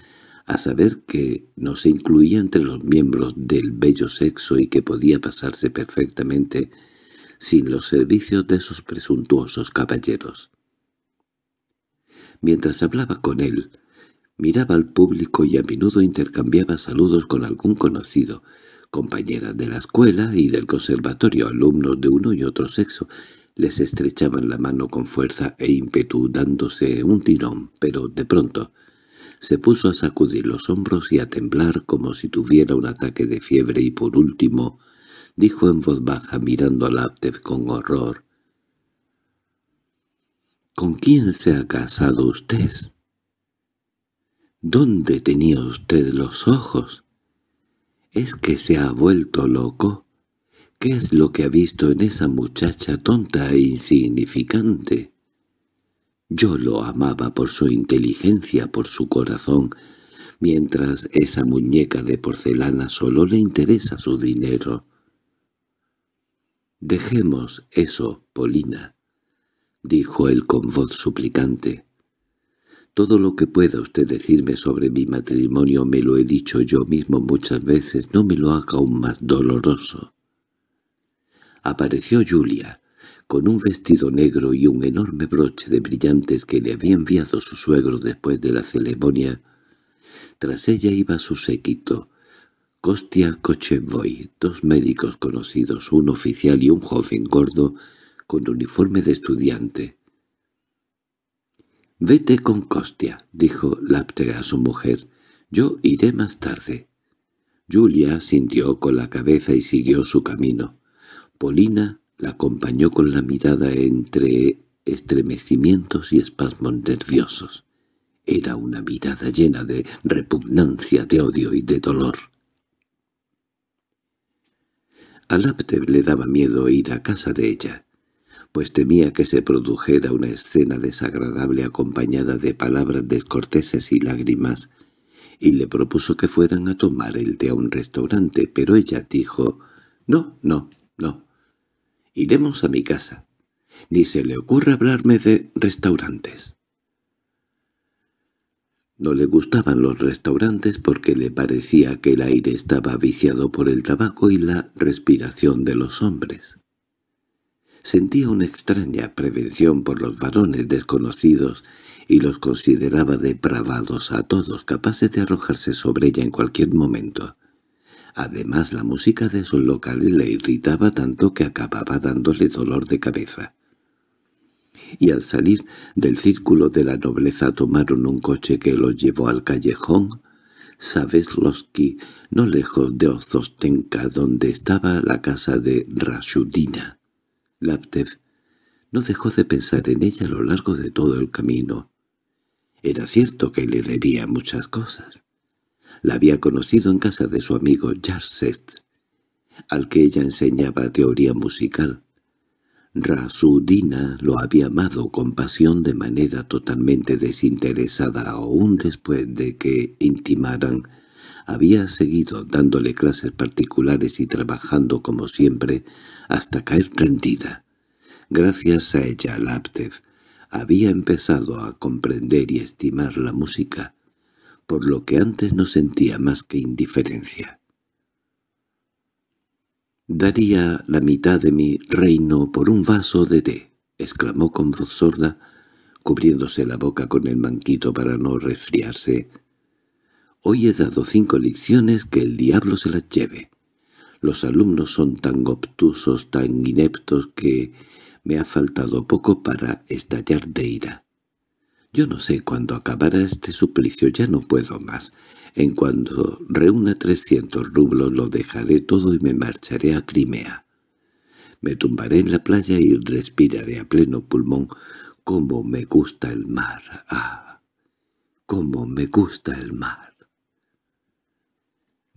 a saber que no se incluía entre los miembros del bello sexo y que podía pasarse perfectamente sin los servicios de esos presuntuosos caballeros. Mientras hablaba con él, miraba al público y a menudo intercambiaba saludos con algún conocido, compañeras de la escuela y del conservatorio, alumnos de uno y otro sexo, les estrechaban la mano con fuerza e ímpetu dándose un tirón, pero de pronto se puso a sacudir los hombros y a temblar como si tuviera un ataque de fiebre y por último dijo en voz baja mirando a Laptev con horror ¿Con quién se ha casado usted? ¿Dónde tenía usted los ojos? ¿Es que se ha vuelto loco? ¿Qué es lo que ha visto en esa muchacha tonta e insignificante? Yo lo amaba por su inteligencia, por su corazón, mientras esa muñeca de porcelana solo le interesa su dinero. Dejemos eso, Polina. —dijo él con voz suplicante—, todo lo que pueda usted decirme sobre mi matrimonio me lo he dicho yo mismo muchas veces, no me lo haga aún más doloroso. Apareció Julia, con un vestido negro y un enorme broche de brillantes que le había enviado su suegro después de la ceremonia. Tras ella iba su séquito, Kostia Kochevoy, dos médicos conocidos, un oficial y un joven gordo, con uniforme de estudiante. «Vete con Costia», dijo láptega a su mujer. «Yo iré más tarde». Julia sintió con la cabeza y siguió su camino. Polina la acompañó con la mirada entre estremecimientos y espasmos nerviosos. Era una mirada llena de repugnancia, de odio y de dolor. A le daba miedo ir a casa de ella pues temía que se produjera una escena desagradable acompañada de palabras descorteses y lágrimas, y le propuso que fueran a tomar el té a un restaurante, pero ella dijo «No, no, no, iremos a mi casa. Ni se le ocurra hablarme de restaurantes». No le gustaban los restaurantes porque le parecía que el aire estaba viciado por el tabaco y la respiración de los hombres. Sentía una extraña prevención por los varones desconocidos y los consideraba depravados a todos, capaces de arrojarse sobre ella en cualquier momento. Además, la música de esos locales le irritaba tanto que acababa dándole dolor de cabeza. Y al salir del círculo de la nobleza tomaron un coche que los llevó al callejón que no lejos de Ozostenka, donde estaba la casa de Rashudina. Laptev no dejó de pensar en ella a lo largo de todo el camino. Era cierto que le debía muchas cosas. La había conocido en casa de su amigo Yarset, al que ella enseñaba teoría musical. Rasudina lo había amado con pasión de manera totalmente desinteresada aún después de que intimaran había seguido dándole clases particulares y trabajando como siempre hasta caer rendida. Gracias a ella Laptev había empezado a comprender y estimar la música, por lo que antes no sentía más que indiferencia. «Daría la mitad de mi reino por un vaso de té», exclamó con voz sorda, cubriéndose la boca con el manquito para no resfriarse Hoy he dado cinco lecciones que el diablo se las lleve. Los alumnos son tan obtusos, tan ineptos, que me ha faltado poco para estallar de ira. Yo no sé cuándo acabará este suplicio, ya no puedo más. En cuanto reúna trescientos rublos lo dejaré todo y me marcharé a Crimea. Me tumbaré en la playa y respiraré a pleno pulmón. ¡Cómo me gusta el mar! ¡Ah! ¡Cómo me gusta el mar!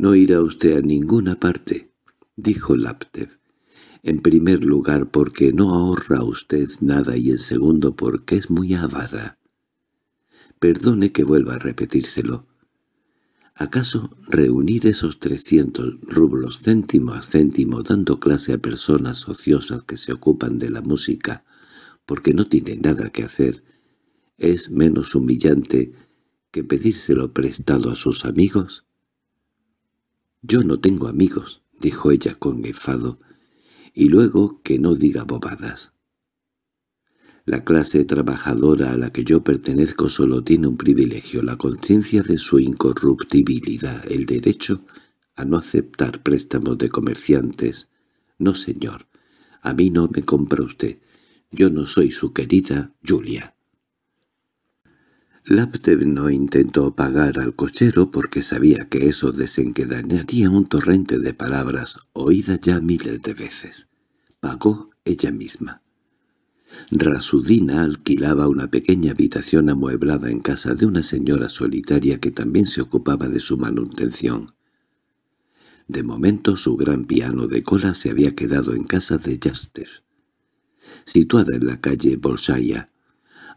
No irá usted a ninguna parte, dijo Laptev. En primer lugar porque no ahorra usted nada y en segundo porque es muy avara. Perdone que vuelva a repetírselo. ¿Acaso reunir esos trescientos rublos céntimo a céntimo dando clase a personas ociosas que se ocupan de la música porque no tienen nada que hacer es menos humillante que pedírselo prestado a sus amigos? —Yo no tengo amigos —dijo ella con enfado—, y luego que no diga bobadas. La clase trabajadora a la que yo pertenezco solo tiene un privilegio, la conciencia de su incorruptibilidad, el derecho a no aceptar préstamos de comerciantes. No, señor, a mí no me compra usted. Yo no soy su querida Julia. Laptev no intentó pagar al cochero porque sabía que eso desencadenaría un torrente de palabras oídas ya miles de veces. Pagó ella misma. Rasudina alquilaba una pequeña habitación amueblada en casa de una señora solitaria que también se ocupaba de su manutención. De momento su gran piano de cola se había quedado en casa de Jaster, situada en la calle Bolsaya,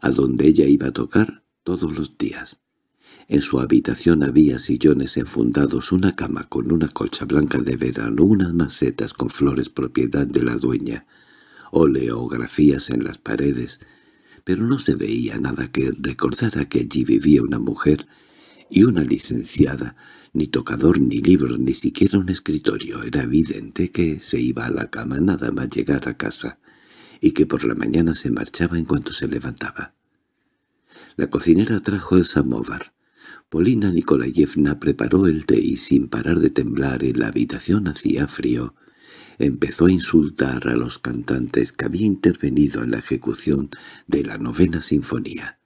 a donde ella iba a tocar todos los días. En su habitación había sillones enfundados, una cama con una colcha blanca de verano, unas macetas con flores propiedad de la dueña, oleografías en las paredes, pero no se veía nada que recordara que allí vivía una mujer y una licenciada, ni tocador ni libro, ni siquiera un escritorio. Era evidente que se iba a la cama nada más llegar a casa, y que por la mañana se marchaba en cuanto se levantaba. La cocinera trajo el samovar. Polina Nikolayevna preparó el té y sin parar de temblar en la habitación hacía frío. Empezó a insultar a los cantantes que había intervenido en la ejecución de la novena sinfonía.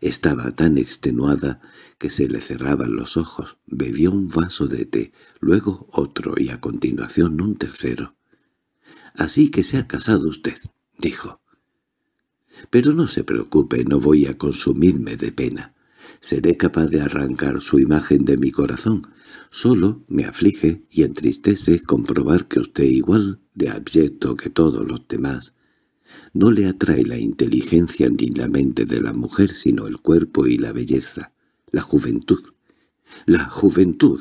Estaba tan extenuada que se le cerraban los ojos. Bebió un vaso de té, luego otro y a continuación un tercero. «Así que se ha casado usted», dijo. Pero no se preocupe, no voy a consumirme de pena. Seré capaz de arrancar su imagen de mi corazón. Solo me aflige y entristece comprobar que usted igual de abyecto que todos los demás. No le atrae la inteligencia ni la mente de la mujer, sino el cuerpo y la belleza, la juventud. ¡La juventud!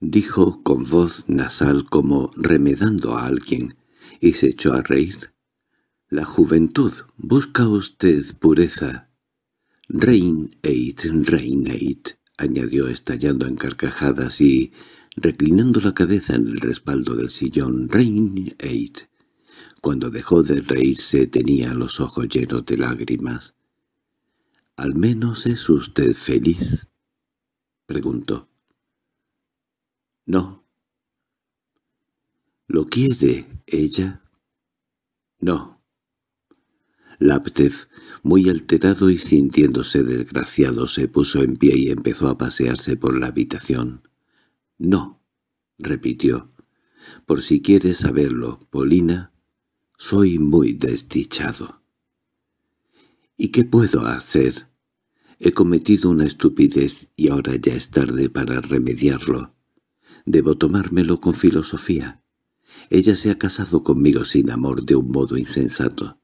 Dijo con voz nasal como remedando a alguien, y se echó a reír. La juventud, busca usted pureza. Rein eight, rein eight, añadió estallando en carcajadas y, reclinando la cabeza en el respaldo del sillón, rein eight. Cuando dejó de reírse tenía los ojos llenos de lágrimas. —¿Al menos es usted feliz? —preguntó. —No. —¿Lo quiere ella? —No. Laptev, muy alterado y sintiéndose desgraciado, se puso en pie y empezó a pasearse por la habitación. —No —repitió—, por si quieres saberlo, Polina, soy muy desdichado. —¿Y qué puedo hacer? He cometido una estupidez y ahora ya es tarde para remediarlo. Debo tomármelo con filosofía. Ella se ha casado conmigo sin amor de un modo insensato.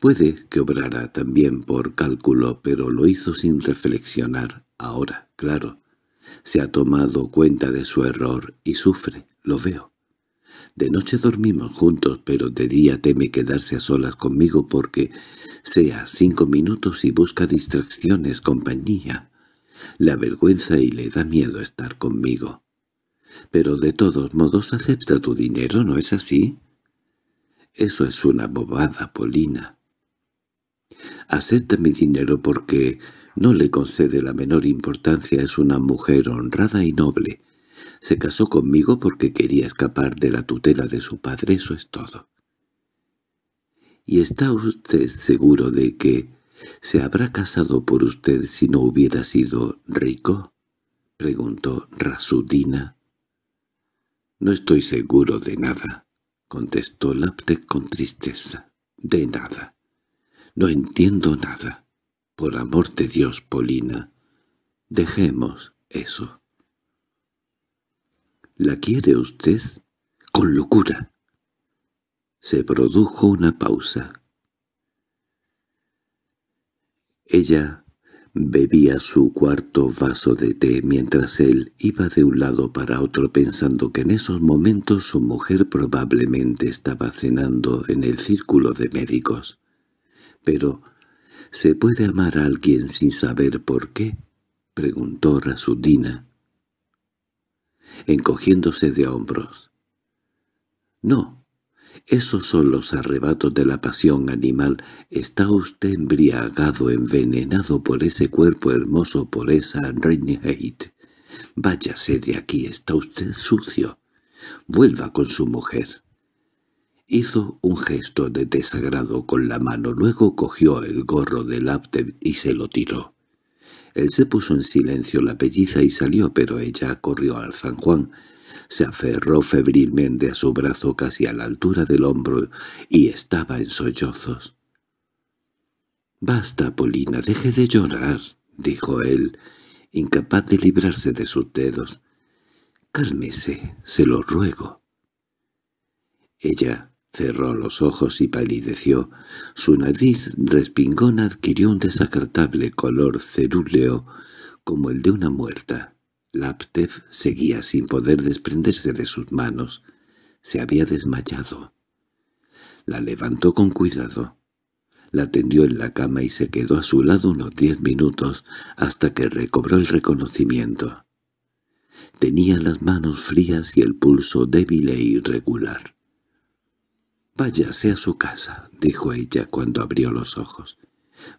Puede que obrara también por cálculo, pero lo hizo sin reflexionar. Ahora, claro, se ha tomado cuenta de su error y sufre, lo veo. De noche dormimos juntos, pero de día teme quedarse a solas conmigo porque sea cinco minutos y busca distracciones, compañía. La vergüenza y le da miedo estar conmigo. Pero de todos modos acepta tu dinero, ¿no es así? Eso es una bobada, Polina. Acepta mi dinero porque no le concede la menor importancia. Es una mujer honrada y noble. Se casó conmigo porque quería escapar de la tutela de su padre, eso es todo. ¿Y está usted seguro de que se habrá casado por usted si no hubiera sido rico? —preguntó Rasudina. —No estoy seguro de nada —contestó Laptec con tristeza. —De nada. No entiendo nada. Por amor de Dios, Polina, dejemos eso. —¿La quiere usted? —¡Con locura! Se produjo una pausa. Ella bebía su cuarto vaso de té mientras él iba de un lado para otro pensando que en esos momentos su mujer probablemente estaba cenando en el círculo de médicos pero ¿se puede amar a alguien sin saber por qué? preguntó Rasudina, encogiéndose de hombros. No, esos son los arrebatos de la pasión animal. Está usted embriagado, envenenado por ese cuerpo hermoso, por esa Reinheit. Váyase de aquí, está usted sucio. Vuelva con su mujer. Hizo un gesto de desagrado con la mano, luego cogió el gorro del Apteb y se lo tiró. Él se puso en silencio la pelliza y salió, pero ella corrió al San Juan. Se aferró febrilmente a su brazo casi a la altura del hombro y estaba en sollozos. «Basta, Polina, deje de llorar», dijo él, incapaz de librarse de sus dedos. «Cálmese, se lo ruego». Ella Cerró los ojos y palideció. Su nariz respingona adquirió un desacartable color cerúleo, como el de una muerta. Laptev seguía sin poder desprenderse de sus manos. Se había desmayado. La levantó con cuidado. La tendió en la cama y se quedó a su lado unos diez minutos hasta que recobró el reconocimiento. Tenía las manos frías y el pulso débil e irregular. Váyase a su casa —dijo ella cuando abrió los ojos—.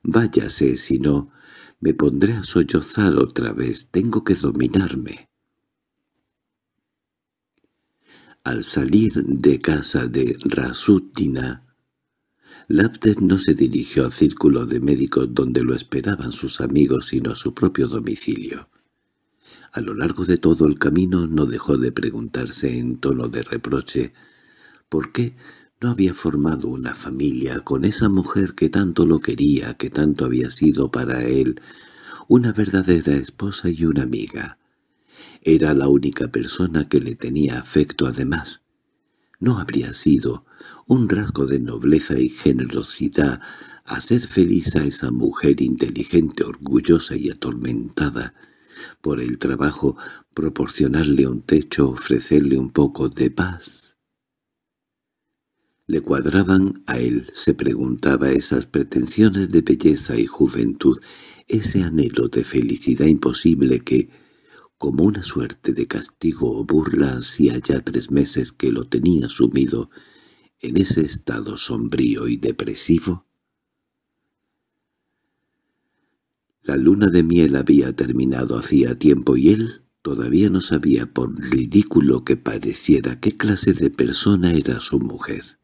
Váyase, si no, me pondré a sollozar otra vez. Tengo que dominarme. Al salir de casa de Rasutina, Lapter no se dirigió al círculo de médicos donde lo esperaban sus amigos, sino a su propio domicilio. A lo largo de todo el camino no dejó de preguntarse en tono de reproche por qué no había formado una familia con esa mujer que tanto lo quería, que tanto había sido para él, una verdadera esposa y una amiga. Era la única persona que le tenía afecto además. ¿No habría sido un rasgo de nobleza y generosidad hacer feliz a esa mujer inteligente, orgullosa y atormentada? Por el trabajo, proporcionarle un techo, ofrecerle un poco de paz le cuadraban a él, se preguntaba esas pretensiones de belleza y juventud, ese anhelo de felicidad imposible que, como una suerte de castigo o burla, hacía ya tres meses que lo tenía sumido en ese estado sombrío y depresivo. La luna de miel había terminado hacía tiempo y él todavía no sabía, por ridículo que pareciera, qué clase de persona era su mujer.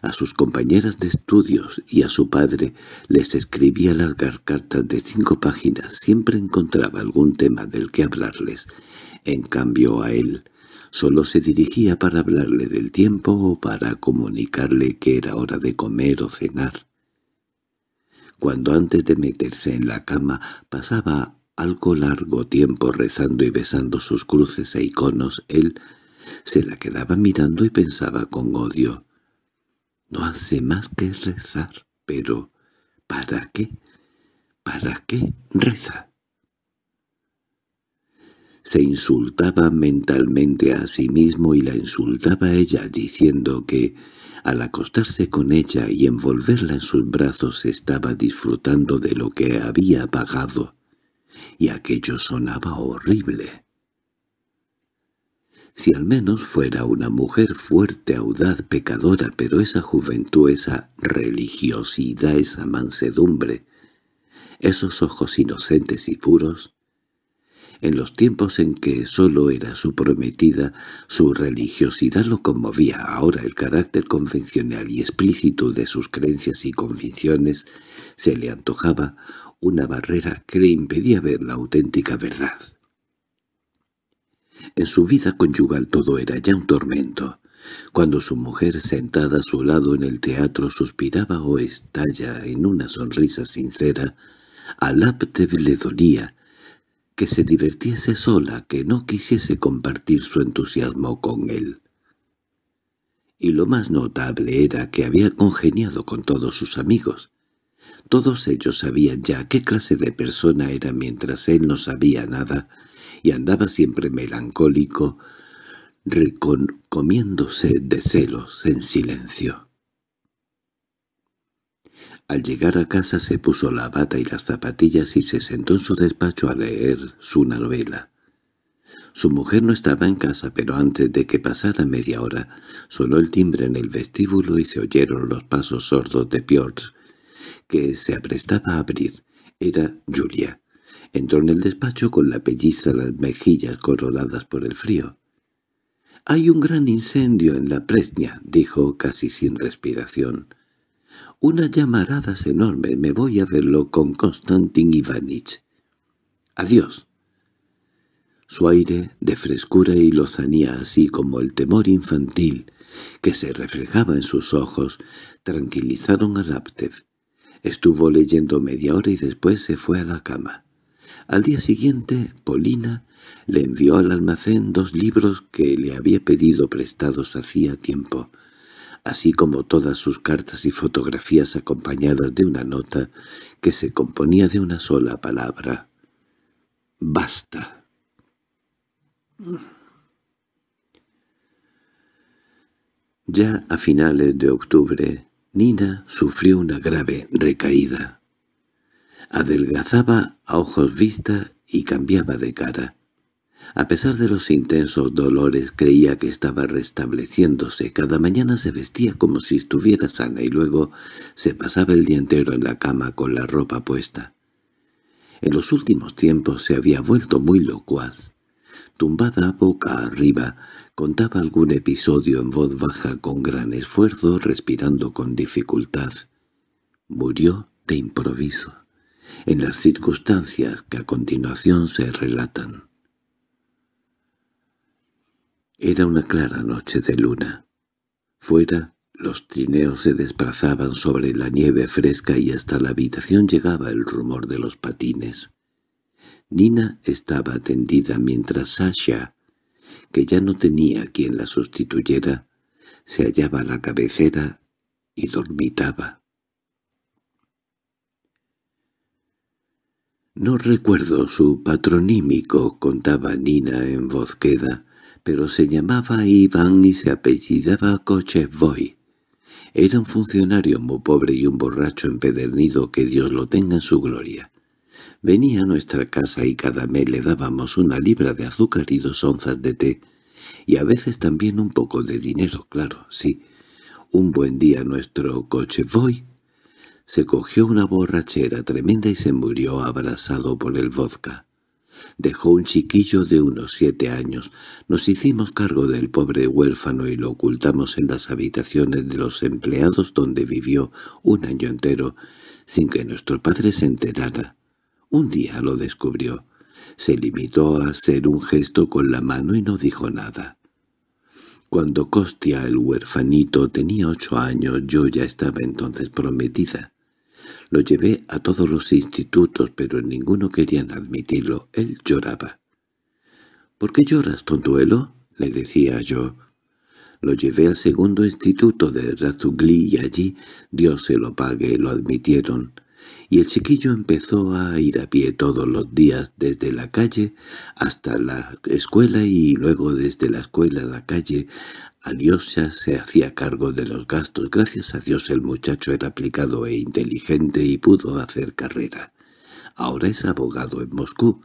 A sus compañeras de estudios y a su padre les escribía largas cartas de cinco páginas. Siempre encontraba algún tema del que hablarles. En cambio a él solo se dirigía para hablarle del tiempo o para comunicarle que era hora de comer o cenar. Cuando antes de meterse en la cama pasaba algo largo tiempo rezando y besando sus cruces e iconos, él se la quedaba mirando y pensaba con odio. No hace más que rezar, pero ¿para qué? ¿Para qué reza? Se insultaba mentalmente a sí mismo y la insultaba ella diciendo que, al acostarse con ella y envolverla en sus brazos, estaba disfrutando de lo que había pagado. Y aquello sonaba horrible. Si al menos fuera una mujer fuerte, audaz, pecadora, pero esa juventud, esa religiosidad, esa mansedumbre, esos ojos inocentes y puros, en los tiempos en que solo era su prometida, su religiosidad lo conmovía. Ahora el carácter convencional y explícito de sus creencias y convicciones se le antojaba una barrera que le impedía ver la auténtica verdad. En su vida conyugal todo era ya un tormento. Cuando su mujer, sentada a su lado en el teatro, suspiraba o estalla en una sonrisa sincera, a Laptev le dolía que se divirtiese sola, que no quisiese compartir su entusiasmo con él. Y lo más notable era que había congeniado con todos sus amigos. Todos ellos sabían ya qué clase de persona era mientras él no sabía nada, y andaba siempre melancólico, recomiéndose de celos en silencio. Al llegar a casa se puso la bata y las zapatillas y se sentó en su despacho a leer su novela. Su mujer no estaba en casa, pero antes de que pasara media hora, sonó el timbre en el vestíbulo y se oyeron los pasos sordos de Piotr, que se aprestaba a abrir. Era Julia. Entró en el despacho con la pelliza las mejillas coroladas por el frío. «Hay un gran incendio en la Presnia», dijo casi sin respiración. «Unas llamaradas enormes. Me voy a verlo con Konstantin Ivanich. Adiós». Su aire de frescura y lozanía, así como el temor infantil que se reflejaba en sus ojos, tranquilizaron a Raptev. Estuvo leyendo media hora y después se fue a la cama. Al día siguiente, Polina le envió al almacén dos libros que le había pedido prestados hacía tiempo, así como todas sus cartas y fotografías acompañadas de una nota que se componía de una sola palabra. «Basta». Ya a finales de octubre, Nina sufrió una grave recaída. Adelgazaba a ojos vista y cambiaba de cara. A pesar de los intensos dolores creía que estaba restableciéndose. Cada mañana se vestía como si estuviera sana y luego se pasaba el día entero en la cama con la ropa puesta. En los últimos tiempos se había vuelto muy locuaz. Tumbada boca arriba, contaba algún episodio en voz baja con gran esfuerzo, respirando con dificultad. Murió de improviso en las circunstancias que a continuación se relatan. Era una clara noche de luna. Fuera, los trineos se desplazaban sobre la nieve fresca y hasta la habitación llegaba el rumor de los patines. Nina estaba tendida mientras Sasha, que ya no tenía quien la sustituyera, se hallaba a la cabecera y dormitaba. No recuerdo su patronímico, contaba Nina en voz queda, pero se llamaba Iván y se apellidaba Cochevoy. Era un funcionario muy pobre y un borracho empedernido que Dios lo tenga en su gloria. Venía a nuestra casa y cada mes le dábamos una libra de azúcar y dos onzas de té, y a veces también un poco de dinero, claro, sí. Un buen día nuestro Cochevoy se cogió una borrachera tremenda y se murió abrazado por el vodka. Dejó un chiquillo de unos siete años. Nos hicimos cargo del pobre huérfano y lo ocultamos en las habitaciones de los empleados donde vivió un año entero, sin que nuestro padre se enterara. Un día lo descubrió. Se limitó a hacer un gesto con la mano y no dijo nada. Cuando Costia el huérfanito tenía ocho años yo ya estaba entonces prometida. Lo llevé a todos los institutos, pero ninguno querían admitirlo. Él lloraba. —¿Por qué lloras, tontuelo? —le decía yo. Lo llevé al segundo instituto de Razugli y allí, Dios se lo pague, lo admitieron y el chiquillo empezó a ir a pie todos los días desde la calle hasta la escuela y luego desde la escuela a la calle. Aliosha se hacía cargo de los gastos. Gracias a Dios el muchacho era aplicado e inteligente y pudo hacer carrera. Ahora es abogado en Moscú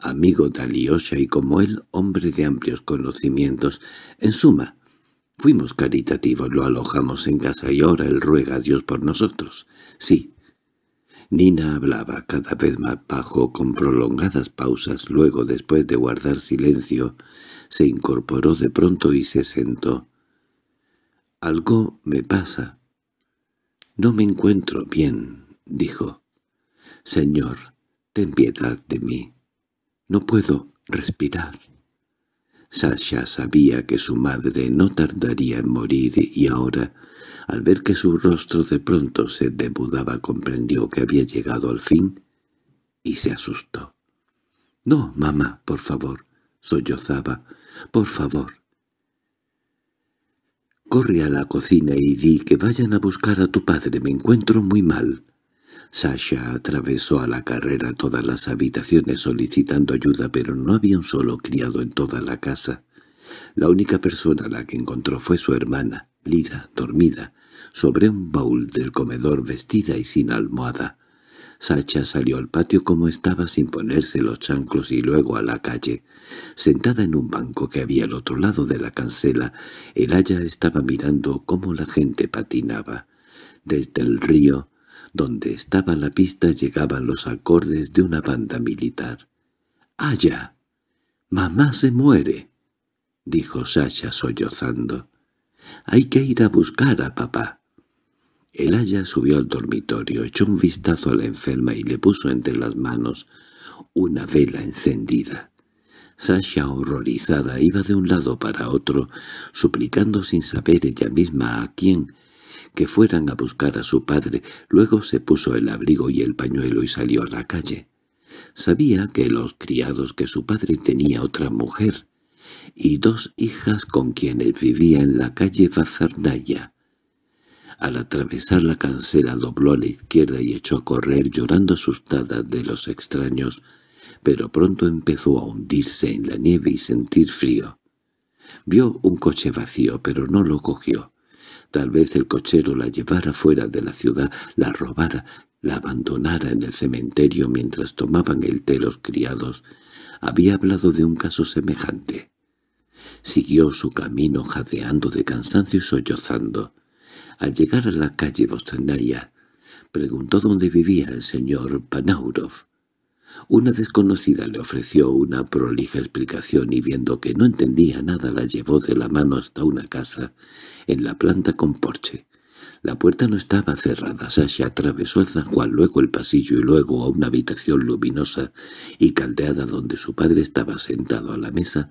amigo de Aliosha y como él, hombre de amplios conocimientos. En suma, fuimos caritativos, lo alojamos en casa y ahora él ruega a Dios por nosotros. Sí, Nina hablaba cada vez más bajo con prolongadas pausas. Luego, después de guardar silencio, se incorporó de pronto y se sentó. «Algo me pasa». «No me encuentro bien», dijo. «Señor, ten piedad de mí. No puedo respirar». Sasha sabía que su madre no tardaría en morir y ahora al ver que su rostro de pronto se debudaba comprendió que había llegado al fin y se asustó. —No, mamá, por favor —sollozaba—, por favor. —Corre a la cocina y di que vayan a buscar a tu padre, me encuentro muy mal. Sasha atravesó a la carrera todas las habitaciones solicitando ayuda, pero no había un solo criado en toda la casa. La única persona a la que encontró fue su hermana, Lida, dormida, sobre un baúl del comedor vestida y sin almohada. Sacha salió al patio como estaba sin ponerse los chanclos y luego a la calle. Sentada en un banco que había al otro lado de la cancela, el haya estaba mirando cómo la gente patinaba. Desde el río, donde estaba la pista, llegaban los acordes de una banda militar. -¡Aya! ¡Mamá se muere! —dijo Sacha sollozando. —Hay que ir a buscar a papá. El aya subió al dormitorio, echó un vistazo a la enferma y le puso entre las manos una vela encendida. Sasha, horrorizada, iba de un lado para otro, suplicando sin saber ella misma a quién que fueran a buscar a su padre. Luego se puso el abrigo y el pañuelo y salió a la calle. Sabía que los criados que su padre tenía otra mujer y dos hijas con quienes vivía en la calle Bazarnaya. Al atravesar la cancela dobló a la izquierda y echó a correr llorando asustada de los extraños, pero pronto empezó a hundirse en la nieve y sentir frío. Vio un coche vacío, pero no lo cogió. Tal vez el cochero la llevara fuera de la ciudad, la robara, la abandonara en el cementerio mientras tomaban el té los criados. Había hablado de un caso semejante. Siguió su camino jadeando de cansancio y sollozando. Al llegar a la calle Bostanaya, preguntó dónde vivía el señor Panaurov. Una desconocida le ofreció una prolija explicación y viendo que no entendía nada la llevó de la mano hasta una casa en la planta con porche. La puerta no estaba cerrada. Sasha atravesó el San luego el pasillo y luego a una habitación luminosa y caldeada donde su padre estaba sentado a la mesa,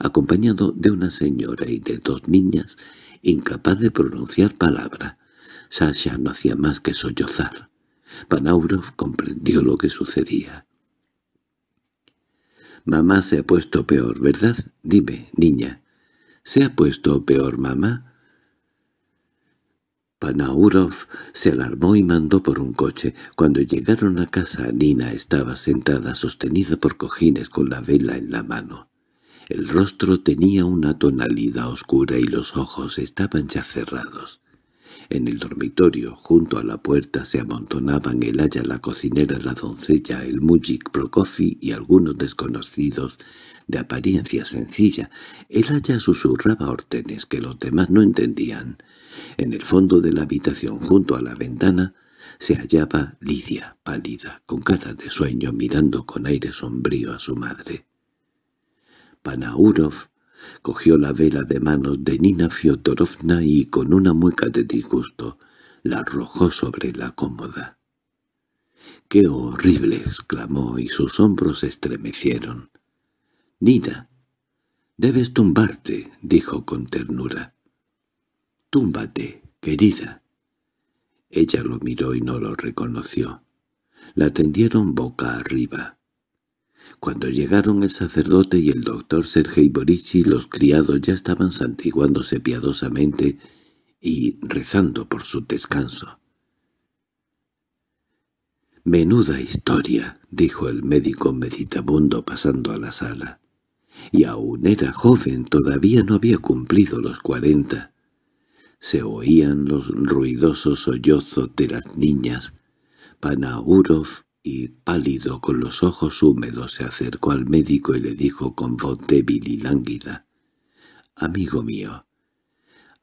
acompañado de una señora y de dos niñas incapaz de pronunciar palabra. Sasha no hacía más que sollozar. Panaurov comprendió lo que sucedía. «Mamá se ha puesto peor, ¿verdad? Dime, niña. ¿Se ha puesto peor, mamá?» Panaurov se alarmó y mandó por un coche. Cuando llegaron a casa, Nina estaba sentada sostenida por cojines con la vela en la mano. El rostro tenía una tonalidad oscura y los ojos estaban ya cerrados. En el dormitorio, junto a la puerta, se amontonaban el haya, la cocinera, la doncella, el mujik Prokofi y algunos desconocidos de apariencia sencilla. El haya susurraba órdenes que los demás no entendían. En el fondo de la habitación, junto a la ventana, se hallaba Lidia, pálida, con cara de sueño, mirando con aire sombrío a su madre. Panaurov cogió la vela de manos de Nina Fyodorovna y con una mueca de disgusto la arrojó sobre la cómoda. —¡Qué horrible! —exclamó, y sus hombros estremecieron. —Nina, debes tumbarte —dijo con ternura. —Túmbate, querida. Ella lo miró y no lo reconoció. La tendieron boca arriba. Cuando llegaron el sacerdote y el doctor Sergei Borichi, los criados ya estaban santiguándose piadosamente y rezando por su descanso. —Menuda historia —dijo el médico meditabundo pasando a la sala. Y aún era joven, todavía no había cumplido los cuarenta. Se oían los ruidosos sollozos de las niñas. Panaurov pálido con los ojos húmedos, se acercó al médico y le dijo con voz débil y lánguida, «Amigo mío,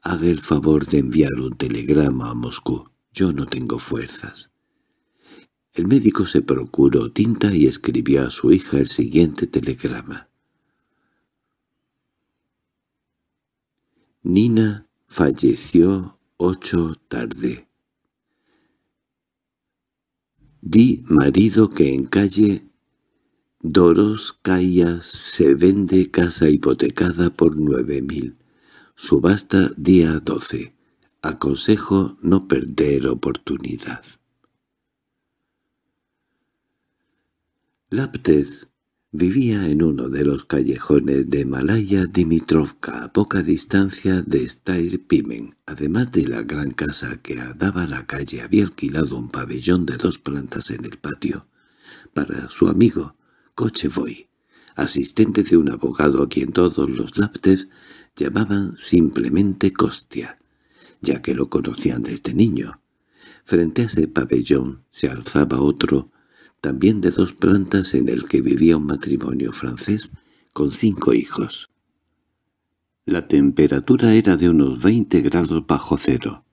haga el favor de enviar un telegrama a Moscú. Yo no tengo fuerzas». El médico se procuró tinta y escribió a su hija el siguiente telegrama. Nina falleció ocho tarde. Di marido que en calle Doros Caías se vende casa hipotecada por nueve mil. Subasta día doce. Aconsejo no perder oportunidad. Láptez Vivía en uno de los callejones de Malaya Dimitrovka, a poca distancia de Stair Pimen, además de la gran casa que daba la calle había alquilado un pabellón de dos plantas en el patio, para su amigo Cochevoy, asistente de un abogado a quien todos los laptes llamaban simplemente Costia, ya que lo conocían desde este niño. Frente a ese pabellón se alzaba otro también de dos plantas en el que vivía un matrimonio francés con cinco hijos. La temperatura era de unos 20 grados bajo cero.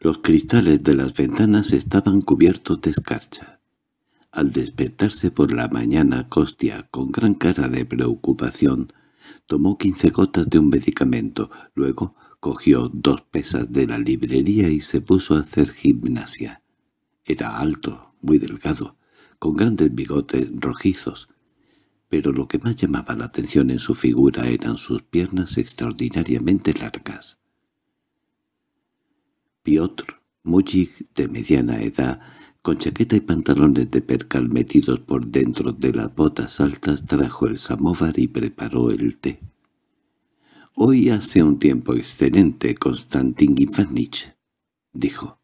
Los cristales de las ventanas estaban cubiertos de escarcha. Al despertarse por la mañana, Costia, con gran cara de preocupación, tomó quince gotas de un medicamento, luego cogió dos pesas de la librería y se puso a hacer gimnasia. Era alto, muy delgado, con grandes bigotes rojizos, pero lo que más llamaba la atención en su figura eran sus piernas extraordinariamente largas. Piotr Mujik, de mediana edad, con chaqueta y pantalones de percal metidos por dentro de las botas altas, trajo el samovar y preparó el té. «Hoy hace un tiempo excelente, Konstantin Ivanich», dijo.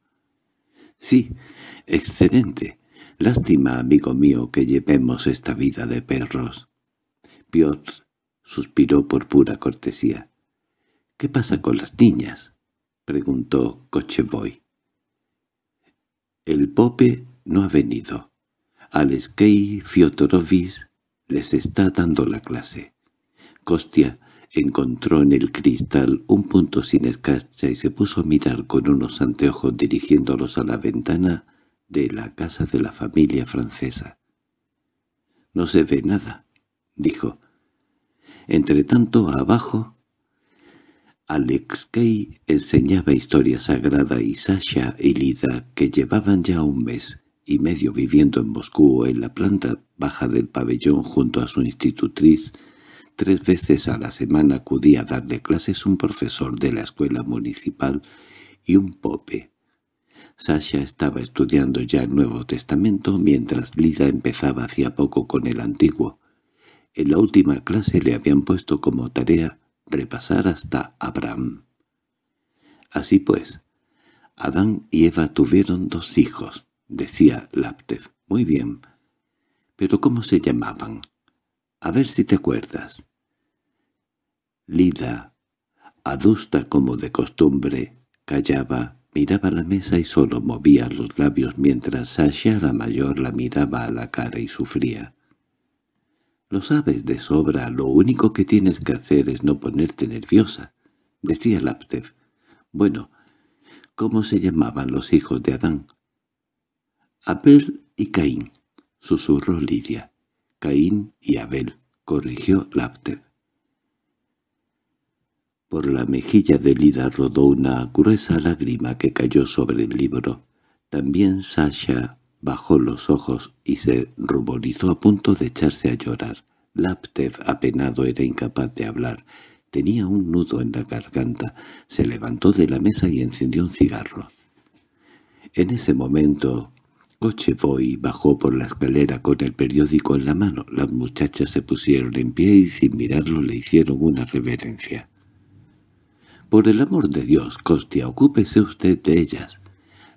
«Sí, excelente. Lástima, amigo mío, que llevemos esta vida de perros. Piotr suspiró por pura cortesía. —¿Qué pasa con las niñas? —preguntó Cochevoy. —El Pope no ha venido. Aleskei Fyodorovich les está dando la clase. Costia encontró en el cristal un punto sin escarcha y se puso a mirar con unos anteojos dirigiéndolos a la ventana de la casa de la familia francesa. —No se ve nada —dijo. Entretanto, abajo, Alex Key enseñaba historia sagrada y Sasha y Lida, que llevaban ya un mes y medio viviendo en Moscú en la planta baja del pabellón junto a su institutriz, tres veces a la semana acudía a darle clases un profesor de la escuela municipal y un pope Sasha estaba estudiando ya el Nuevo Testamento mientras Lida empezaba hacía poco con el Antiguo. En la última clase le habían puesto como tarea repasar hasta Abraham. Así pues, Adán y Eva tuvieron dos hijos, decía Laptev. Muy bien. ¿Pero cómo se llamaban? A ver si te acuerdas. Lida, adusta como de costumbre, callaba Miraba la mesa y solo movía los labios mientras Sasha la mayor la miraba a la cara y sufría. —Lo sabes de sobra, lo único que tienes que hacer es no ponerte nerviosa —decía Laptev. —Bueno, ¿cómo se llamaban los hijos de Adán? —Abel y Caín —susurró Lidia. —Caín y Abel —corrigió Laptev. Por la mejilla de Lida rodó una gruesa lágrima que cayó sobre el libro. También Sasha bajó los ojos y se ruborizó a punto de echarse a llorar. Laptev apenado era incapaz de hablar. Tenía un nudo en la garganta. Se levantó de la mesa y encendió un cigarro. En ese momento, Cochevoy bajó por la escalera con el periódico en la mano. Las muchachas se pusieron en pie y sin mirarlo le hicieron una reverencia. —Por el amor de Dios, Costia, ocúpese usted de ellas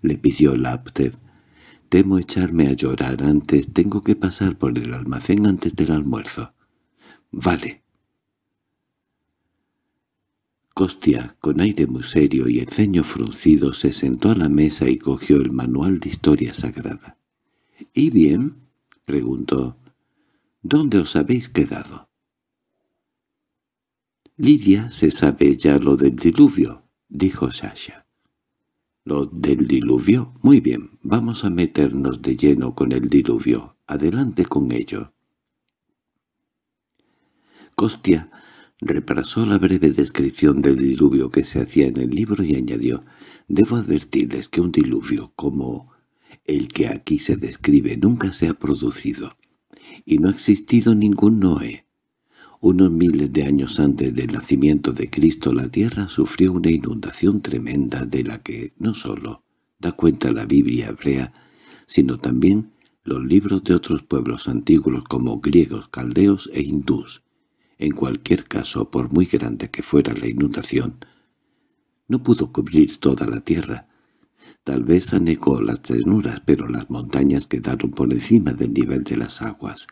—le pidió Laptev. —Temo echarme a llorar antes. Tengo que pasar por el almacén antes del almuerzo. —Vale. Costia, con aire muy serio y el ceño fruncido, se sentó a la mesa y cogió el manual de historia sagrada. —¿Y bien? —preguntó. —¿Dónde os habéis quedado? Lidia se sabe ya lo del diluvio, dijo Sasha. Lo del diluvio, muy bien, vamos a meternos de lleno con el diluvio, adelante con ello. Costia repasó la breve descripción del diluvio que se hacía en el libro y añadió, «Debo advertirles que un diluvio como el que aquí se describe nunca se ha producido, y no ha existido ningún Noé, unos miles de años antes del nacimiento de Cristo la tierra sufrió una inundación tremenda de la que no solo da cuenta la Biblia hebrea, sino también los libros de otros pueblos antiguos como griegos, caldeos e hindús. En cualquier caso, por muy grande que fuera la inundación, no pudo cubrir toda la tierra. Tal vez anegó las ternuras, pero las montañas quedaron por encima del nivel de las aguas,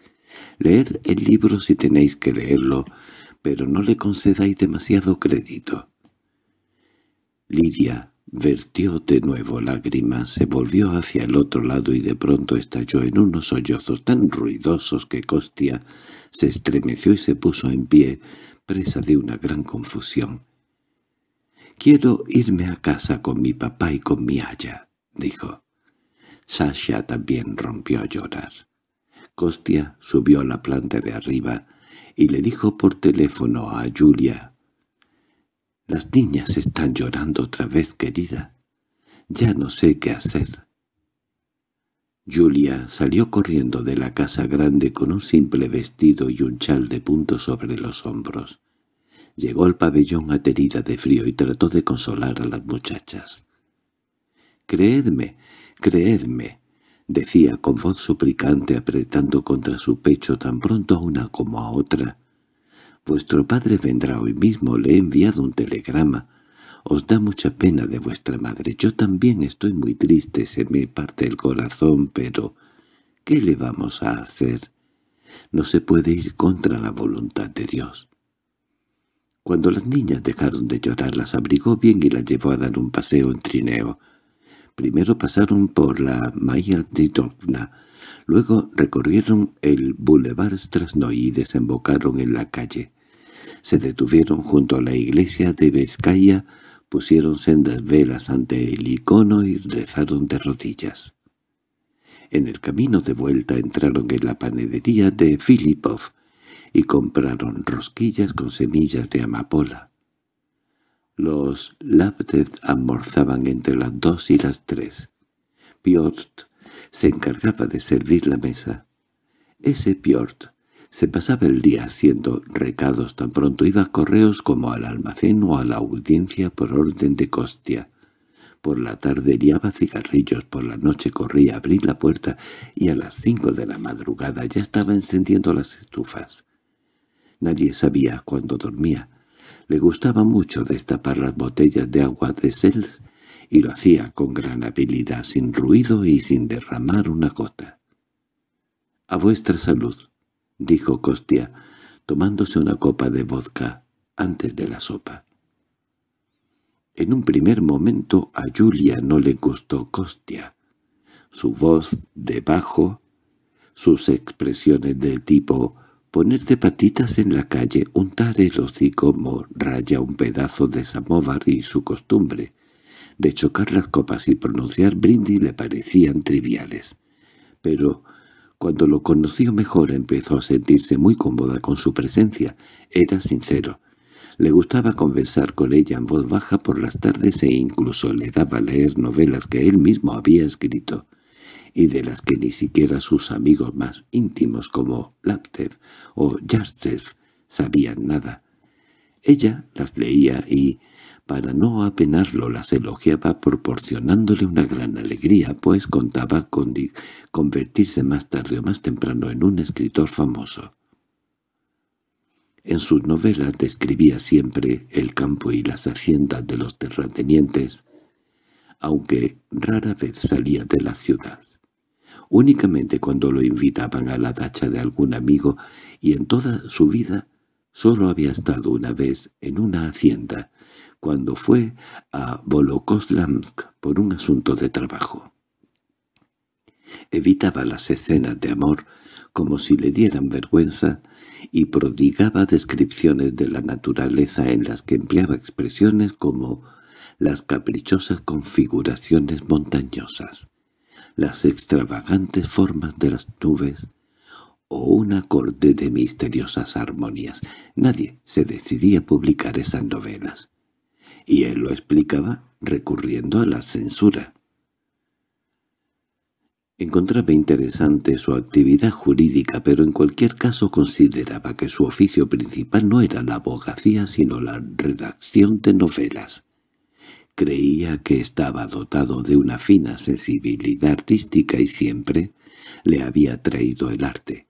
Leed el libro si tenéis que leerlo, pero no le concedáis demasiado crédito. Lidia vertió de nuevo lágrimas, se volvió hacia el otro lado y de pronto estalló en unos sollozos tan ruidosos que Costia se estremeció y se puso en pie, presa de una gran confusión. «Quiero irme a casa con mi papá y con mi haya», dijo. Sasha también rompió a llorar. Costia subió a la planta de arriba y le dijo por teléfono a Julia. «Las niñas están llorando otra vez, querida. Ya no sé qué hacer». Julia salió corriendo de la casa grande con un simple vestido y un chal de punto sobre los hombros. Llegó al pabellón aterida de frío y trató de consolar a las muchachas. «Creedme, creedme, decía con voz suplicante apretando contra su pecho tan pronto a una como a otra. «Vuestro padre vendrá hoy mismo, le he enviado un telegrama. Os da mucha pena de vuestra madre. Yo también estoy muy triste, se me parte el corazón, pero ¿qué le vamos a hacer? No se puede ir contra la voluntad de Dios». Cuando las niñas dejaron de llorar, las abrigó bien y las llevó a dar un paseo en trineo. Primero pasaron por la Maya didovna luego recorrieron el Boulevard Strasnoy y desembocaron en la calle. Se detuvieron junto a la iglesia de Vizcaya, pusieron sendas velas ante el icono y rezaron de rodillas. En el camino de vuelta entraron en la panadería de Filipov y compraron rosquillas con semillas de amapola. Los Laptev almorzaban entre las dos y las tres. Piotr se encargaba de servir la mesa. Ese Piotr se pasaba el día haciendo recados tan pronto iba a correos como al almacén o a la audiencia por orden de Costia. Por la tarde liaba cigarrillos, por la noche corría a abrir la puerta y a las cinco de la madrugada ya estaba encendiendo las estufas. Nadie sabía cuándo dormía. Le gustaba mucho destapar las botellas de agua de selz y lo hacía con gran habilidad, sin ruido y sin derramar una gota. —A vuestra salud —dijo Costia, tomándose una copa de vodka antes de la sopa. En un primer momento a Julia no le gustó Costia. Su voz de bajo, sus expresiones de tipo poner de patitas en la calle, untar el hocico como raya un pedazo de samovar y su costumbre de chocar las copas y pronunciar brindis le parecían triviales. Pero cuando lo conoció mejor empezó a sentirse muy cómoda con su presencia. Era sincero. Le gustaba conversar con ella en voz baja por las tardes e incluso le daba leer novelas que él mismo había escrito y de las que ni siquiera sus amigos más íntimos como Laptev o Yartsev sabían nada. Ella las leía y, para no apenarlo, las elogiaba proporcionándole una gran alegría, pues contaba con convertirse más tarde o más temprano en un escritor famoso. En sus novelas describía siempre el campo y las haciendas de los terratenientes, aunque rara vez salía de la ciudad únicamente cuando lo invitaban a la dacha de algún amigo, y en toda su vida solo había estado una vez en una hacienda, cuando fue a Volokoslamsk por un asunto de trabajo. Evitaba las escenas de amor como si le dieran vergüenza y prodigaba descripciones de la naturaleza en las que empleaba expresiones como las caprichosas configuraciones montañosas, las extravagantes formas de las nubes o un acorde de misteriosas armonías. Nadie se decidía a publicar esas novelas, y él lo explicaba recurriendo a la censura. Encontraba interesante su actividad jurídica, pero en cualquier caso consideraba que su oficio principal no era la abogacía sino la redacción de novelas. Creía que estaba dotado de una fina sensibilidad artística y siempre le había traído el arte.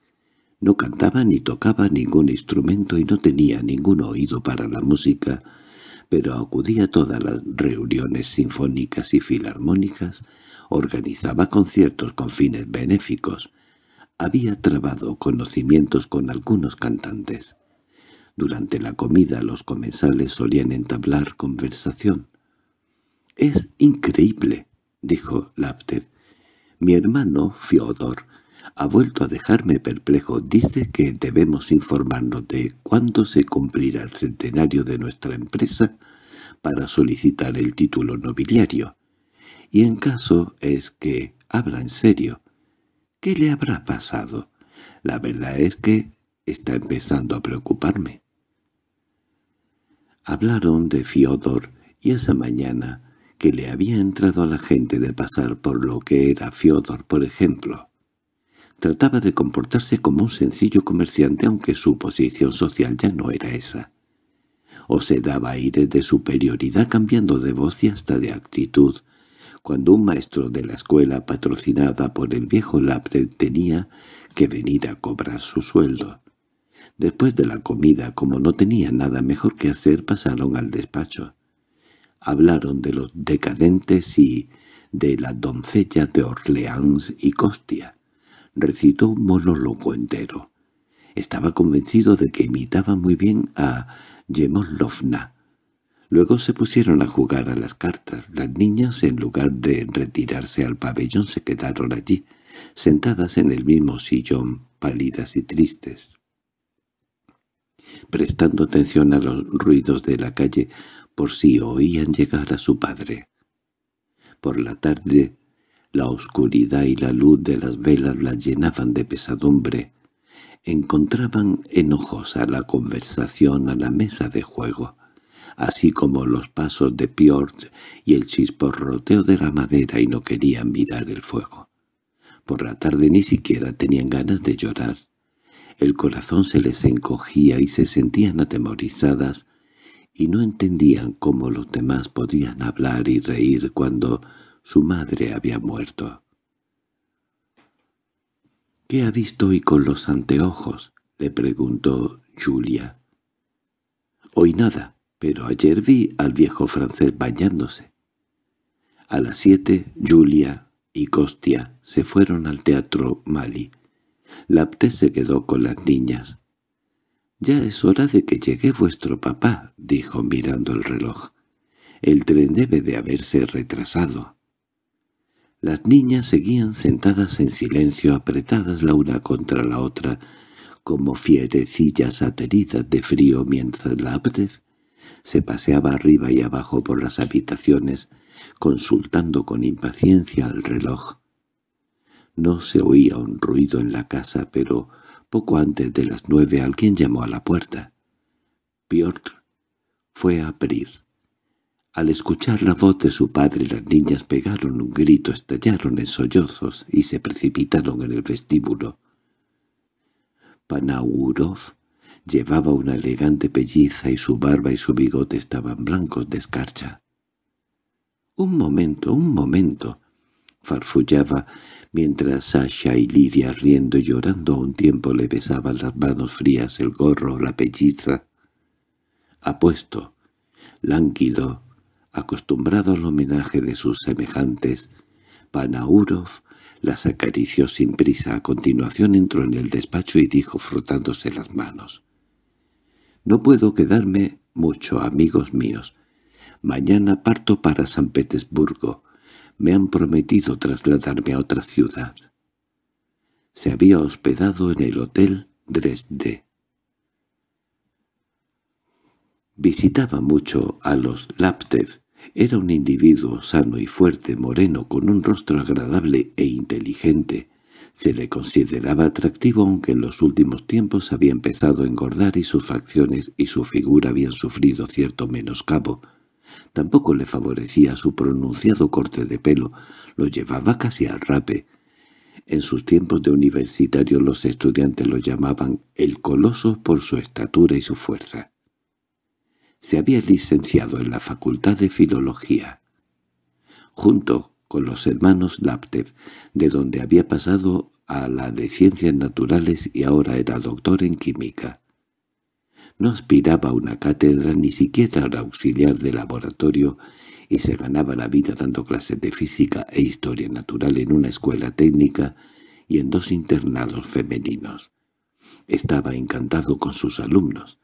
No cantaba ni tocaba ningún instrumento y no tenía ningún oído para la música, pero acudía a todas las reuniones sinfónicas y filarmónicas, organizaba conciertos con fines benéficos, había trabado conocimientos con algunos cantantes. Durante la comida los comensales solían entablar conversación. —Es increíble —dijo Laptev. —Mi hermano, Fiodor, ha vuelto a dejarme perplejo. Dice que debemos informarnos de cuándo se cumplirá el centenario de nuestra empresa para solicitar el título nobiliario. Y en caso es que habla en serio. ¿Qué le habrá pasado? La verdad es que está empezando a preocuparme. Hablaron de Fiodor y esa mañana que le había entrado a la gente de pasar por lo que era Fiodor, por ejemplo. Trataba de comportarse como un sencillo comerciante aunque su posición social ya no era esa. O se daba aire de superioridad cambiando de voz y hasta de actitud, cuando un maestro de la escuela patrocinada por el viejo labdel tenía que venir a cobrar su sueldo. Después de la comida, como no tenía nada mejor que hacer, pasaron al despacho hablaron de los decadentes y de la doncella de Orleans y Costia. Recitó un monólogo entero. Estaba convencido de que imitaba muy bien a Yemolovna. Luego se pusieron a jugar a las cartas. Las niñas, en lugar de retirarse al pabellón, se quedaron allí, sentadas en el mismo sillón, pálidas y tristes. Prestando atención a los ruidos de la calle, por si oían llegar a su padre. Por la tarde, la oscuridad y la luz de las velas las llenaban de pesadumbre. Encontraban enojosa la conversación a la mesa de juego, así como los pasos de Piort y el chisporroteo de la madera y no querían mirar el fuego. Por la tarde ni siquiera tenían ganas de llorar. El corazón se les encogía y se sentían atemorizadas y no entendían cómo los demás podían hablar y reír cuando su madre había muerto. —¿Qué ha visto hoy con los anteojos? —le preguntó Julia. —Hoy nada, pero ayer vi al viejo francés bañándose. A las siete, Julia y Costia se fueron al teatro Mali. Lapte se quedó con las niñas. «Ya es hora de que llegue vuestro papá», dijo mirando el reloj. «El tren debe de haberse retrasado». Las niñas seguían sentadas en silencio, apretadas la una contra la otra, como fierecillas ateridas de frío mientras la se paseaba arriba y abajo por las habitaciones, consultando con impaciencia el reloj. No se oía un ruido en la casa, pero poco antes de las nueve alguien llamó a la puerta. Piotr fue a abrir. Al escuchar la voz de su padre las niñas pegaron un grito, estallaron en sollozos y se precipitaron en el vestíbulo. Panaurov llevaba una elegante pelliza y su barba y su bigote estaban blancos de escarcha. —¡Un momento, un momento! farfullaba, mientras Sasha y Lidia riendo y llorando a un tiempo le besaban las manos frías, el gorro, la pelliza. Apuesto, lánguido, acostumbrado al homenaje de sus semejantes, Panaurov las acarició sin prisa. A continuación entró en el despacho y dijo frotándose las manos. «No puedo quedarme mucho, amigos míos. Mañana parto para San Petersburgo me han prometido trasladarme a otra ciudad. Se había hospedado en el Hotel Dresde. Visitaba mucho a los Laptev. Era un individuo sano y fuerte, moreno, con un rostro agradable e inteligente. Se le consideraba atractivo aunque en los últimos tiempos había empezado a engordar y sus facciones y su figura habían sufrido cierto menoscabo, Tampoco le favorecía su pronunciado corte de pelo, lo llevaba casi al rape. En sus tiempos de universitario los estudiantes lo llamaban el coloso por su estatura y su fuerza. Se había licenciado en la Facultad de Filología. Junto con los hermanos Laptev, de donde había pasado a la de Ciencias Naturales y ahora era doctor en Química. No aspiraba a una cátedra ni siquiera al auxiliar de laboratorio y se ganaba la vida dando clases de física e historia natural en una escuela técnica y en dos internados femeninos. Estaba encantado con sus alumnos,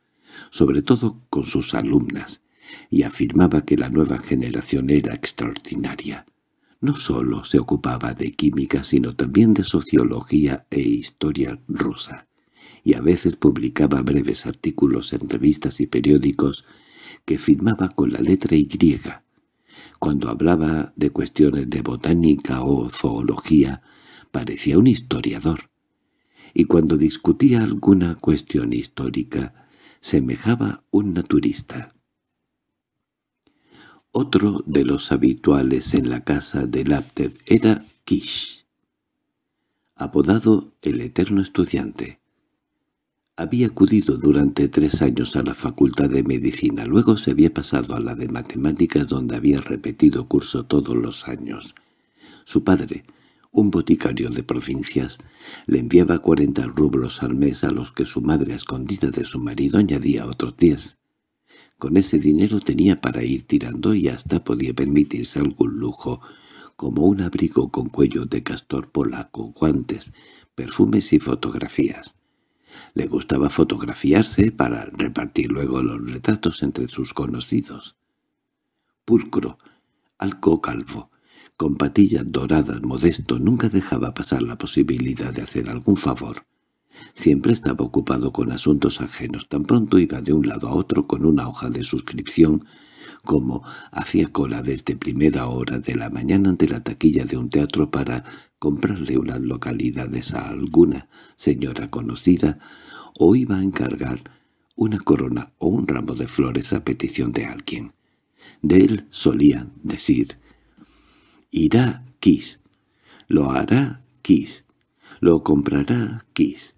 sobre todo con sus alumnas, y afirmaba que la nueva generación era extraordinaria. No solo se ocupaba de química, sino también de sociología e historia rusa y a veces publicaba breves artículos en revistas y periódicos que firmaba con la letra Y. Cuando hablaba de cuestiones de botánica o zoología, parecía un historiador. Y cuando discutía alguna cuestión histórica, semejaba un naturista. Otro de los habituales en la casa de Laptev era Kish, apodado el Eterno Estudiante. Había acudido durante tres años a la Facultad de Medicina, luego se había pasado a la de Matemáticas donde había repetido curso todos los años. Su padre, un boticario de provincias, le enviaba cuarenta rublos al mes a los que su madre escondida de su marido añadía otros diez. Con ese dinero tenía para ir tirando y hasta podía permitirse algún lujo, como un abrigo con cuello de castor polaco, guantes, perfumes y fotografías. Le gustaba fotografiarse para repartir luego los retratos entre sus conocidos. Pulcro, alco calvo, con patillas doradas modesto, nunca dejaba pasar la posibilidad de hacer algún favor. Siempre estaba ocupado con asuntos ajenos. Tan pronto iba de un lado a otro con una hoja de suscripción como hacía cola desde primera hora de la mañana ante la taquilla de un teatro para comprarle unas localidades a alguna señora conocida, o iba a encargar una corona o un ramo de flores a petición de alguien. De él solían decir, «Irá quis, lo hará quis, lo comprará quis.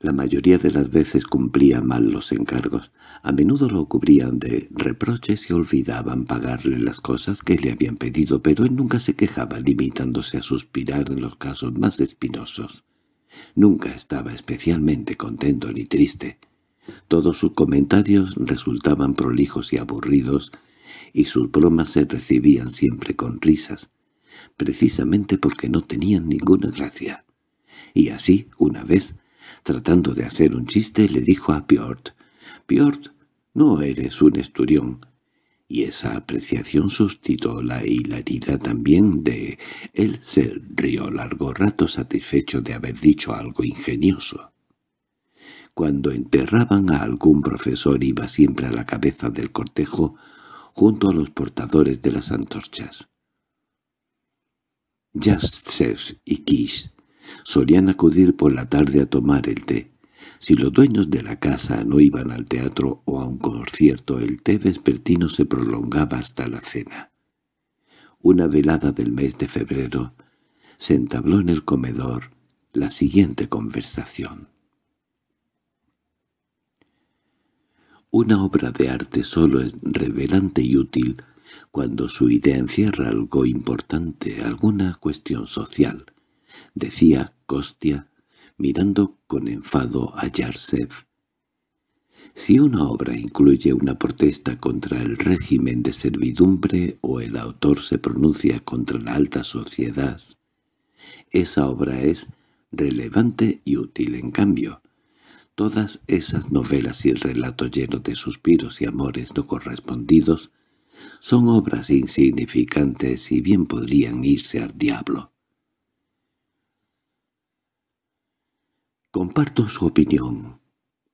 La mayoría de las veces cumplía mal los encargos. A menudo lo cubrían de reproches y olvidaban pagarle las cosas que le habían pedido, pero él nunca se quejaba, limitándose a suspirar en los casos más espinosos. Nunca estaba especialmente contento ni triste. Todos sus comentarios resultaban prolijos y aburridos, y sus bromas se recibían siempre con risas, precisamente porque no tenían ninguna gracia. Y así, una vez, Tratando de hacer un chiste, le dijo a Piort, «Piort, no eres un esturión». Y esa apreciación sustitó la hilaridad también de... Él se rió largo rato satisfecho de haber dicho algo ingenioso. Cuando enterraban a algún profesor iba siempre a la cabeza del cortejo junto a los portadores de las antorchas. just y Kiss. Solían acudir por la tarde a tomar el té. Si los dueños de la casa no iban al teatro o a un concierto, el té vespertino se prolongaba hasta la cena. Una velada del mes de febrero se entabló en el comedor la siguiente conversación. Una obra de arte solo es revelante y útil cuando su idea encierra algo importante, alguna cuestión social, decía Costia, mirando con enfado a Yarsev. Si una obra incluye una protesta contra el régimen de servidumbre o el autor se pronuncia contra la alta sociedad, esa obra es relevante y útil en cambio. Todas esas novelas y el relato lleno de suspiros y amores no correspondidos son obras insignificantes y bien podrían irse al diablo. Comparto su opinión,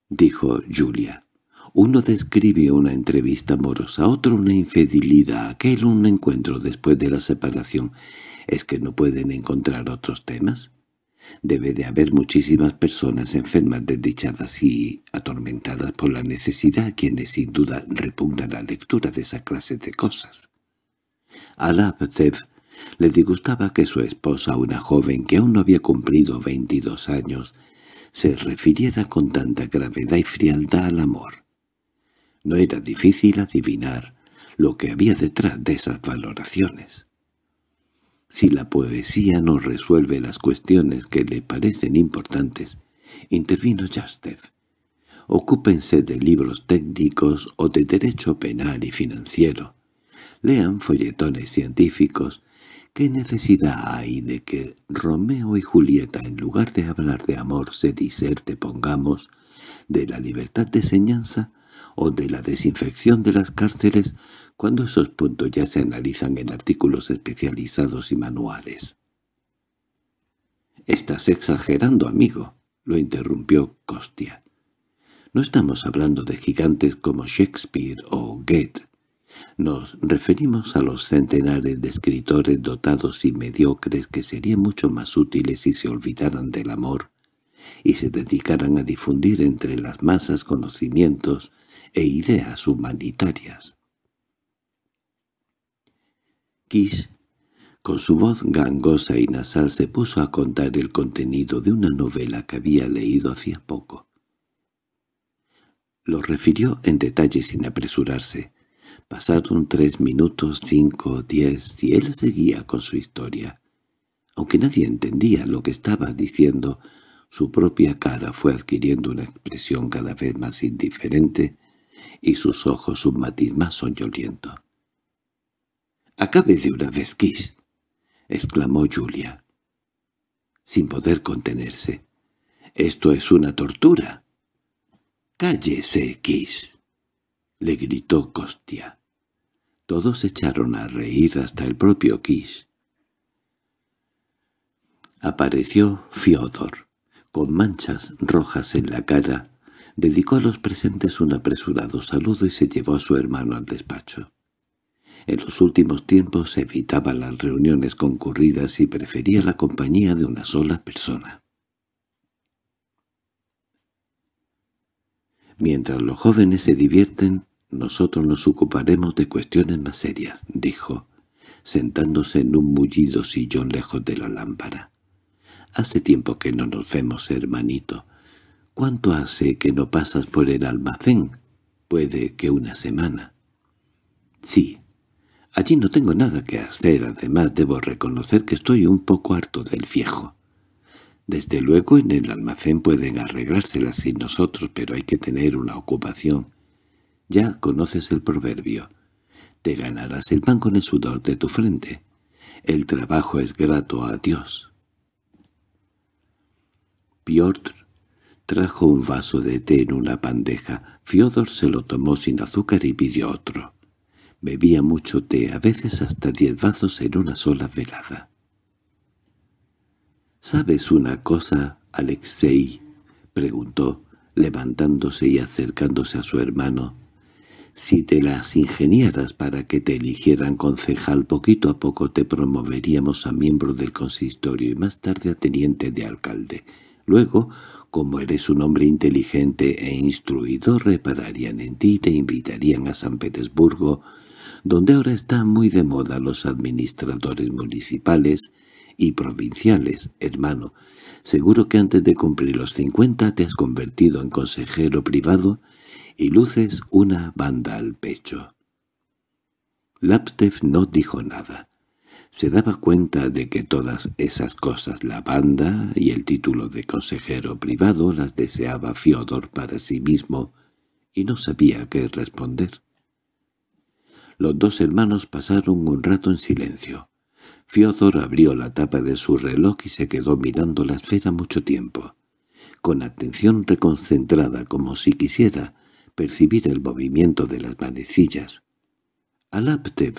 dijo Julia. Uno describe una entrevista amorosa, otro una infidelidad, aquel un encuentro después de la separación. ¿Es que no pueden encontrar otros temas? Debe de haber muchísimas personas enfermas, desdichadas y atormentadas por la necesidad, quienes sin duda repugnan la lectura de esa clase de cosas. A Laptev le disgustaba que su esposa, una joven que aún no había cumplido veintidós años, se refiriera con tanta gravedad y frialdad al amor. No era difícil adivinar lo que había detrás de esas valoraciones. Si la poesía no resuelve las cuestiones que le parecen importantes, intervino Jastev, ocúpense de libros técnicos o de derecho penal y financiero, lean folletones científicos, ¿Qué necesidad hay de que Romeo y Julieta, en lugar de hablar de amor, se diserte, pongamos, de la libertad de enseñanza o de la desinfección de las cárceles, cuando esos puntos ya se analizan en artículos especializados y manuales? —Estás exagerando, amigo —lo interrumpió Costia. —No estamos hablando de gigantes como Shakespeare o Goethe, nos referimos a los centenares de escritores dotados y mediocres que serían mucho más útiles si se olvidaran del amor y se dedicaran a difundir entre las masas conocimientos e ideas humanitarias. Kish, con su voz gangosa y nasal, se puso a contar el contenido de una novela que había leído hacía poco. Lo refirió en detalle sin apresurarse. Pasaron tres minutos, cinco diez, y él seguía con su historia. Aunque nadie entendía lo que estaba diciendo, su propia cara fue adquiriendo una expresión cada vez más indiferente y sus ojos un matiz más soñoliento. —¡Acabe de una vez, Kiss! —exclamó Julia, sin poder contenerse. —¡Esto es una tortura! —¡Cállese, Kiss! le gritó Costia. Todos echaron a reír hasta el propio Kish. Apareció Fiodor, con manchas rojas en la cara, dedicó a los presentes un apresurado saludo y se llevó a su hermano al despacho. En los últimos tiempos evitaba las reuniones concurridas y prefería la compañía de una sola persona. Mientras los jóvenes se divierten, nosotros nos ocuparemos de cuestiones más serias, dijo, sentándose en un mullido sillón lejos de la lámpara. Hace tiempo que no nos vemos, hermanito. ¿Cuánto hace que no pasas por el almacén? Puede que una semana. Sí. Allí no tengo nada que hacer, además debo reconocer que estoy un poco harto del viejo. Desde luego en el almacén pueden arreglárselas sin nosotros, pero hay que tener una ocupación. Ya conoces el proverbio. Te ganarás el pan con el sudor de tu frente. El trabajo es grato a Dios. Piotr trajo un vaso de té en una bandeja. Fiodor se lo tomó sin azúcar y pidió otro. Bebía mucho té, a veces hasta diez vasos en una sola velada. —¿Sabes una cosa, Alexei? —preguntó, levantándose y acercándose a su hermano. Si te las ingeniaras para que te eligieran concejal, poquito a poco te promoveríamos a miembro del consistorio y más tarde a teniente de alcalde. Luego, como eres un hombre inteligente e instruido, repararían en ti y te invitarían a San Petersburgo, donde ahora están muy de moda los administradores municipales y provinciales, hermano. Seguro que antes de cumplir los cincuenta te has convertido en consejero privado y luces una banda al pecho. Laptev no dijo nada. Se daba cuenta de que todas esas cosas, la banda y el título de consejero privado, las deseaba Fiodor para sí mismo, y no sabía qué responder. Los dos hermanos pasaron un rato en silencio. Fiodor abrió la tapa de su reloj y se quedó mirando la esfera mucho tiempo, con atención reconcentrada como si quisiera percibir el movimiento de las manecillas. A Laptev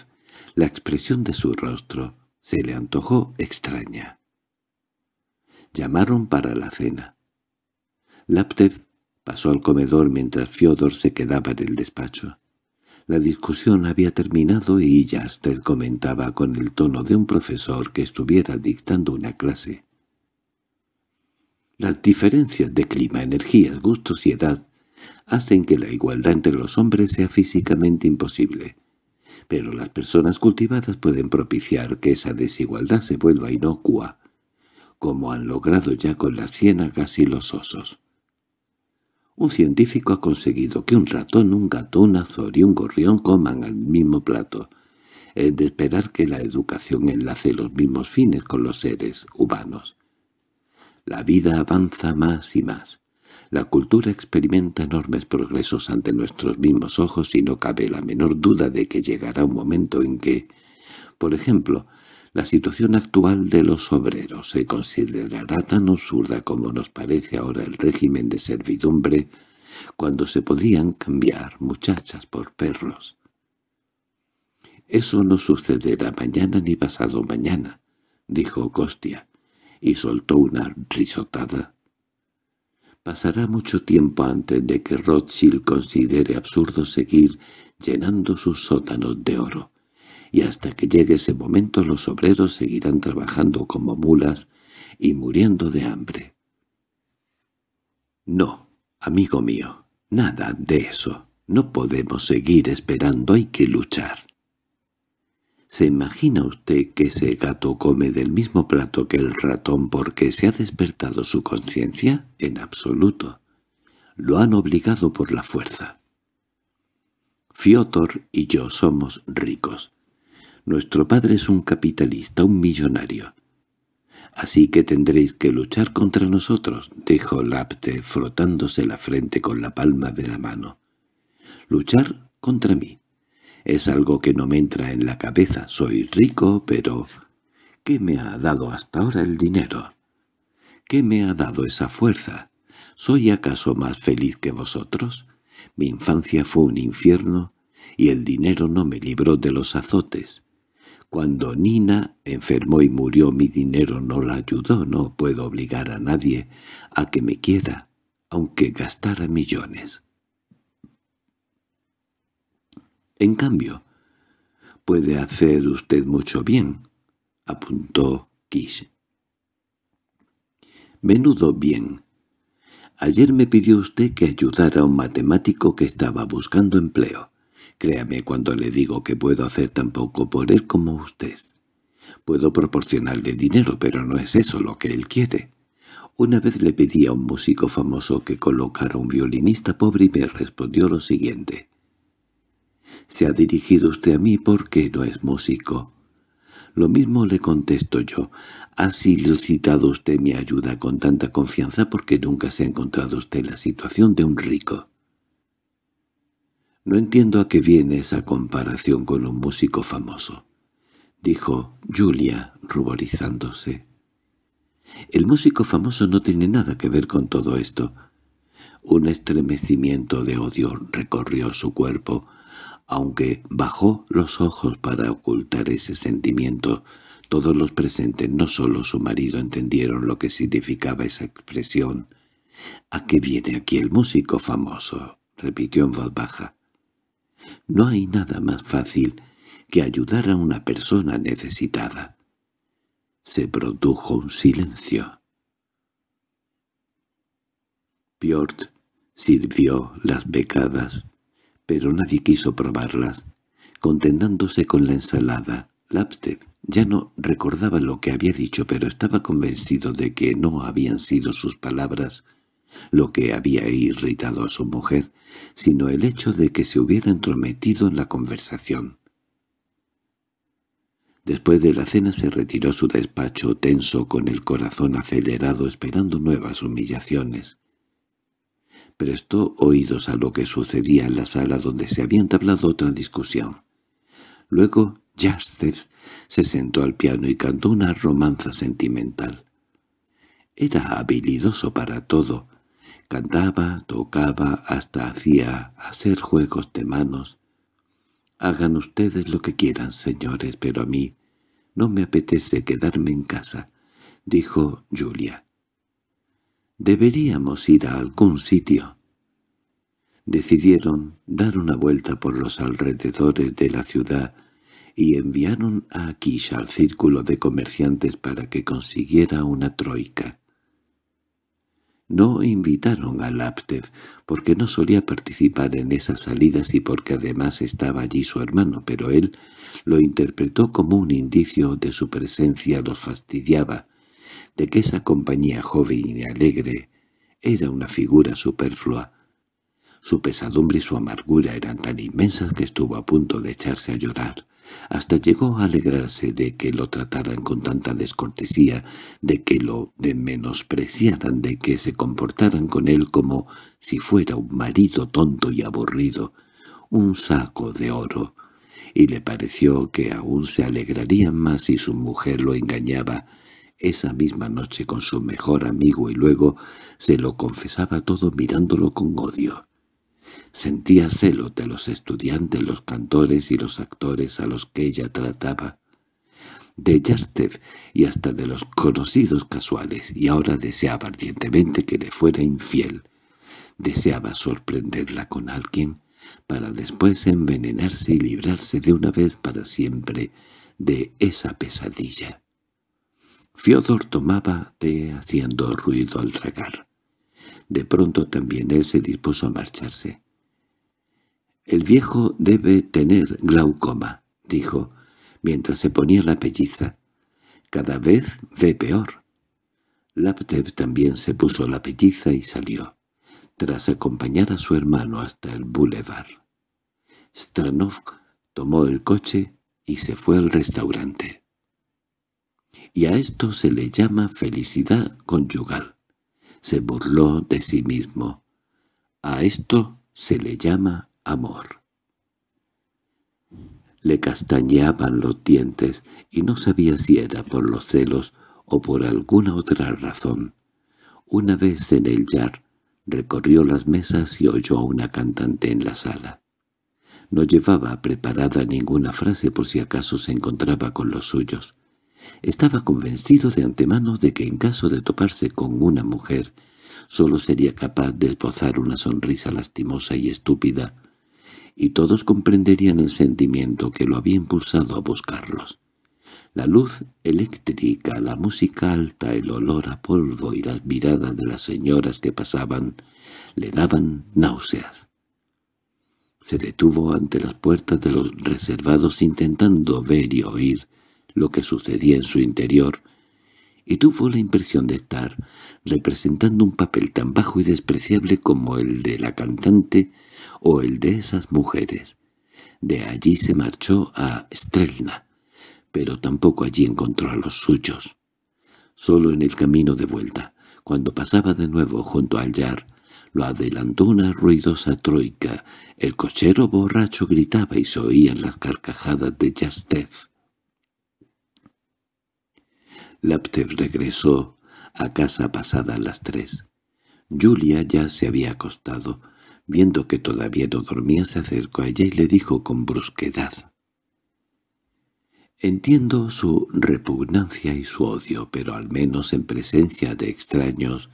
la expresión de su rostro se le antojó extraña. Llamaron para la cena. Laptev pasó al comedor mientras Fiodor se quedaba en el despacho. La discusión había terminado y Yastel comentaba con el tono de un profesor que estuviera dictando una clase. Las diferencias de clima, energías, gustos y edad hacen que la igualdad entre los hombres sea físicamente imposible. Pero las personas cultivadas pueden propiciar que esa desigualdad se vuelva inocua, como han logrado ya con las ciénagas y los osos. Un científico ha conseguido que un ratón, un gato, un azor y un gorrión coman al mismo plato. Es de esperar que la educación enlace los mismos fines con los seres humanos. La vida avanza más y más. La cultura experimenta enormes progresos ante nuestros mismos ojos y no cabe la menor duda de que llegará un momento en que, por ejemplo, la situación actual de los obreros se considerará tan absurda como nos parece ahora el régimen de servidumbre cuando se podían cambiar muchachas por perros. «Eso no sucederá mañana ni pasado mañana», dijo Costia, y soltó una risotada Pasará mucho tiempo antes de que Rothschild considere absurdo seguir llenando sus sótanos de oro, y hasta que llegue ese momento los obreros seguirán trabajando como mulas y muriendo de hambre. No, amigo mío, nada de eso. No podemos seguir esperando, hay que luchar. ¿Se imagina usted que ese gato come del mismo plato que el ratón porque se ha despertado su conciencia? En absoluto. Lo han obligado por la fuerza. Fiotor y yo somos ricos. Nuestro padre es un capitalista, un millonario. Así que tendréis que luchar contra nosotros, dijo Lapte frotándose la frente con la palma de la mano. Luchar contra mí. Es algo que no me entra en la cabeza. Soy rico, pero... ¿Qué me ha dado hasta ahora el dinero? ¿Qué me ha dado esa fuerza? ¿Soy acaso más feliz que vosotros? Mi infancia fue un infierno y el dinero no me libró de los azotes. Cuando Nina enfermó y murió mi dinero no la ayudó, no puedo obligar a nadie a que me quiera, aunque gastara millones. En cambio, puede hacer usted mucho bien, apuntó Kish. Menudo bien. Ayer me pidió usted que ayudara a un matemático que estaba buscando empleo. Créame cuando le digo que puedo hacer tan poco por él como usted. Puedo proporcionarle dinero, pero no es eso lo que él quiere. Una vez le pedí a un músico famoso que colocara a un violinista pobre y me respondió lo siguiente. Se ha dirigido usted a mí porque no es músico. Lo mismo le contesto yo. Ha solicitado usted mi ayuda con tanta confianza porque nunca se ha encontrado usted en la situación de un rico. No entiendo a qué viene esa comparación con un músico famoso, dijo Julia, ruborizándose. El músico famoso no tiene nada que ver con todo esto. Un estremecimiento de odio recorrió su cuerpo, aunque bajó los ojos para ocultar ese sentimiento, todos los presentes, no solo su marido, entendieron lo que significaba esa expresión. —¿A qué viene aquí el músico famoso? —repitió en voz baja. —No hay nada más fácil que ayudar a una persona necesitada. Se produjo un silencio. Piort sirvió las becadas pero nadie quiso probarlas, contentándose con la ensalada. Lapstev ya no recordaba lo que había dicho, pero estaba convencido de que no habían sido sus palabras lo que había irritado a su mujer, sino el hecho de que se hubiera entrometido en la conversación. Después de la cena se retiró a su despacho tenso con el corazón acelerado esperando nuevas humillaciones prestó oídos a lo que sucedía en la sala donde se había entablado otra discusión. Luego Justice se sentó al piano y cantó una romanza sentimental. Era habilidoso para todo. Cantaba, tocaba, hasta hacía hacer juegos de manos. Hagan ustedes lo que quieran, señores, pero a mí no me apetece quedarme en casa, dijo Julia. Deberíamos ir a algún sitio. Decidieron dar una vuelta por los alrededores de la ciudad y enviaron a Akish al círculo de comerciantes para que consiguiera una troika. No invitaron a Laptev porque no solía participar en esas salidas y porque además estaba allí su hermano, pero él lo interpretó como un indicio de su presencia los fastidiaba, de que esa compañía joven y alegre era una figura superflua. Su pesadumbre y su amargura eran tan inmensas que estuvo a punto de echarse a llorar. Hasta llegó a alegrarse de que lo trataran con tanta descortesía, de que lo de menospreciaran, de que se comportaran con él como si fuera un marido tonto y aburrido, un saco de oro, y le pareció que aún se alegrarían más si su mujer lo engañaba, esa misma noche con su mejor amigo y luego se lo confesaba todo mirándolo con odio. Sentía celo de los estudiantes, los cantores y los actores a los que ella trataba, de Yastev y hasta de los conocidos casuales, y ahora deseaba ardientemente que le fuera infiel. Deseaba sorprenderla con alguien para después envenenarse y librarse de una vez para siempre de esa pesadilla. Fiodor tomaba té haciendo ruido al tragar. De pronto también él se dispuso a marcharse. «El viejo debe tener glaucoma», dijo, mientras se ponía la pelliza. «Cada vez ve peor». Laptev también se puso la pelliza y salió, tras acompañar a su hermano hasta el boulevard. Stranov tomó el coche y se fue al restaurante y a esto se le llama felicidad conyugal. Se burló de sí mismo. A esto se le llama amor. Le castañeaban los dientes y no sabía si era por los celos o por alguna otra razón. Una vez en el yar recorrió las mesas y oyó a una cantante en la sala. No llevaba preparada ninguna frase por si acaso se encontraba con los suyos. Estaba convencido de antemano de que en caso de toparse con una mujer, solo sería capaz de esbozar una sonrisa lastimosa y estúpida, y todos comprenderían el sentimiento que lo había impulsado a buscarlos. La luz eléctrica, la música alta, el olor a polvo y las miradas de las señoras que pasaban le daban náuseas. Se detuvo ante las puertas de los reservados intentando ver y oír lo que sucedía en su interior, y tuvo la impresión de estar representando un papel tan bajo y despreciable como el de la cantante o el de esas mujeres. De allí se marchó a Strelna, pero tampoco allí encontró a los suyos. Solo en el camino de vuelta, cuando pasaba de nuevo junto al Yar, lo adelantó una ruidosa troika. El cochero borracho gritaba y se oían las carcajadas de Yastev. Laptev regresó a casa pasada las tres. Julia ya se había acostado. Viendo que todavía no dormía, se acercó a ella y le dijo con brusquedad. Entiendo su repugnancia y su odio, pero al menos en presencia de extraños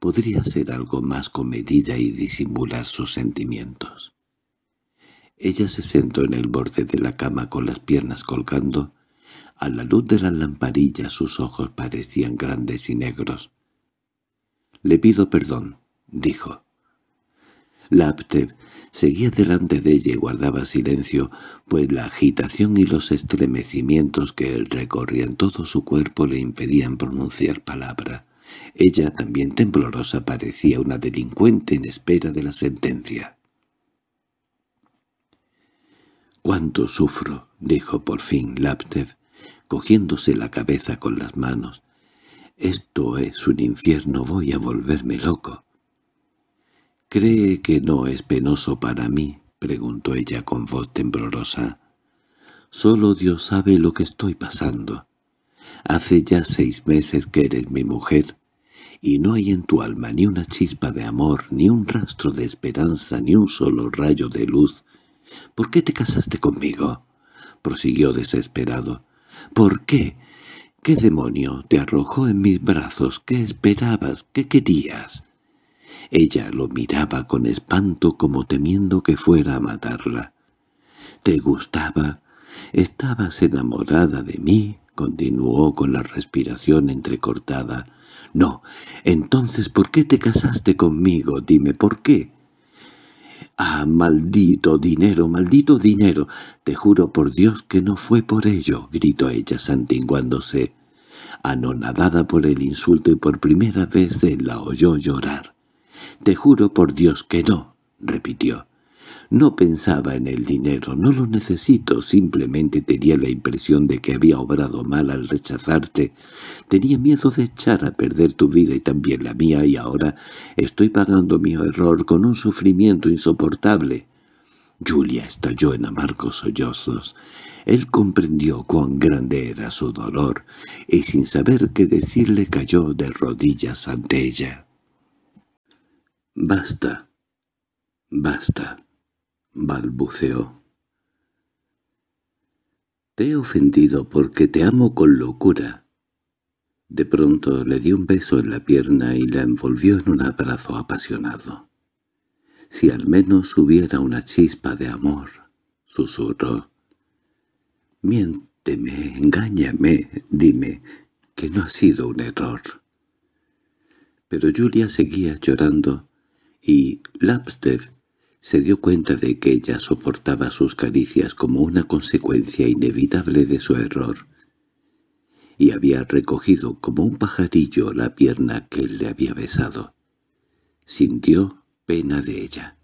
podría ser algo más comedida y disimular sus sentimientos. Ella se sentó en el borde de la cama con las piernas colgando a la luz de la lamparilla sus ojos parecían grandes y negros. «Le pido perdón», dijo. Laptev seguía delante de ella y guardaba silencio, pues la agitación y los estremecimientos que recorrían todo su cuerpo le impedían pronunciar palabra. Ella, también temblorosa, parecía una delincuente en espera de la sentencia. «Cuánto sufro», dijo por fin Laptev cogiéndose la cabeza con las manos. «Esto es un infierno, voy a volverme loco». —¿Cree que no es penoso para mí? —preguntó ella con voz temblorosa. —Solo Dios sabe lo que estoy pasando. Hace ya seis meses que eres mi mujer, y no hay en tu alma ni una chispa de amor, ni un rastro de esperanza, ni un solo rayo de luz. —¿Por qué te casaste conmigo? —prosiguió desesperado. ¿Por qué? ¿Qué demonio te arrojó en mis brazos? ¿Qué esperabas? ¿Qué querías?» Ella lo miraba con espanto como temiendo que fuera a matarla. «¿Te gustaba? ¿Estabas enamorada de mí?» continuó con la respiración entrecortada. «No, entonces ¿por qué te casaste conmigo? Dime, ¿por qué?» —¡Ah, maldito dinero, maldito dinero! Te juro por Dios que no fue por ello —gritó ella santinguándose. Anonadada por el insulto y por primera vez se la oyó llorar. —Te juro por Dios que no —repitió. No pensaba en el dinero, no lo necesito, simplemente tenía la impresión de que había obrado mal al rechazarte. Tenía miedo de echar a perder tu vida y también la mía y ahora estoy pagando mi error con un sufrimiento insoportable. Julia estalló en amargos sollozos. Él comprendió cuán grande era su dolor y sin saber qué decirle cayó de rodillas ante ella. «Basta, basta», balbuceó. «Te he ofendido porque te amo con locura». De pronto le dio un beso en la pierna y la envolvió en un abrazo apasionado. «Si al menos hubiera una chispa de amor», susurró. «Miénteme, engáñame, dime, que no ha sido un error». Pero Julia seguía llorando y Lapstev se dio cuenta de que ella soportaba sus caricias como una consecuencia inevitable de su error, y había recogido como un pajarillo la pierna que él le había besado. Sintió pena de ella.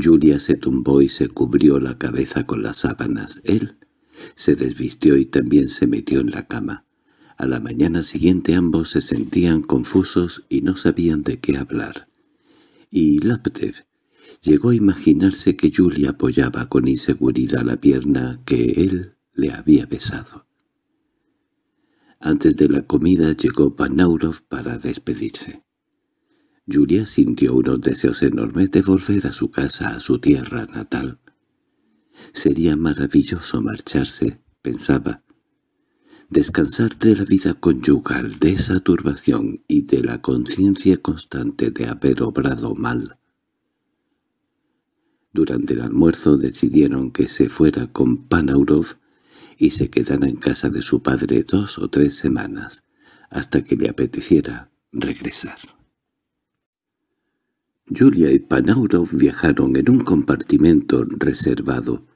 Julia se tumbó y se cubrió la cabeza con las sábanas. Él se desvistió y también se metió en la cama. A la mañana siguiente ambos se sentían confusos y no sabían de qué hablar. Y Laptev Llegó a imaginarse que Julia apoyaba con inseguridad la pierna que él le había besado. Antes de la comida llegó Panaurov para despedirse. Julia sintió unos deseos enormes de volver a su casa, a su tierra natal. Sería maravilloso marcharse, pensaba. Descansar de la vida conyugal, de esa turbación y de la conciencia constante de haber obrado mal. Durante el almuerzo decidieron que se fuera con Panaurov y se quedara en casa de su padre dos o tres semanas, hasta que le apeteciera regresar. Julia y Panaurov viajaron en un compartimento reservado.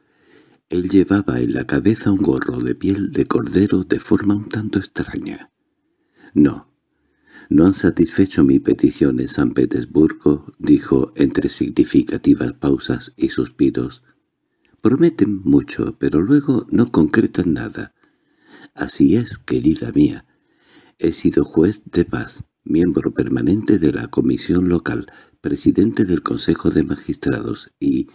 Él llevaba en la cabeza un gorro de piel de cordero de forma un tanto extraña. No, no han satisfecho mi petición en San Petersburgo, dijo entre significativas pausas y suspiros. Prometen mucho, pero luego no concretan nada. Así es, querida mía. He sido juez de paz, miembro permanente de la comisión local, presidente del Consejo de Magistrados y,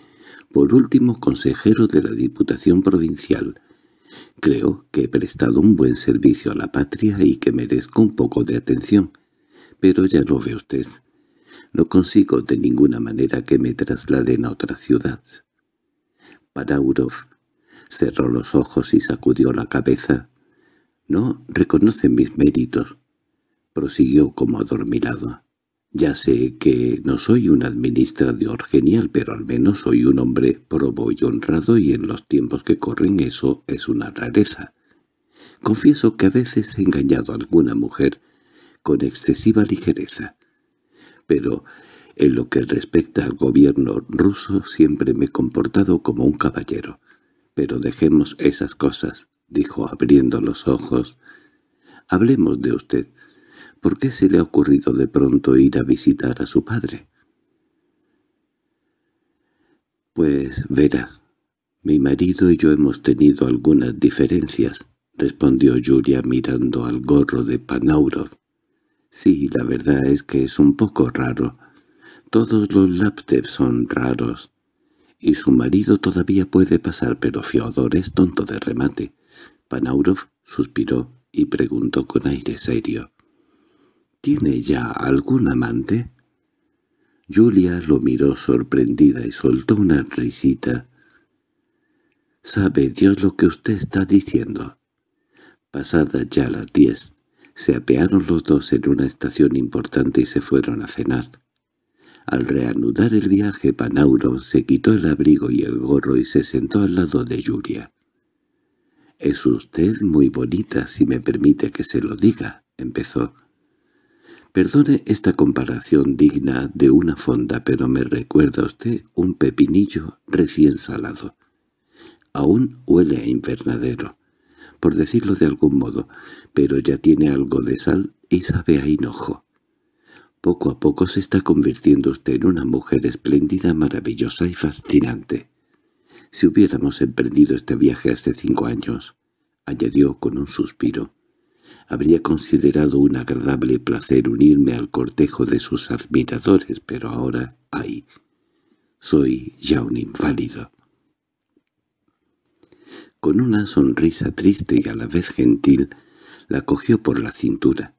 por último, consejero de la Diputación Provincial. Creo que he prestado un buen servicio a la patria y que merezco un poco de atención pero ya lo ve usted. No consigo de ninguna manera que me trasladen a otra ciudad. Paraurov cerró los ojos y sacudió la cabeza. —No reconoce mis méritos —prosiguió como adormilado. —Ya sé que no soy un administrador genial, pero al menos soy un hombre probo y honrado y en los tiempos que corren eso es una rareza. Confieso que a veces he engañado a alguna mujer con excesiva ligereza. Pero en lo que respecta al gobierno ruso siempre me he comportado como un caballero. Pero dejemos esas cosas, dijo abriendo los ojos. Hablemos de usted. ¿Por qué se le ha ocurrido de pronto ir a visitar a su padre? Pues, verá, mi marido y yo hemos tenido algunas diferencias, respondió Julia mirando al gorro de Panaurov Sí, la verdad es que es un poco raro. Todos los Laptev son raros. Y su marido todavía puede pasar, pero Fiodor es tonto de remate. Panaurov suspiró y preguntó con aire serio. —¿Tiene ya algún amante? Julia lo miró sorprendida y soltó una risita. —Sabe Dios lo que usted está diciendo. Pasada ya las diez, se apearon los dos en una estación importante y se fueron a cenar. Al reanudar el viaje, Panauro se quitó el abrigo y el gorro y se sentó al lado de Julia. «Es usted muy bonita, si me permite que se lo diga», empezó. Perdone esta comparación digna de una fonda, pero me recuerda a usted un pepinillo recién salado. Aún huele a invernadero por decirlo de algún modo, pero ya tiene algo de sal y sabe a enojo. Poco a poco se está convirtiendo usted en una mujer espléndida, maravillosa y fascinante. Si hubiéramos emprendido este viaje hace cinco años, añadió con un suspiro, habría considerado un agradable placer unirme al cortejo de sus admiradores, pero ahora, ay, soy ya un inválido. Con una sonrisa triste y a la vez gentil, la cogió por la cintura.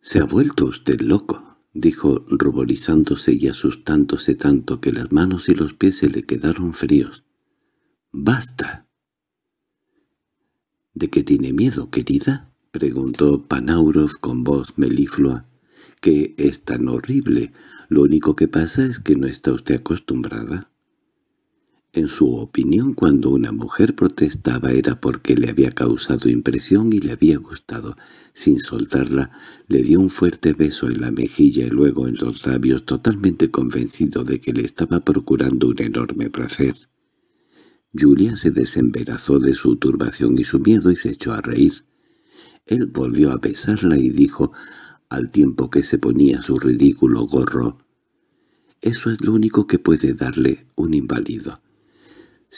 —Se ha vuelto usted loco —dijo ruborizándose y asustándose tanto que las manos y los pies se le quedaron fríos. —¡Basta! —¿De qué tiene miedo, querida? —preguntó Panaurov con voz meliflua. —¿Qué es tan horrible? Lo único que pasa es que no está usted acostumbrada. En su opinión, cuando una mujer protestaba era porque le había causado impresión y le había gustado. Sin soltarla, le dio un fuerte beso en la mejilla y luego en los labios, totalmente convencido de que le estaba procurando un enorme placer. Julia se desembarazó de su turbación y su miedo y se echó a reír. Él volvió a besarla y dijo, al tiempo que se ponía su ridículo gorro, «Eso es lo único que puede darle un inválido».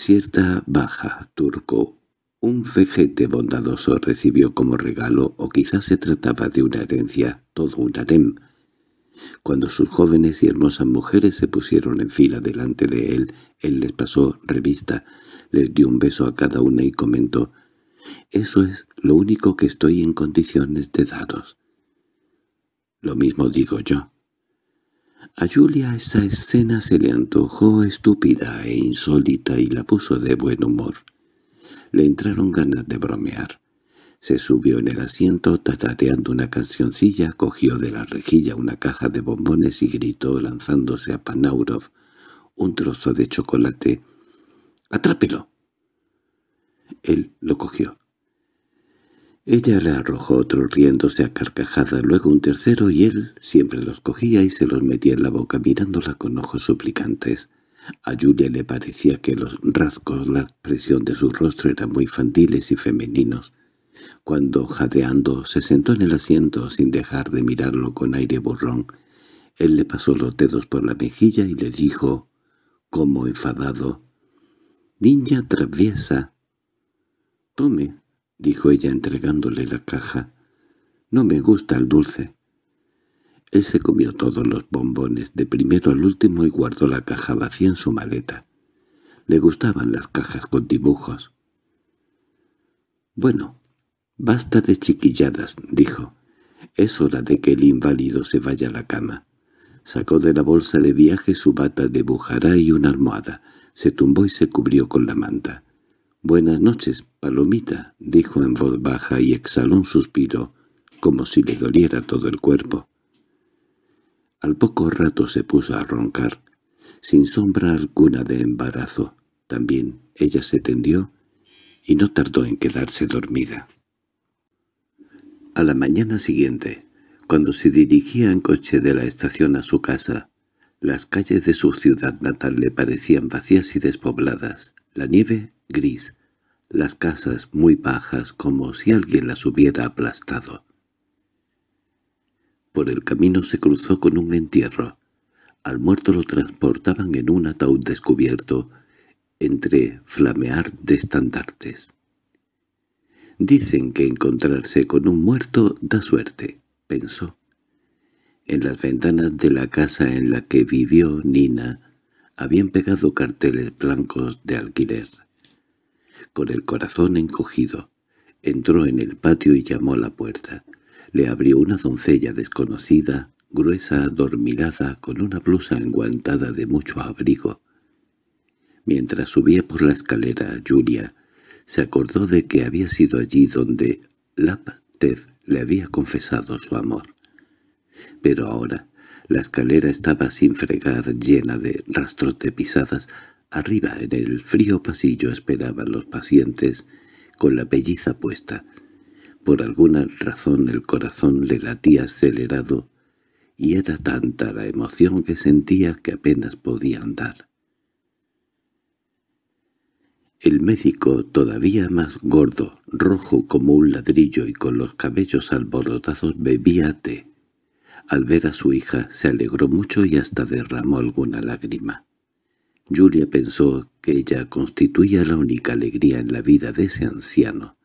Cierta baja turco, un fejete bondadoso recibió como regalo, o quizás se trataba de una herencia, todo un harem. Cuando sus jóvenes y hermosas mujeres se pusieron en fila delante de él, él les pasó revista, les dio un beso a cada una y comentó, «Eso es lo único que estoy en condiciones de daros». «Lo mismo digo yo», a Julia esa escena se le antojó estúpida e insólita y la puso de buen humor. Le entraron ganas de bromear. Se subió en el asiento tatareando una cancioncilla, cogió de la rejilla una caja de bombones y gritó lanzándose a Panaurov un trozo de chocolate. —¡Atrápelo! Él lo cogió, ella le arrojó otro riéndose a carcajada, luego un tercero y él siempre los cogía y se los metía en la boca mirándola con ojos suplicantes. A Julia le parecía que los rasgos, la expresión de su rostro eran muy infantiles y femeninos. Cuando, jadeando, se sentó en el asiento sin dejar de mirarlo con aire borrón, él le pasó los dedos por la mejilla y le dijo, como enfadado, «Niña traviesa, tome, —dijo ella entregándole la caja—, no me gusta el dulce. Él se comió todos los bombones de primero al último y guardó la caja vacía en su maleta. Le gustaban las cajas con dibujos. —Bueno, basta de chiquilladas —dijo—. Es hora de que el inválido se vaya a la cama. Sacó de la bolsa de viaje su bata de bujará y una almohada, se tumbó y se cubrió con la manta. Buenas noches, palomita, dijo en voz baja y exhaló un suspiro, como si le doliera todo el cuerpo. Al poco rato se puso a roncar, sin sombra alguna de embarazo. También ella se tendió y no tardó en quedarse dormida. A la mañana siguiente, cuando se dirigía en coche de la estación a su casa, las calles de su ciudad natal le parecían vacías y despobladas, la nieve gris, las casas muy bajas como si alguien las hubiera aplastado. Por el camino se cruzó con un entierro. Al muerto lo transportaban en un ataúd descubierto, entre flamear de estandartes. Dicen que encontrarse con un muerto da suerte, pensó. En las ventanas de la casa en la que vivió Nina habían pegado carteles blancos de alquiler. Con el corazón encogido, entró en el patio y llamó a la puerta. Le abrió una doncella desconocida, gruesa, adormilada, con una blusa enguantada de mucho abrigo. Mientras subía por la escalera, Julia se acordó de que había sido allí donde Laptev le había confesado su amor. Pero ahora la escalera estaba sin fregar llena de rastros de pisadas Arriba en el frío pasillo esperaban los pacientes con la pelliza puesta. Por alguna razón el corazón le latía acelerado y era tanta la emoción que sentía que apenas podía andar. El médico, todavía más gordo, rojo como un ladrillo y con los cabellos alborotados, bebía té. Al ver a su hija se alegró mucho y hasta derramó alguna lágrima. Julia pensó que ella constituía la única alegría en la vida de ese anciano,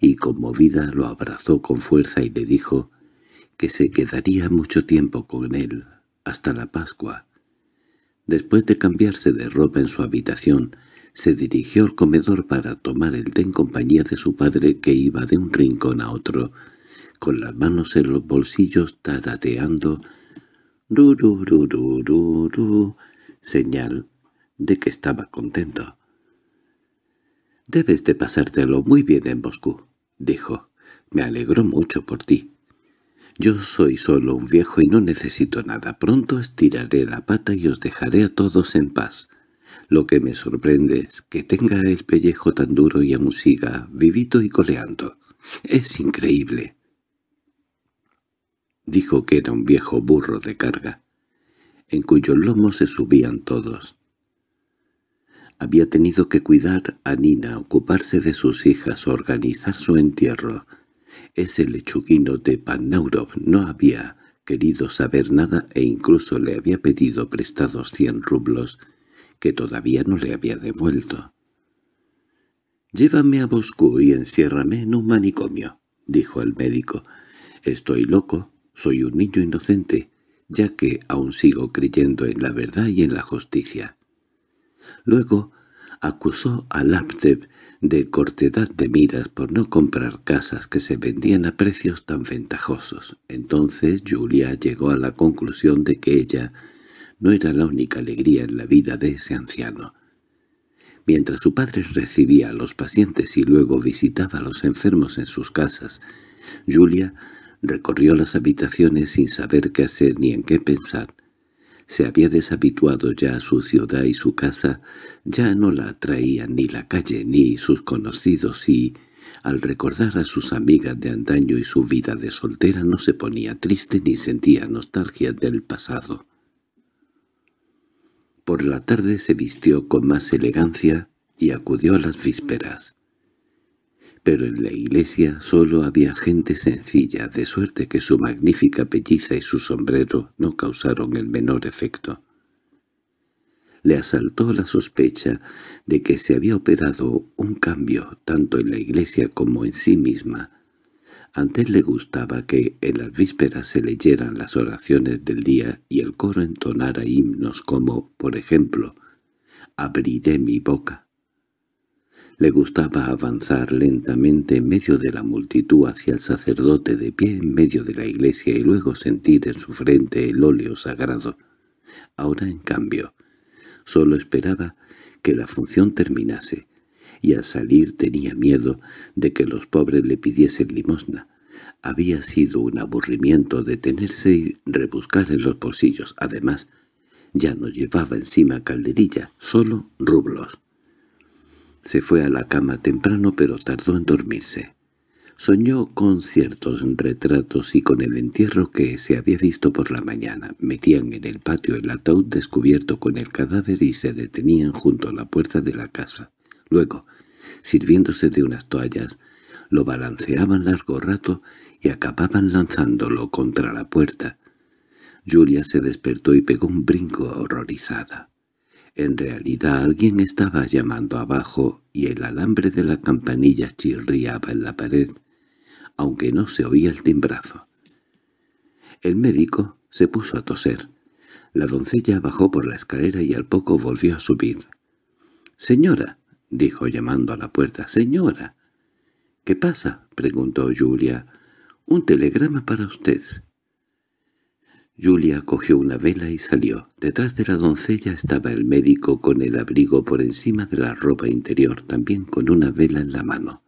y conmovida lo abrazó con fuerza y le dijo que se quedaría mucho tiempo con él, hasta la Pascua. Después de cambiarse de ropa en su habitación, se dirigió al comedor para tomar el té en compañía de su padre que iba de un rincón a otro, con las manos en los bolsillos tarateando ru, señal de que estaba contento. «Debes de pasártelo muy bien en Moscú», dijo. «Me alegro mucho por ti. Yo soy solo un viejo y no necesito nada. Pronto estiraré la pata y os dejaré a todos en paz. Lo que me sorprende es que tenga el pellejo tan duro y aún siga vivito y coleando. Es increíble». Dijo que era un viejo burro de carga, en cuyos lomo se subían todos. Había tenido que cuidar a Nina, ocuparse de sus hijas, organizar su entierro. Ese lechuguino de Panaurov no había querido saber nada e incluso le había pedido prestados cien rublos, que todavía no le había devuelto. «Llévame a Moscú y enciérrame en un manicomio», dijo el médico. «Estoy loco, soy un niño inocente, ya que aún sigo creyendo en la verdad y en la justicia. Luego acusó a Laptev de cortedad de miras por no comprar casas que se vendían a precios tan ventajosos. Entonces Julia llegó a la conclusión de que ella no era la única alegría en la vida de ese anciano. Mientras su padre recibía a los pacientes y luego visitaba a los enfermos en sus casas, Julia recorrió las habitaciones sin saber qué hacer ni en qué pensar. Se había deshabituado ya a su ciudad y su casa, ya no la atraía ni la calle ni sus conocidos y, al recordar a sus amigas de antaño y su vida de soltera, no se ponía triste ni sentía nostalgia del pasado. Por la tarde se vistió con más elegancia y acudió a las vísperas pero en la iglesia solo había gente sencilla, de suerte que su magnífica pelliza y su sombrero no causaron el menor efecto. Le asaltó la sospecha de que se había operado un cambio tanto en la iglesia como en sí misma. Antes le gustaba que en las vísperas se leyeran las oraciones del día y el coro entonara himnos como, por ejemplo, «Abriré mi boca» Le gustaba avanzar lentamente en medio de la multitud hacia el sacerdote de pie en medio de la iglesia y luego sentir en su frente el óleo sagrado. Ahora, en cambio, solo esperaba que la función terminase, y al salir tenía miedo de que los pobres le pidiesen limosna. Había sido un aburrimiento detenerse y rebuscar en los bolsillos. Además, ya no llevaba encima calderilla, solo rublos. Se fue a la cama temprano pero tardó en dormirse. Soñó con ciertos retratos y con el entierro que se había visto por la mañana. Metían en el patio el ataúd descubierto con el cadáver y se detenían junto a la puerta de la casa. Luego, sirviéndose de unas toallas, lo balanceaban largo rato y acababan lanzándolo contra la puerta. Julia se despertó y pegó un brinco horrorizada. En realidad alguien estaba llamando abajo y el alambre de la campanilla chirriaba en la pared, aunque no se oía el timbrazo. El médico se puso a toser. La doncella bajó por la escalera y al poco volvió a subir. —Señora —dijo llamando a la puerta—, señora. —¿Qué pasa? —preguntó Julia. —Un telegrama para usted. Julia cogió una vela y salió. Detrás de la doncella estaba el médico con el abrigo por encima de la ropa interior, también con una vela en la mano.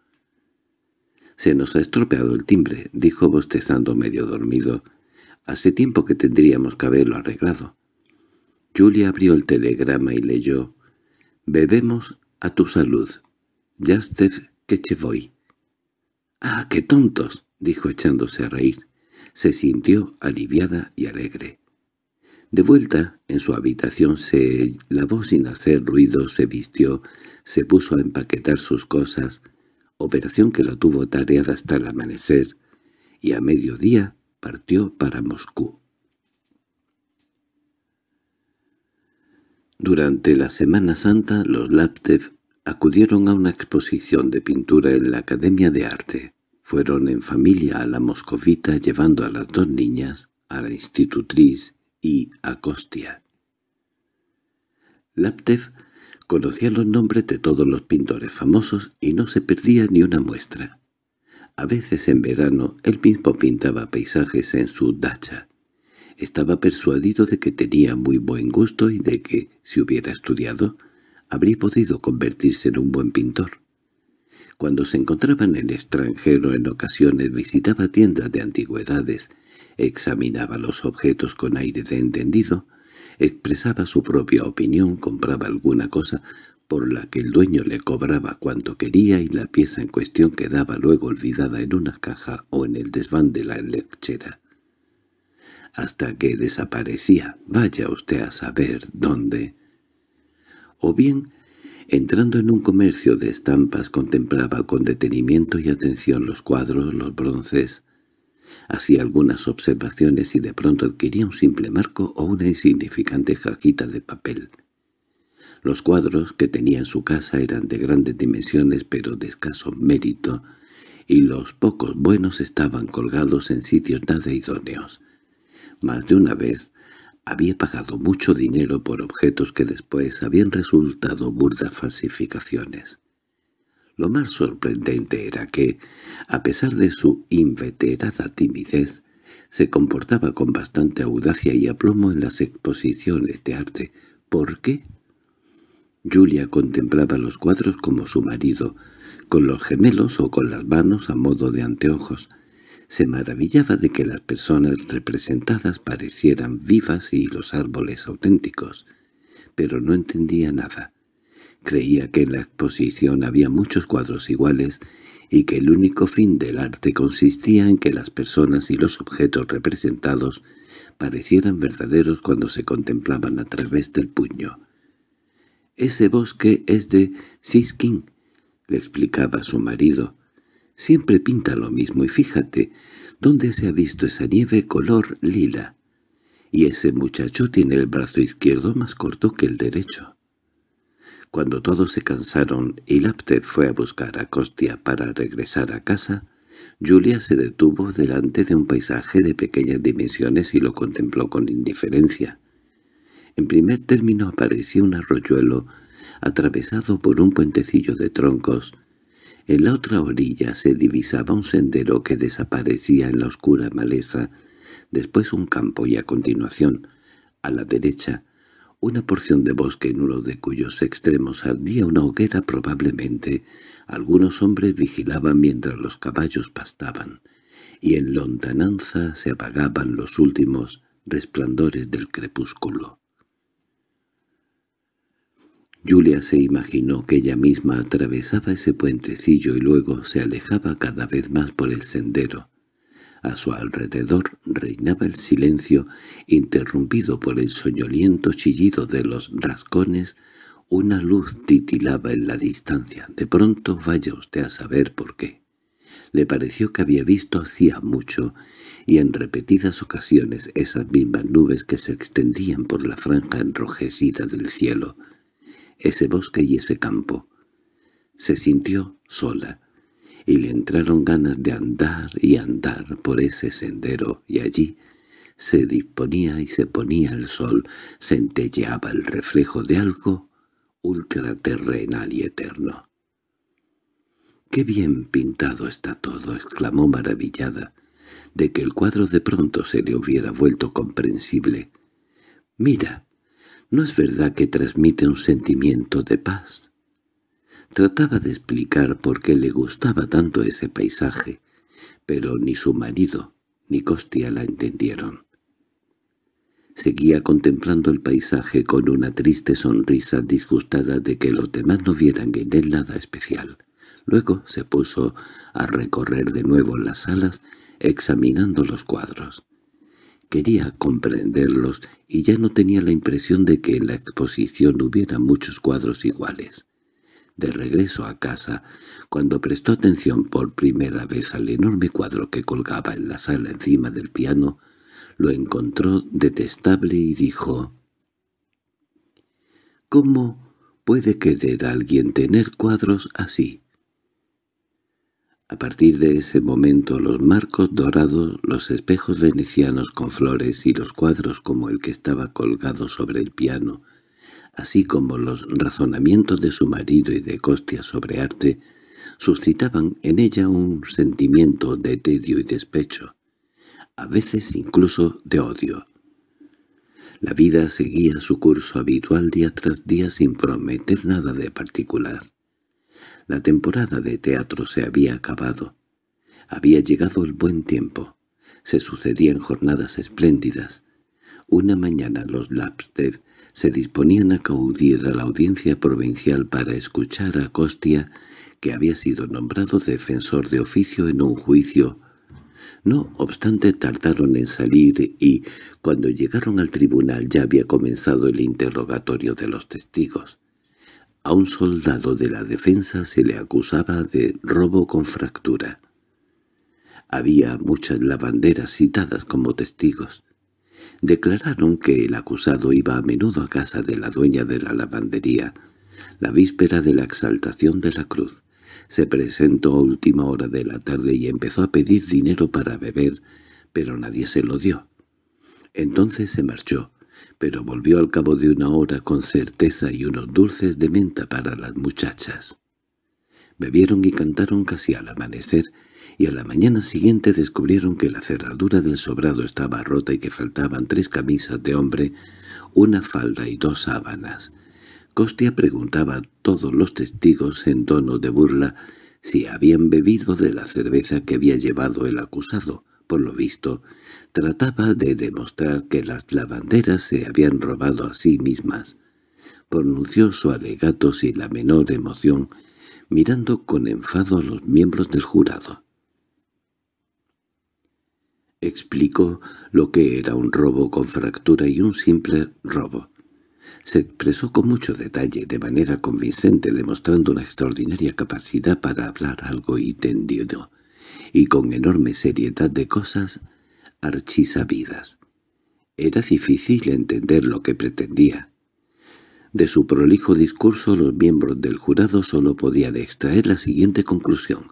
«Se nos ha estropeado el timbre», dijo bostezando medio dormido. «Hace tiempo que tendríamos que haberlo arreglado». Julia abrió el telegrama y leyó. «Bebemos a tu salud. Yastev voy «¡Ah, qué tontos!» dijo echándose a reír se sintió aliviada y alegre. De vuelta en su habitación se lavó sin hacer ruido, se vistió, se puso a empaquetar sus cosas, operación que lo tuvo tareada hasta el amanecer, y a mediodía partió para Moscú. Durante la Semana Santa los Laptev acudieron a una exposición de pintura en la Academia de Arte. Fueron en familia a la moscovita llevando a las dos niñas, a la institutriz y a Costia. Laptev conocía los nombres de todos los pintores famosos y no se perdía ni una muestra. A veces en verano él mismo pintaba paisajes en su dacha. Estaba persuadido de que tenía muy buen gusto y de que, si hubiera estudiado, habría podido convertirse en un buen pintor. Cuando se encontraba en el extranjero en ocasiones visitaba tiendas de antigüedades, examinaba los objetos con aire de entendido, expresaba su propia opinión, compraba alguna cosa por la que el dueño le cobraba cuanto quería y la pieza en cuestión quedaba luego olvidada en una caja o en el desván de la lechera. Hasta que desaparecía, vaya usted a saber dónde. O bien Entrando en un comercio de estampas contemplaba con detenimiento y atención los cuadros, los bronces. Hacía algunas observaciones y de pronto adquiría un simple marco o una insignificante jaquita de papel. Los cuadros que tenía en su casa eran de grandes dimensiones pero de escaso mérito, y los pocos buenos estaban colgados en sitios nada idóneos. Más de una vez había pagado mucho dinero por objetos que después habían resultado burdas falsificaciones. Lo más sorprendente era que, a pesar de su inveterada timidez, se comportaba con bastante audacia y aplomo en las exposiciones de arte. ¿Por qué? Julia contemplaba los cuadros como su marido, con los gemelos o con las manos a modo de anteojos, se maravillaba de que las personas representadas parecieran vivas y los árboles auténticos, pero no entendía nada. Creía que en la exposición había muchos cuadros iguales y que el único fin del arte consistía en que las personas y los objetos representados parecieran verdaderos cuando se contemplaban a través del puño. «Ese bosque es de Siskin», le explicaba su marido. Siempre pinta lo mismo y fíjate, ¿dónde se ha visto esa nieve color lila? Y ese muchacho tiene el brazo izquierdo más corto que el derecho. Cuando todos se cansaron y Lapter fue a buscar a Costia para regresar a casa, Julia se detuvo delante de un paisaje de pequeñas dimensiones y lo contempló con indiferencia. En primer término apareció un arroyuelo atravesado por un puentecillo de troncos en la otra orilla se divisaba un sendero que desaparecía en la oscura maleza, después un campo y a continuación, a la derecha, una porción de bosque en uno de cuyos extremos ardía una hoguera probablemente. Algunos hombres vigilaban mientras los caballos pastaban, y en lontananza se apagaban los últimos resplandores del crepúsculo. Julia se imaginó que ella misma atravesaba ese puentecillo y luego se alejaba cada vez más por el sendero. A su alrededor reinaba el silencio, interrumpido por el soñoliento chillido de los rascones. Una luz titilaba en la distancia. De pronto vaya usted a saber por qué. Le pareció que había visto hacía mucho, y en repetidas ocasiones esas mismas nubes que se extendían por la franja enrojecida del cielo, ese bosque y ese campo. Se sintió sola, y le entraron ganas de andar y andar por ese sendero, y allí se disponía y se ponía el sol, centelleaba el reflejo de algo ultraterrenal y eterno. —¡Qué bien pintado está todo! —exclamó maravillada, de que el cuadro de pronto se le hubiera vuelto comprensible. —¡Mira! ¿No es verdad que transmite un sentimiento de paz? Trataba de explicar por qué le gustaba tanto ese paisaje, pero ni su marido ni Costia la entendieron. Seguía contemplando el paisaje con una triste sonrisa disgustada de que los demás no vieran en él nada especial. Luego se puso a recorrer de nuevo las salas, examinando los cuadros. Quería comprenderlos y ya no tenía la impresión de que en la exposición hubiera muchos cuadros iguales. De regreso a casa, cuando prestó atención por primera vez al enorme cuadro que colgaba en la sala encima del piano, lo encontró detestable y dijo «¿Cómo puede querer alguien tener cuadros así?» A partir de ese momento los marcos dorados, los espejos venecianos con flores y los cuadros como el que estaba colgado sobre el piano, así como los razonamientos de su marido y de Costia sobre arte, suscitaban en ella un sentimiento de tedio y despecho, a veces incluso de odio. La vida seguía su curso habitual día tras día sin prometer nada de particular. La temporada de teatro se había acabado. Había llegado el buen tiempo. Se sucedían jornadas espléndidas. Una mañana los Lapstev se disponían a caudir a la audiencia provincial para escuchar a Costia, que había sido nombrado defensor de oficio en un juicio. No obstante tardaron en salir y, cuando llegaron al tribunal, ya había comenzado el interrogatorio de los testigos. A un soldado de la defensa se le acusaba de robo con fractura. Había muchas lavanderas citadas como testigos. Declararon que el acusado iba a menudo a casa de la dueña de la lavandería, la víspera de la exaltación de la cruz. Se presentó a última hora de la tarde y empezó a pedir dinero para beber, pero nadie se lo dio. Entonces se marchó, pero volvió al cabo de una hora con certeza y unos dulces de menta para las muchachas. Bebieron y cantaron casi al amanecer, y a la mañana siguiente descubrieron que la cerradura del sobrado estaba rota y que faltaban tres camisas de hombre, una falda y dos sábanas. Costia preguntaba a todos los testigos en tono de burla si habían bebido de la cerveza que había llevado el acusado, por lo visto, trataba de demostrar que las lavanderas se habían robado a sí mismas. Pronunció su alegato sin la menor emoción, mirando con enfado a los miembros del jurado. Explicó lo que era un robo con fractura y un simple robo. Se expresó con mucho detalle, de manera convincente, demostrando una extraordinaria capacidad para hablar algo y tendido y con enorme seriedad de cosas archisabidas. Era difícil entender lo que pretendía. De su prolijo discurso los miembros del jurado solo podían extraer la siguiente conclusión.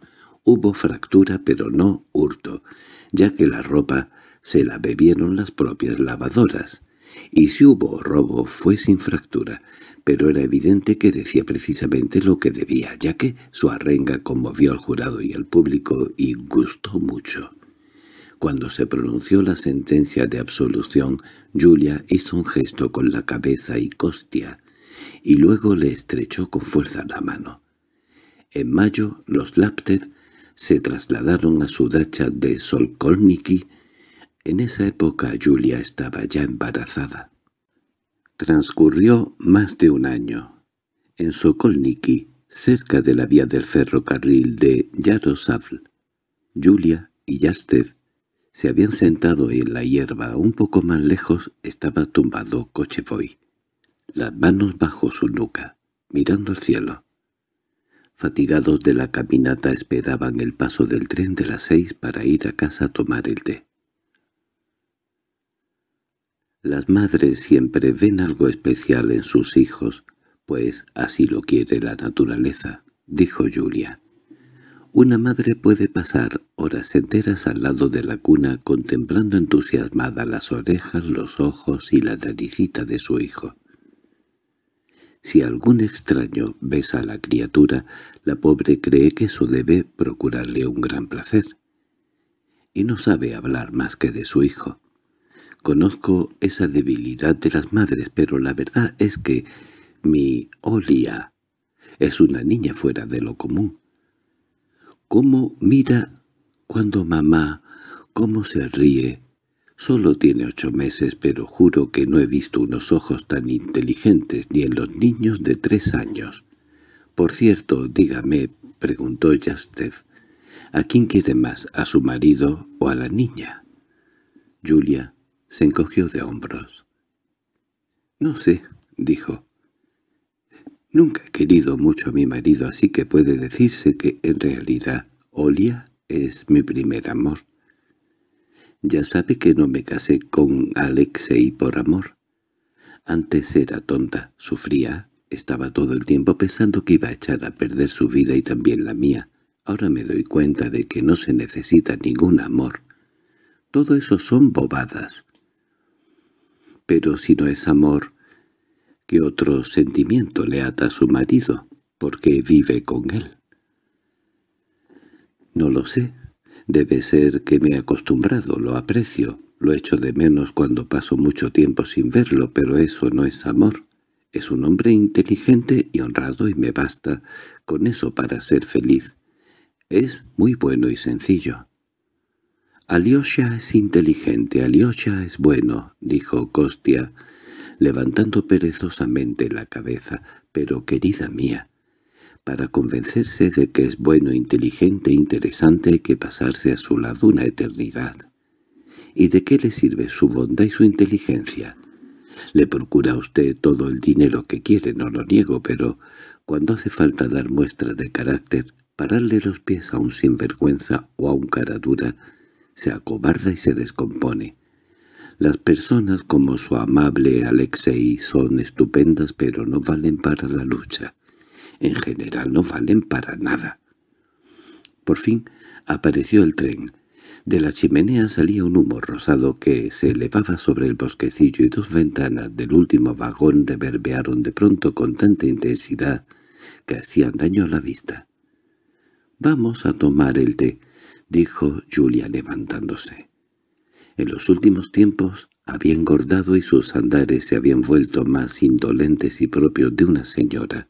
Hubo fractura pero no hurto, ya que la ropa se la bebieron las propias lavadoras y si hubo robo fue sin fractura, pero era evidente que decía precisamente lo que debía, ya que su arrenga conmovió al jurado y al público y gustó mucho. Cuando se pronunció la sentencia de absolución, Julia hizo un gesto con la cabeza y costia, y luego le estrechó con fuerza la mano. En mayo, los Lapter se trasladaron a su dacha de Solkorniki. En esa época Julia estaba ya embarazada. Transcurrió más de un año. En Sokolniki, cerca de la vía del ferrocarril de Yaroslavl, Julia y Yastev se habían sentado en la hierba. Un poco más lejos estaba tumbado Cochevoy, las manos bajo su nuca, mirando al cielo. Fatigados de la caminata esperaban el paso del tren de las seis para ir a casa a tomar el té. Las madres siempre ven algo especial en sus hijos, pues así lo quiere la naturaleza, dijo Julia. Una madre puede pasar horas enteras al lado de la cuna contemplando entusiasmada las orejas, los ojos y la naricita de su hijo. Si algún extraño besa a la criatura, la pobre cree que eso debe procurarle un gran placer. Y no sabe hablar más que de su hijo. Conozco esa debilidad de las madres, pero la verdad es que mi Olia es una niña fuera de lo común. ¿Cómo mira cuando mamá? ¿Cómo se ríe? Solo tiene ocho meses, pero juro que no he visto unos ojos tan inteligentes ni en los niños de tres años. Por cierto, dígame, preguntó Yastef—, ¿a quién quiere más, a su marido o a la niña? Julia se encogió de hombros. —No sé —dijo—. Nunca he querido mucho a mi marido, así que puede decirse que en realidad Olia es mi primer amor. Ya sabe que no me casé con Alexei por amor. Antes era tonta, sufría, estaba todo el tiempo pensando que iba a echar a perder su vida y también la mía. Ahora me doy cuenta de que no se necesita ningún amor. Todo eso son bobadas pero si no es amor, ¿qué otro sentimiento le ata a su marido? porque vive con él. No lo sé. Debe ser que me he acostumbrado, lo aprecio, lo echo de menos cuando paso mucho tiempo sin verlo, pero eso no es amor. Es un hombre inteligente y honrado y me basta con eso para ser feliz. Es muy bueno y sencillo. Alyosha es inteligente, Alyosha es bueno, dijo Costia, levantando perezosamente la cabeza. Pero, querida mía, para convencerse de que es bueno, inteligente e interesante hay que pasarse a su lado una eternidad. ¿Y de qué le sirve su bondad y su inteligencia? Le procura a usted todo el dinero que quiere, no lo niego, pero cuando hace falta dar muestra de carácter, pararle los pies a un sinvergüenza o a un cara dura, se acobarda y se descompone. Las personas como su amable Alexei son estupendas pero no valen para la lucha. En general no valen para nada. Por fin apareció el tren. De la chimenea salía un humo rosado que se elevaba sobre el bosquecillo y dos ventanas del último vagón reverbearon de pronto con tanta intensidad que hacían daño a la vista. «Vamos a tomar el té», —dijo Julia levantándose. En los últimos tiempos había engordado y sus andares se habían vuelto más indolentes y propios de una señora.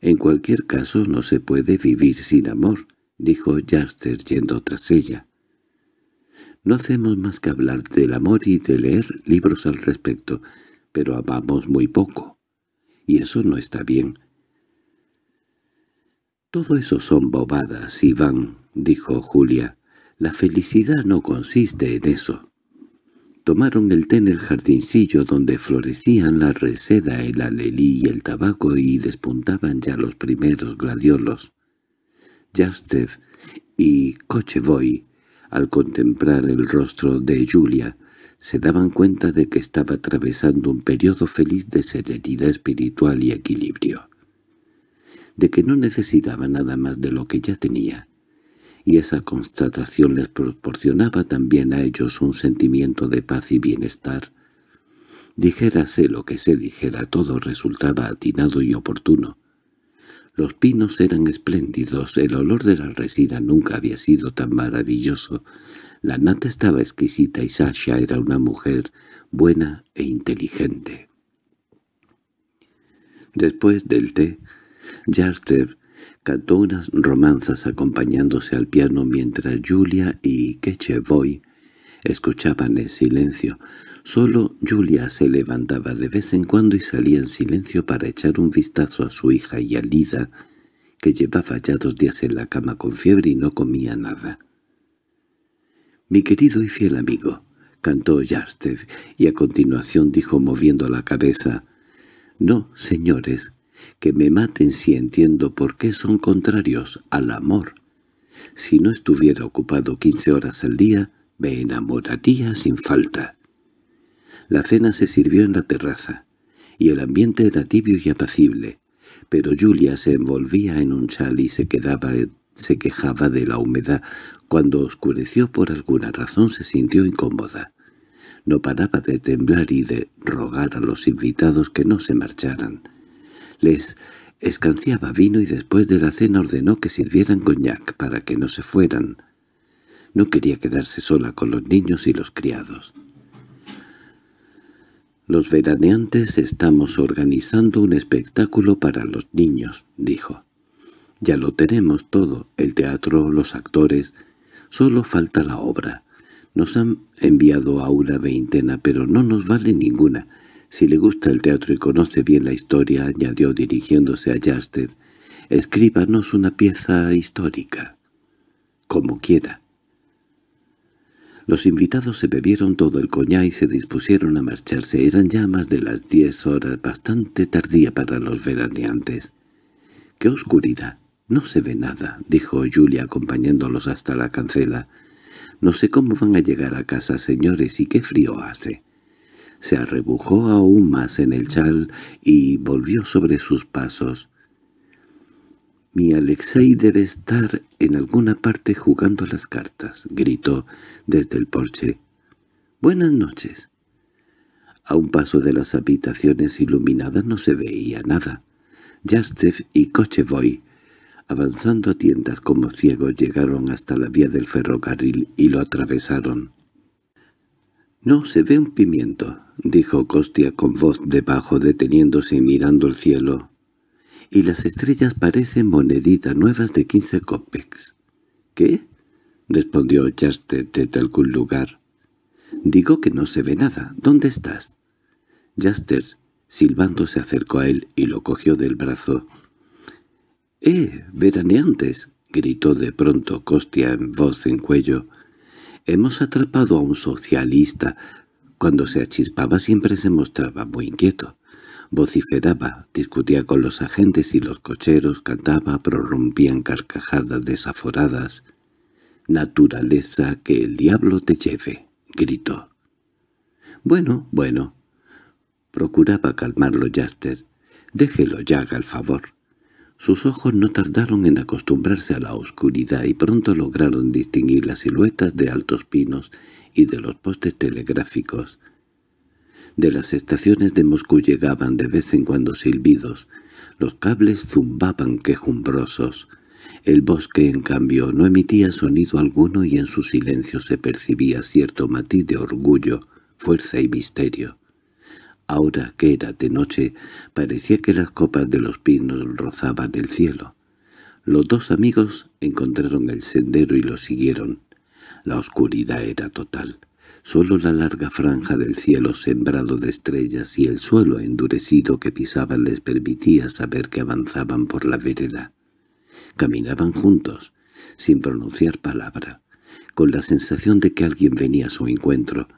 —En cualquier caso no se puede vivir sin amor —dijo Jarster yendo tras ella. No hacemos más que hablar del amor y de leer libros al respecto, pero amamos muy poco, y eso no está bien. Todo eso son bobadas, Iván, —dijo Julia—, la felicidad no consiste en eso. Tomaron el té en el jardincillo donde florecían la reseda, el alelí y el tabaco y despuntaban ya los primeros gladiolos. Yastev y Cocheboy, al contemplar el rostro de Julia, se daban cuenta de que estaba atravesando un periodo feliz de serenidad espiritual y equilibrio, de que no necesitaba nada más de lo que ya tenía, y esa constatación les proporcionaba también a ellos un sentimiento de paz y bienestar. Dijérase lo que se dijera, todo resultaba atinado y oportuno. Los pinos eran espléndidos, el olor de la resina nunca había sido tan maravilloso, la nata estaba exquisita y Sasha era una mujer buena e inteligente. Después del té, Jarter cantó unas romanzas acompañándose al piano mientras Julia y Kechevoy escuchaban en silencio. Solo Julia se levantaba de vez en cuando y salía en silencio para echar un vistazo a su hija y a Lida, que llevaba ya dos días en la cama con fiebre y no comía nada. «Mi querido y fiel amigo», cantó Yarstev, y a continuación dijo moviendo la cabeza, «No, señores, que me maten si entiendo por qué son contrarios al amor. Si no estuviera ocupado quince horas al día, me enamoraría sin falta. La cena se sirvió en la terraza, y el ambiente era tibio y apacible, pero Julia se envolvía en un chal y se quedaba se quejaba de la humedad. Cuando oscureció por alguna razón se sintió incómoda. No paraba de temblar y de rogar a los invitados que no se marcharan les escanciaba vino y después de la cena ordenó que sirvieran coñac para que no se fueran. No quería quedarse sola con los niños y los criados. «Los veraneantes estamos organizando un espectáculo para los niños», dijo. «Ya lo tenemos todo, el teatro, los actores. Solo falta la obra. Nos han enviado a una veintena, pero no nos vale ninguna. Si le gusta el teatro y conoce bien la historia, añadió dirigiéndose a Yastev, escríbanos una pieza histórica. Como quiera. Los invitados se bebieron todo el coñá y se dispusieron a marcharse. Eran ya más de las diez horas, bastante tardía para los veraneantes. —¡Qué oscuridad! No se ve nada —dijo Julia acompañándolos hasta la cancela. —No sé cómo van a llegar a casa, señores, y qué frío hace se arrebujó aún más en el chal y volvió sobre sus pasos. «Mi Alexei debe estar en alguna parte jugando las cartas», gritó desde el porche. «Buenas noches». A un paso de las habitaciones iluminadas no se veía nada. Yastev y Kochevoy, avanzando a tiendas como ciegos, llegaron hasta la vía del ferrocarril y lo atravesaron. «No se ve un pimiento», —dijo Costia con voz debajo deteniéndose y mirando el cielo—, y las estrellas parecen moneditas nuevas de quince copecks. —¿Qué? —respondió Jaster desde algún lugar. —Digo que no se ve nada. ¿Dónde estás? Jaster, silbando, se acercó a él y lo cogió del brazo. —¡Eh, veraneantes! —gritó de pronto Costia en voz en cuello. —Hemos atrapado a un socialista. Cuando se achispaba siempre se mostraba muy inquieto. Vociferaba, discutía con los agentes y los cocheros, cantaba, prorrumpía en carcajadas desaforadas. «Naturaleza, que el diablo te lleve», gritó. «Bueno, bueno», procuraba calmarlo Jaster. «Déjelo ya, al favor». Sus ojos no tardaron en acostumbrarse a la oscuridad y pronto lograron distinguir las siluetas de altos pinos y de los postes telegráficos. De las estaciones de Moscú llegaban de vez en cuando silbidos, los cables zumbaban quejumbrosos. El bosque, en cambio, no emitía sonido alguno y en su silencio se percibía cierto matiz de orgullo, fuerza y misterio. Ahora que era de noche, parecía que las copas de los pinos rozaban el cielo. Los dos amigos encontraron el sendero y lo siguieron. La oscuridad era total. Solo la larga franja del cielo sembrado de estrellas y el suelo endurecido que pisaban les permitía saber que avanzaban por la vereda. Caminaban juntos, sin pronunciar palabra, con la sensación de que alguien venía a su encuentro.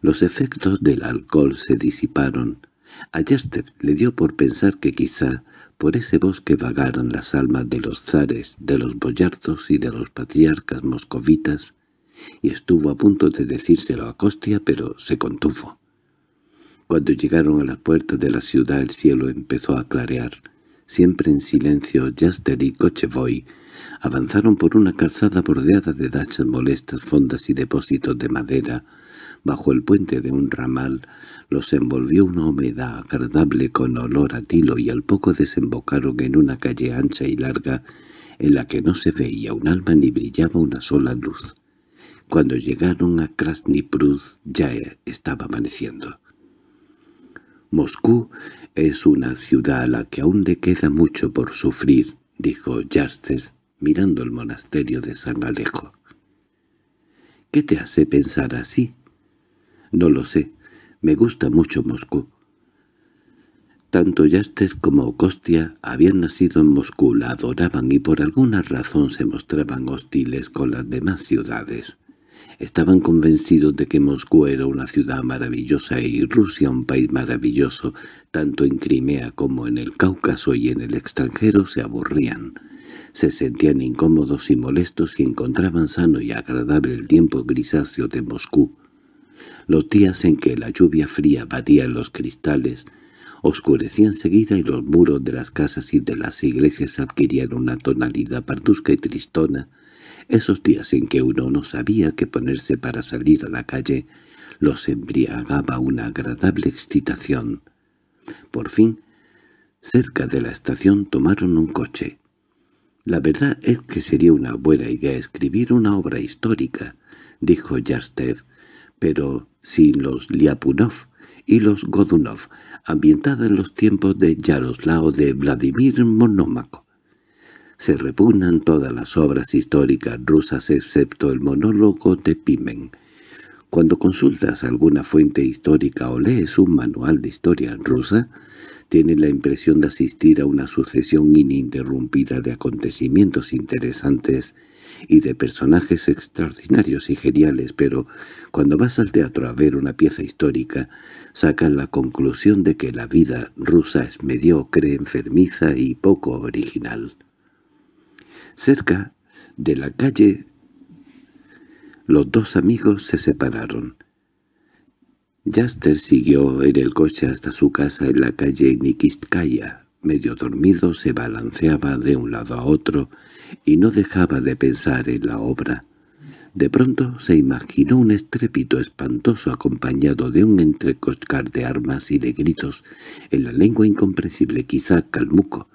Los efectos del alcohol se disiparon. A le dio por pensar que quizá por ese bosque vagaran las almas de los zares, de los boyardos y de los patriarcas moscovitas, y estuvo a punto de decírselo a Costia, pero se contuvo. Cuando llegaron a las puertas de la ciudad el cielo empezó a clarear. Siempre en silencio, Jaster y Cochevoy avanzaron por una calzada bordeada de dachas molestas, fondas y depósitos de madera. Bajo el puente de un ramal los envolvió una humedad agradable con olor a tilo y al poco desembocaron en una calle ancha y larga en la que no se veía un alma ni brillaba una sola luz. Cuando llegaron a Krasnipruz ya estaba amaneciendo. Moscú es una ciudad a la que aún le queda mucho por sufrir, dijo Yastes mirando el monasterio de San Alejo. ¿Qué te hace pensar así? No lo sé. Me gusta mucho Moscú. Tanto Yastes como Kostia habían nacido en Moscú, la adoraban y por alguna razón se mostraban hostiles con las demás ciudades. Estaban convencidos de que Moscú era una ciudad maravillosa y Rusia un país maravilloso. Tanto en Crimea como en el Cáucaso y en el extranjero se aburrían. Se sentían incómodos y molestos y encontraban sano y agradable el tiempo grisáceo de Moscú. Los días en que la lluvia fría batía en los cristales oscurecían seguida y los muros de las casas y de las iglesias adquirían una tonalidad pardusca y tristona esos días en que uno no sabía qué ponerse para salir a la calle, los embriagaba una agradable excitación. Por fin, cerca de la estación tomaron un coche. La verdad es que sería una buena idea escribir una obra histórica, dijo Yarstev, pero sin los Liapunov y los Godunov, ambientada en los tiempos de Yaroslao de Vladimir Monómaco se repugnan todas las obras históricas rusas excepto el monólogo de Pimen. Cuando consultas alguna fuente histórica o lees un manual de historia rusa, tienes la impresión de asistir a una sucesión ininterrumpida de acontecimientos interesantes y de personajes extraordinarios y geniales, pero cuando vas al teatro a ver una pieza histórica, sacas la conclusión de que la vida rusa es mediocre, enfermiza y poco original. Cerca de la calle los dos amigos se separaron. Jaster siguió en el coche hasta su casa en la calle Nikistkaya. Medio dormido se balanceaba de un lado a otro y no dejaba de pensar en la obra. De pronto se imaginó un estrépito espantoso acompañado de un entrecoscar de armas y de gritos en la lengua incomprensible quizá calmuco,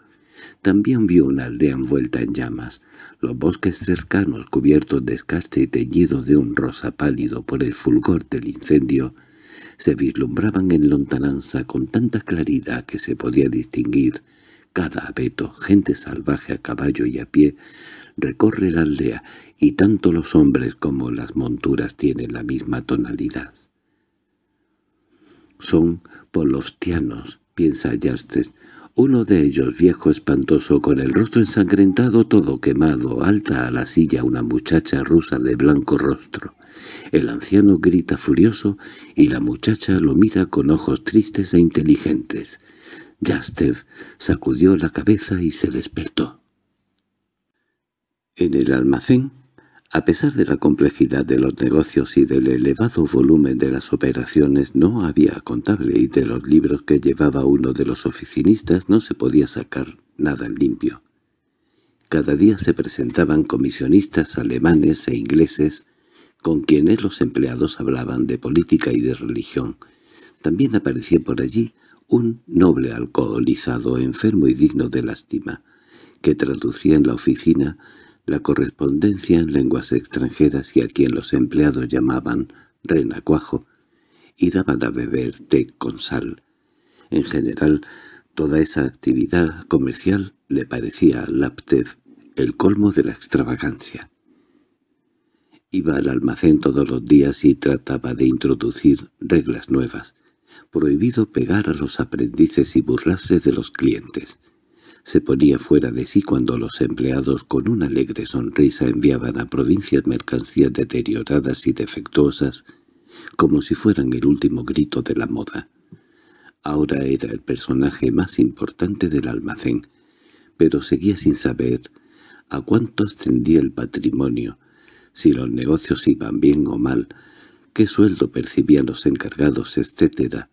también vio una aldea envuelta en llamas, los bosques cercanos cubiertos de escarcha y teñidos de un rosa pálido por el fulgor del incendio, se vislumbraban en lontananza con tanta claridad que se podía distinguir cada abeto, gente salvaje a caballo y a pie, recorre la aldea, y tanto los hombres como las monturas tienen la misma tonalidad. Son polostianos, piensa Yastes, uno de ellos, viejo espantoso, con el rostro ensangrentado, todo quemado, alta a la silla una muchacha rusa de blanco rostro. El anciano grita furioso y la muchacha lo mira con ojos tristes e inteligentes. Yastev sacudió la cabeza y se despertó. En el almacén a pesar de la complejidad de los negocios y del elevado volumen de las operaciones, no había contable y de los libros que llevaba uno de los oficinistas no se podía sacar nada limpio. Cada día se presentaban comisionistas alemanes e ingleses con quienes los empleados hablaban de política y de religión. También aparecía por allí un noble alcoholizado enfermo y digno de lástima, que traducía en la oficina la correspondencia en lenguas extranjeras y a quien los empleados llamaban renacuajo, y daban a beber té con sal. En general, toda esa actividad comercial le parecía a Laptev el colmo de la extravagancia. Iba al almacén todos los días y trataba de introducir reglas nuevas. Prohibido pegar a los aprendices y burlarse de los clientes. Se ponía fuera de sí cuando los empleados con una alegre sonrisa enviaban a provincias mercancías deterioradas y defectuosas, como si fueran el último grito de la moda. Ahora era el personaje más importante del almacén, pero seguía sin saber a cuánto ascendía el patrimonio, si los negocios iban bien o mal, qué sueldo percibían los encargados, etc.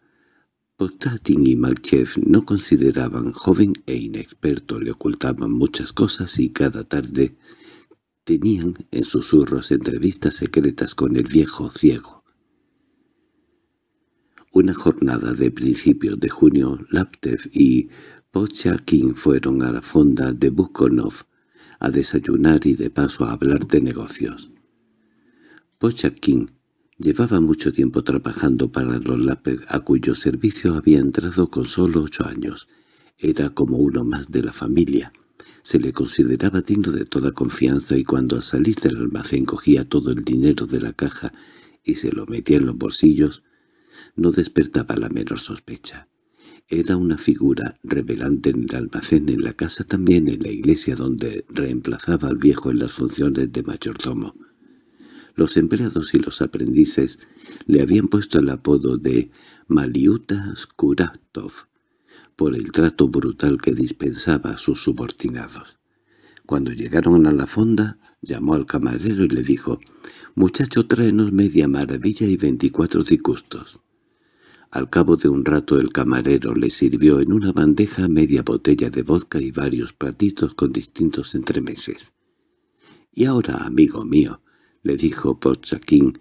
Postatin y Malchev no consideraban joven e inexperto, le ocultaban muchas cosas y cada tarde tenían en susurros entrevistas secretas con el viejo ciego. Una jornada de principios de junio, Laptev y Pochakin fueron a la fonda de Bukonov a desayunar y de paso a hablar de negocios. Pochakin Llevaba mucho tiempo trabajando para los Lapeg, a cuyo servicio había entrado con solo ocho años. Era como uno más de la familia. Se le consideraba digno de toda confianza y cuando al salir del almacén cogía todo el dinero de la caja y se lo metía en los bolsillos, no despertaba la menor sospecha. Era una figura revelante en el almacén, en la casa también, en la iglesia donde reemplazaba al viejo en las funciones de mayordomo. Los empleados y los aprendices le habían puesto el apodo de Maliuta Skuratov por el trato brutal que dispensaba a sus subordinados. Cuando llegaron a la fonda, llamó al camarero y le dijo, «Muchacho, tráenos media maravilla y veinticuatro disgustos». Al cabo de un rato el camarero le sirvió en una bandeja media botella de vodka y varios platitos con distintos entremeses. «Y ahora, amigo mío», —le dijo Pochaquín—,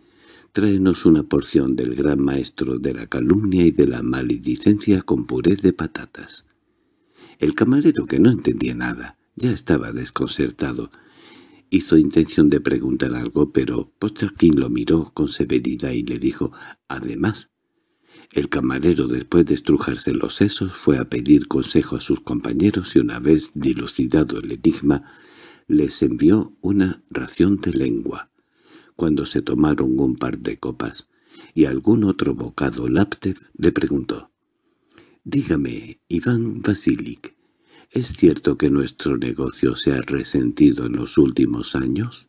tráenos una porción del gran maestro de la calumnia y de la maledicencia con puré de patatas. El camarero, que no entendía nada, ya estaba desconcertado. Hizo intención de preguntar algo, pero Pochaquín lo miró con severidad y le dijo, «Además, el camarero después de estrujarse los sesos fue a pedir consejo a sus compañeros y una vez dilucidado el enigma, les envió una ración de lengua cuando se tomaron un par de copas, y algún otro bocado láptev le preguntó. «Dígame, Iván Vasilik, ¿es cierto que nuestro negocio se ha resentido en los últimos años?»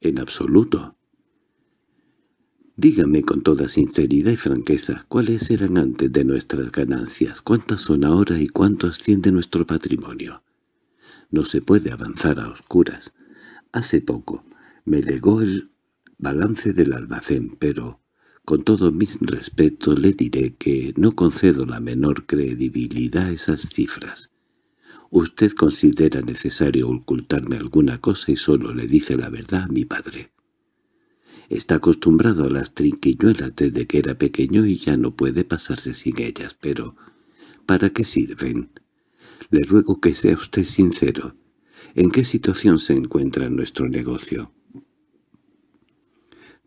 «En absoluto». «Dígame con toda sinceridad y franqueza, ¿cuáles eran antes de nuestras ganancias? ¿Cuántas son ahora y cuánto asciende nuestro patrimonio?» «No se puede avanzar a oscuras. Hace poco, me legó el balance del almacén, pero con todo mi respeto le diré que no concedo la menor credibilidad a esas cifras. Usted considera necesario ocultarme alguna cosa y solo le dice la verdad a mi padre. Está acostumbrado a las trinquiñuelas desde que era pequeño y ya no puede pasarse sin ellas, pero ¿para qué sirven? Le ruego que sea usted sincero. ¿En qué situación se encuentra nuestro negocio?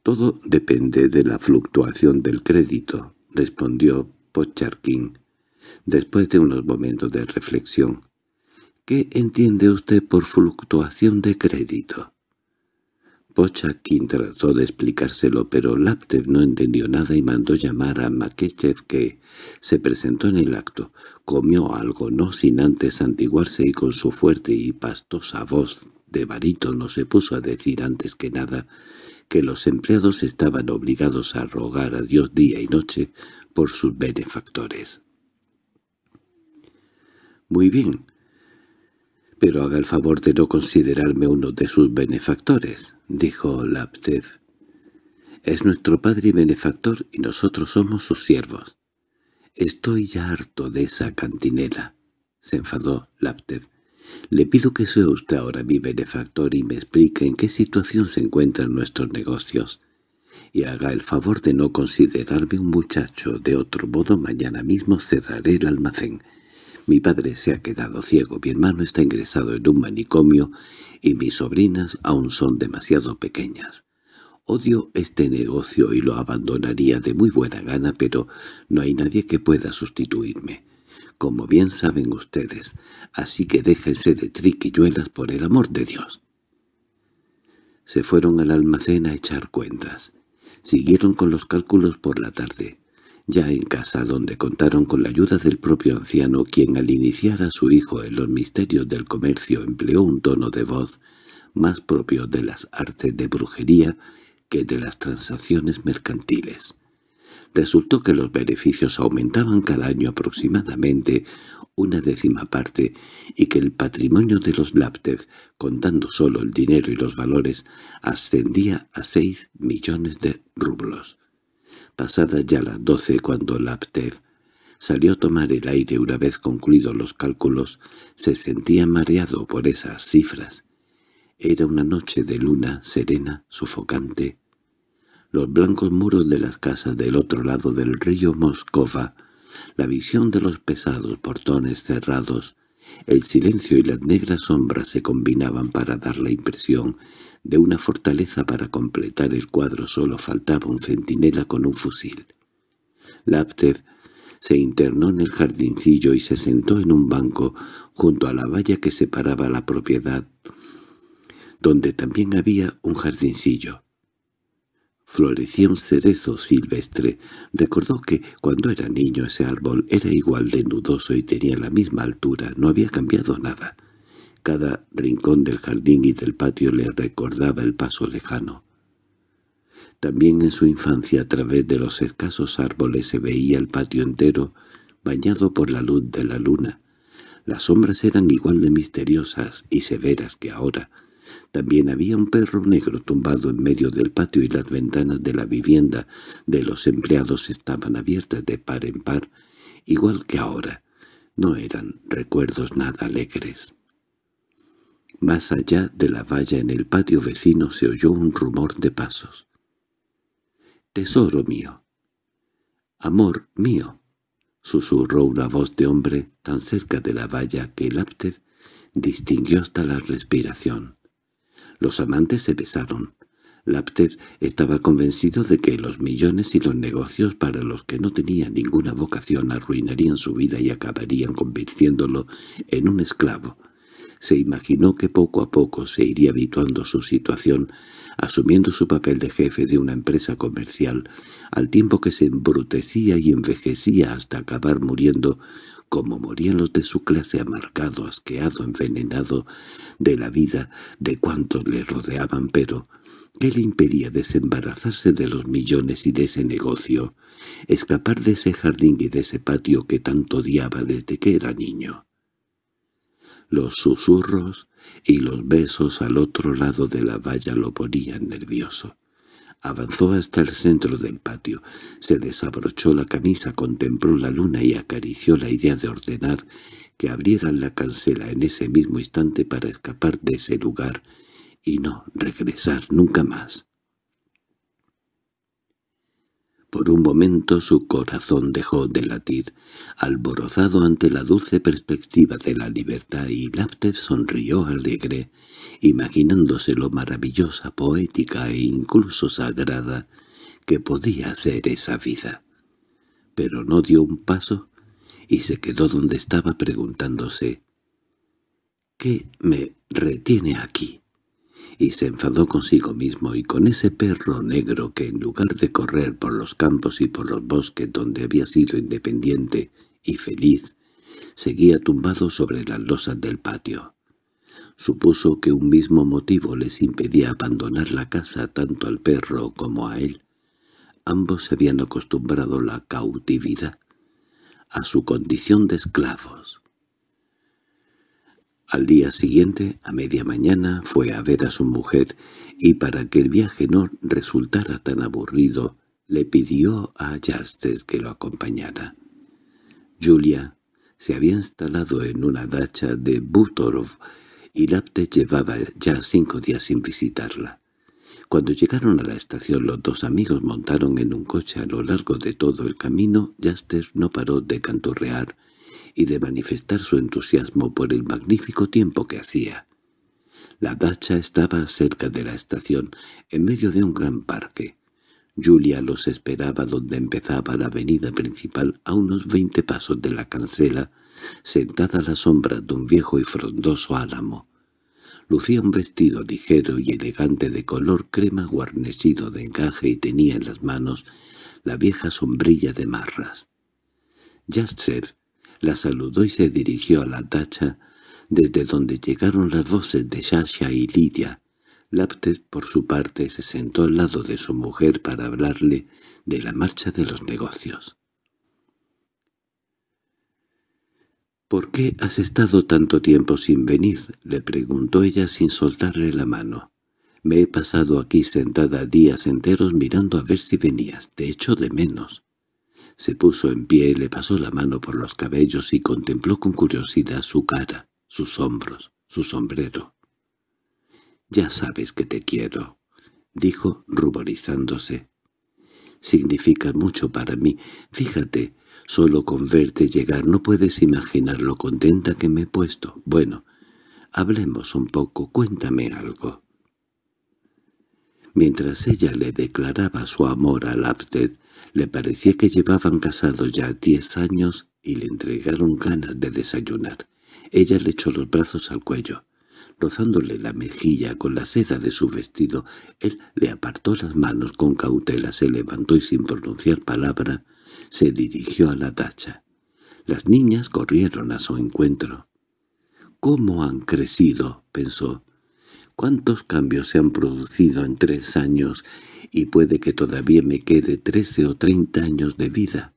Todo depende de la fluctuación del crédito, respondió Pocharkin, después de unos momentos de reflexión. ¿Qué entiende usted por fluctuación de crédito? Pocharkin trató de explicárselo, pero Laptev no entendió nada y mandó llamar a Makechev que se presentó en el acto. Comió algo, no sin antes antiguarse, y con su fuerte y pastosa voz de no se puso a decir antes que nada que los empleados estaban obligados a rogar a Dios día y noche por sus benefactores. Muy bien, pero haga el favor de no considerarme uno de sus benefactores, dijo Laptev. Es nuestro padre benefactor y nosotros somos sus siervos. Estoy ya harto de esa cantinela, se enfadó Laptev. Le pido que sea usted ahora mi benefactor y me explique en qué situación se encuentran nuestros negocios, y haga el favor de no considerarme un muchacho. De otro modo, mañana mismo cerraré el almacén. Mi padre se ha quedado ciego, mi hermano está ingresado en un manicomio y mis sobrinas aún son demasiado pequeñas. Odio este negocio y lo abandonaría de muy buena gana, pero no hay nadie que pueda sustituirme como bien saben ustedes, así que déjense de triquilluelas por el amor de Dios. Se fueron al almacén a echar cuentas. Siguieron con los cálculos por la tarde, ya en casa donde contaron con la ayuda del propio anciano quien al iniciar a su hijo en los misterios del comercio empleó un tono de voz más propio de las artes de brujería que de las transacciones mercantiles resultó que los beneficios aumentaban cada año aproximadamente una décima parte y que el patrimonio de los Laptev, contando solo el dinero y los valores, ascendía a seis millones de rublos. Pasadas ya las doce cuando Laptev salió a tomar el aire una vez concluidos los cálculos, se sentía mareado por esas cifras. Era una noche de luna serena, sofocante, los blancos muros de las casas del otro lado del río Moscova, la visión de los pesados portones cerrados, el silencio y las negras sombras se combinaban para dar la impresión de una fortaleza para completar el cuadro solo faltaba un centinela con un fusil. Laptev se internó en el jardincillo y se sentó en un banco junto a la valla que separaba la propiedad, donde también había un jardincillo florecía un cerezo silvestre. Recordó que, cuando era niño, ese árbol era igual de nudoso y tenía la misma altura, no había cambiado nada. Cada rincón del jardín y del patio le recordaba el paso lejano. También en su infancia a través de los escasos árboles se veía el patio entero, bañado por la luz de la luna. Las sombras eran igual de misteriosas y severas que ahora, también había un perro negro tumbado en medio del patio y las ventanas de la vivienda de los empleados estaban abiertas de par en par, igual que ahora. No eran recuerdos nada alegres. Más allá de la valla en el patio vecino se oyó un rumor de pasos. «Tesoro mío», «Amor mío», susurró una voz de hombre tan cerca de la valla que el Laptev distinguió hasta la respiración. Los amantes se besaron. Laptev estaba convencido de que los millones y los negocios para los que no tenía ninguna vocación arruinarían su vida y acabarían convirtiéndolo en un esclavo. Se imaginó que poco a poco se iría habituando a su situación, asumiendo su papel de jefe de una empresa comercial, al tiempo que se embrutecía y envejecía hasta acabar muriendo como morían los de su clase amargado, asqueado, envenenado de la vida de cuantos le rodeaban, pero ¿qué le impedía desembarazarse de los millones y de ese negocio, escapar de ese jardín y de ese patio que tanto odiaba desde que era niño? Los susurros y los besos al otro lado de la valla lo ponían nervioso. Avanzó hasta el centro del patio, se desabrochó la camisa, contempló la luna y acarició la idea de ordenar que abrieran la cancela en ese mismo instante para escapar de ese lugar y no regresar nunca más. Por un momento su corazón dejó de latir, alborozado ante la dulce perspectiva de la libertad, y Laptev sonrió alegre, imaginándose lo maravillosa, poética e incluso sagrada que podía ser esa vida. Pero no dio un paso y se quedó donde estaba preguntándose, «¿Qué me retiene aquí?» y se enfadó consigo mismo y con ese perro negro que en lugar de correr por los campos y por los bosques donde había sido independiente y feliz, seguía tumbado sobre las losas del patio. Supuso que un mismo motivo les impedía abandonar la casa tanto al perro como a él. Ambos se habían acostumbrado la cautividad, a su condición de esclavos. Al día siguiente, a media mañana, fue a ver a su mujer, y para que el viaje no resultara tan aburrido, le pidió a Jaster que lo acompañara. Julia se había instalado en una dacha de Butorov y Lapte llevaba ya cinco días sin visitarla. Cuando llegaron a la estación los dos amigos montaron en un coche a lo largo de todo el camino. Jaster no paró de canturrear y de manifestar su entusiasmo por el magnífico tiempo que hacía. La dacha estaba cerca de la estación, en medio de un gran parque. Julia los esperaba donde empezaba la avenida principal a unos veinte pasos de la cancela, sentada a la sombra de un viejo y frondoso álamo. Lucía un vestido ligero y elegante de color crema guarnecido de encaje y tenía en las manos la vieja sombrilla de marras la saludó y se dirigió a la tacha, desde donde llegaron las voces de Sasha y Lidia. Laptev, por su parte, se sentó al lado de su mujer para hablarle de la marcha de los negocios. —¿Por qué has estado tanto tiempo sin venir? —le preguntó ella sin soltarle la mano. —Me he pasado aquí sentada días enteros mirando a ver si venías. Te echo de menos. Se puso en pie, le pasó la mano por los cabellos y contempló con curiosidad su cara, sus hombros, su sombrero. «Ya sabes que te quiero», dijo ruborizándose. «Significa mucho para mí. Fíjate, solo con verte llegar no puedes imaginar lo contenta que me he puesto. Bueno, hablemos un poco, cuéntame algo». Mientras ella le declaraba su amor al Absted, le parecía que llevaban casados ya diez años y le entregaron ganas de desayunar. Ella le echó los brazos al cuello. Rozándole la mejilla con la seda de su vestido, él le apartó las manos con cautela, se levantó y sin pronunciar palabra, se dirigió a la tacha. Las niñas corrieron a su encuentro. «¿Cómo han crecido?» pensó cuántos cambios se han producido en tres años y puede que todavía me quede trece o treinta años de vida.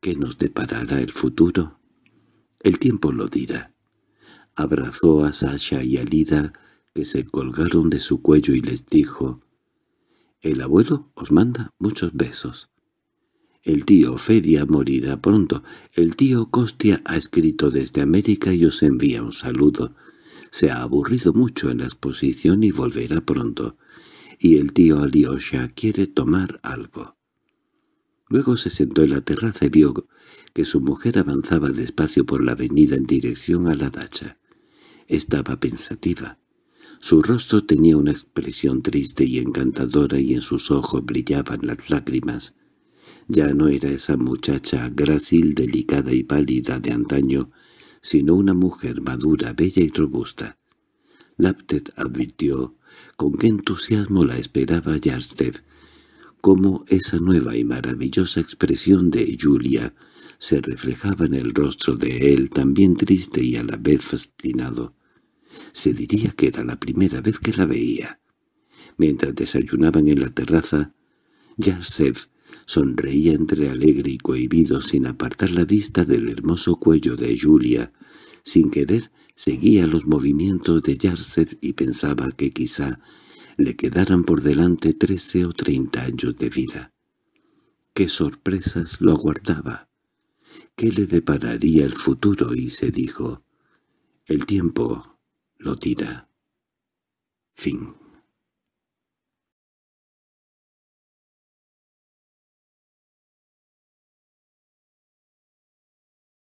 ¿Qué nos deparará el futuro? El tiempo lo dirá. Abrazó a Sasha y a Lida, que se colgaron de su cuello y les dijo, «El abuelo os manda muchos besos». El tío Fedia morirá pronto. El tío Costia ha escrito desde América y os envía un saludo. Se ha aburrido mucho en la exposición y volverá pronto, y el tío Alyosha quiere tomar algo. Luego se sentó en la terraza y vio que su mujer avanzaba despacio por la avenida en dirección a la dacha. Estaba pensativa. Su rostro tenía una expresión triste y encantadora y en sus ojos brillaban las lágrimas. Ya no era esa muchacha grácil, delicada y pálida de antaño sino una mujer madura, bella y robusta. Laptet advirtió con qué entusiasmo la esperaba Yarstev, cómo esa nueva y maravillosa expresión de Julia se reflejaba en el rostro de él, también triste y a la vez fascinado. Se diría que era la primera vez que la veía. Mientras desayunaban en la terraza, Yarsev Sonreía entre alegre y cohibido sin apartar la vista del hermoso cuello de Julia. Sin querer, seguía los movimientos de Yarset y pensaba que quizá le quedaran por delante trece o treinta años de vida. ¡Qué sorpresas lo aguardaba! ¿Qué le depararía el futuro? Y se dijo, el tiempo lo tira. Fin.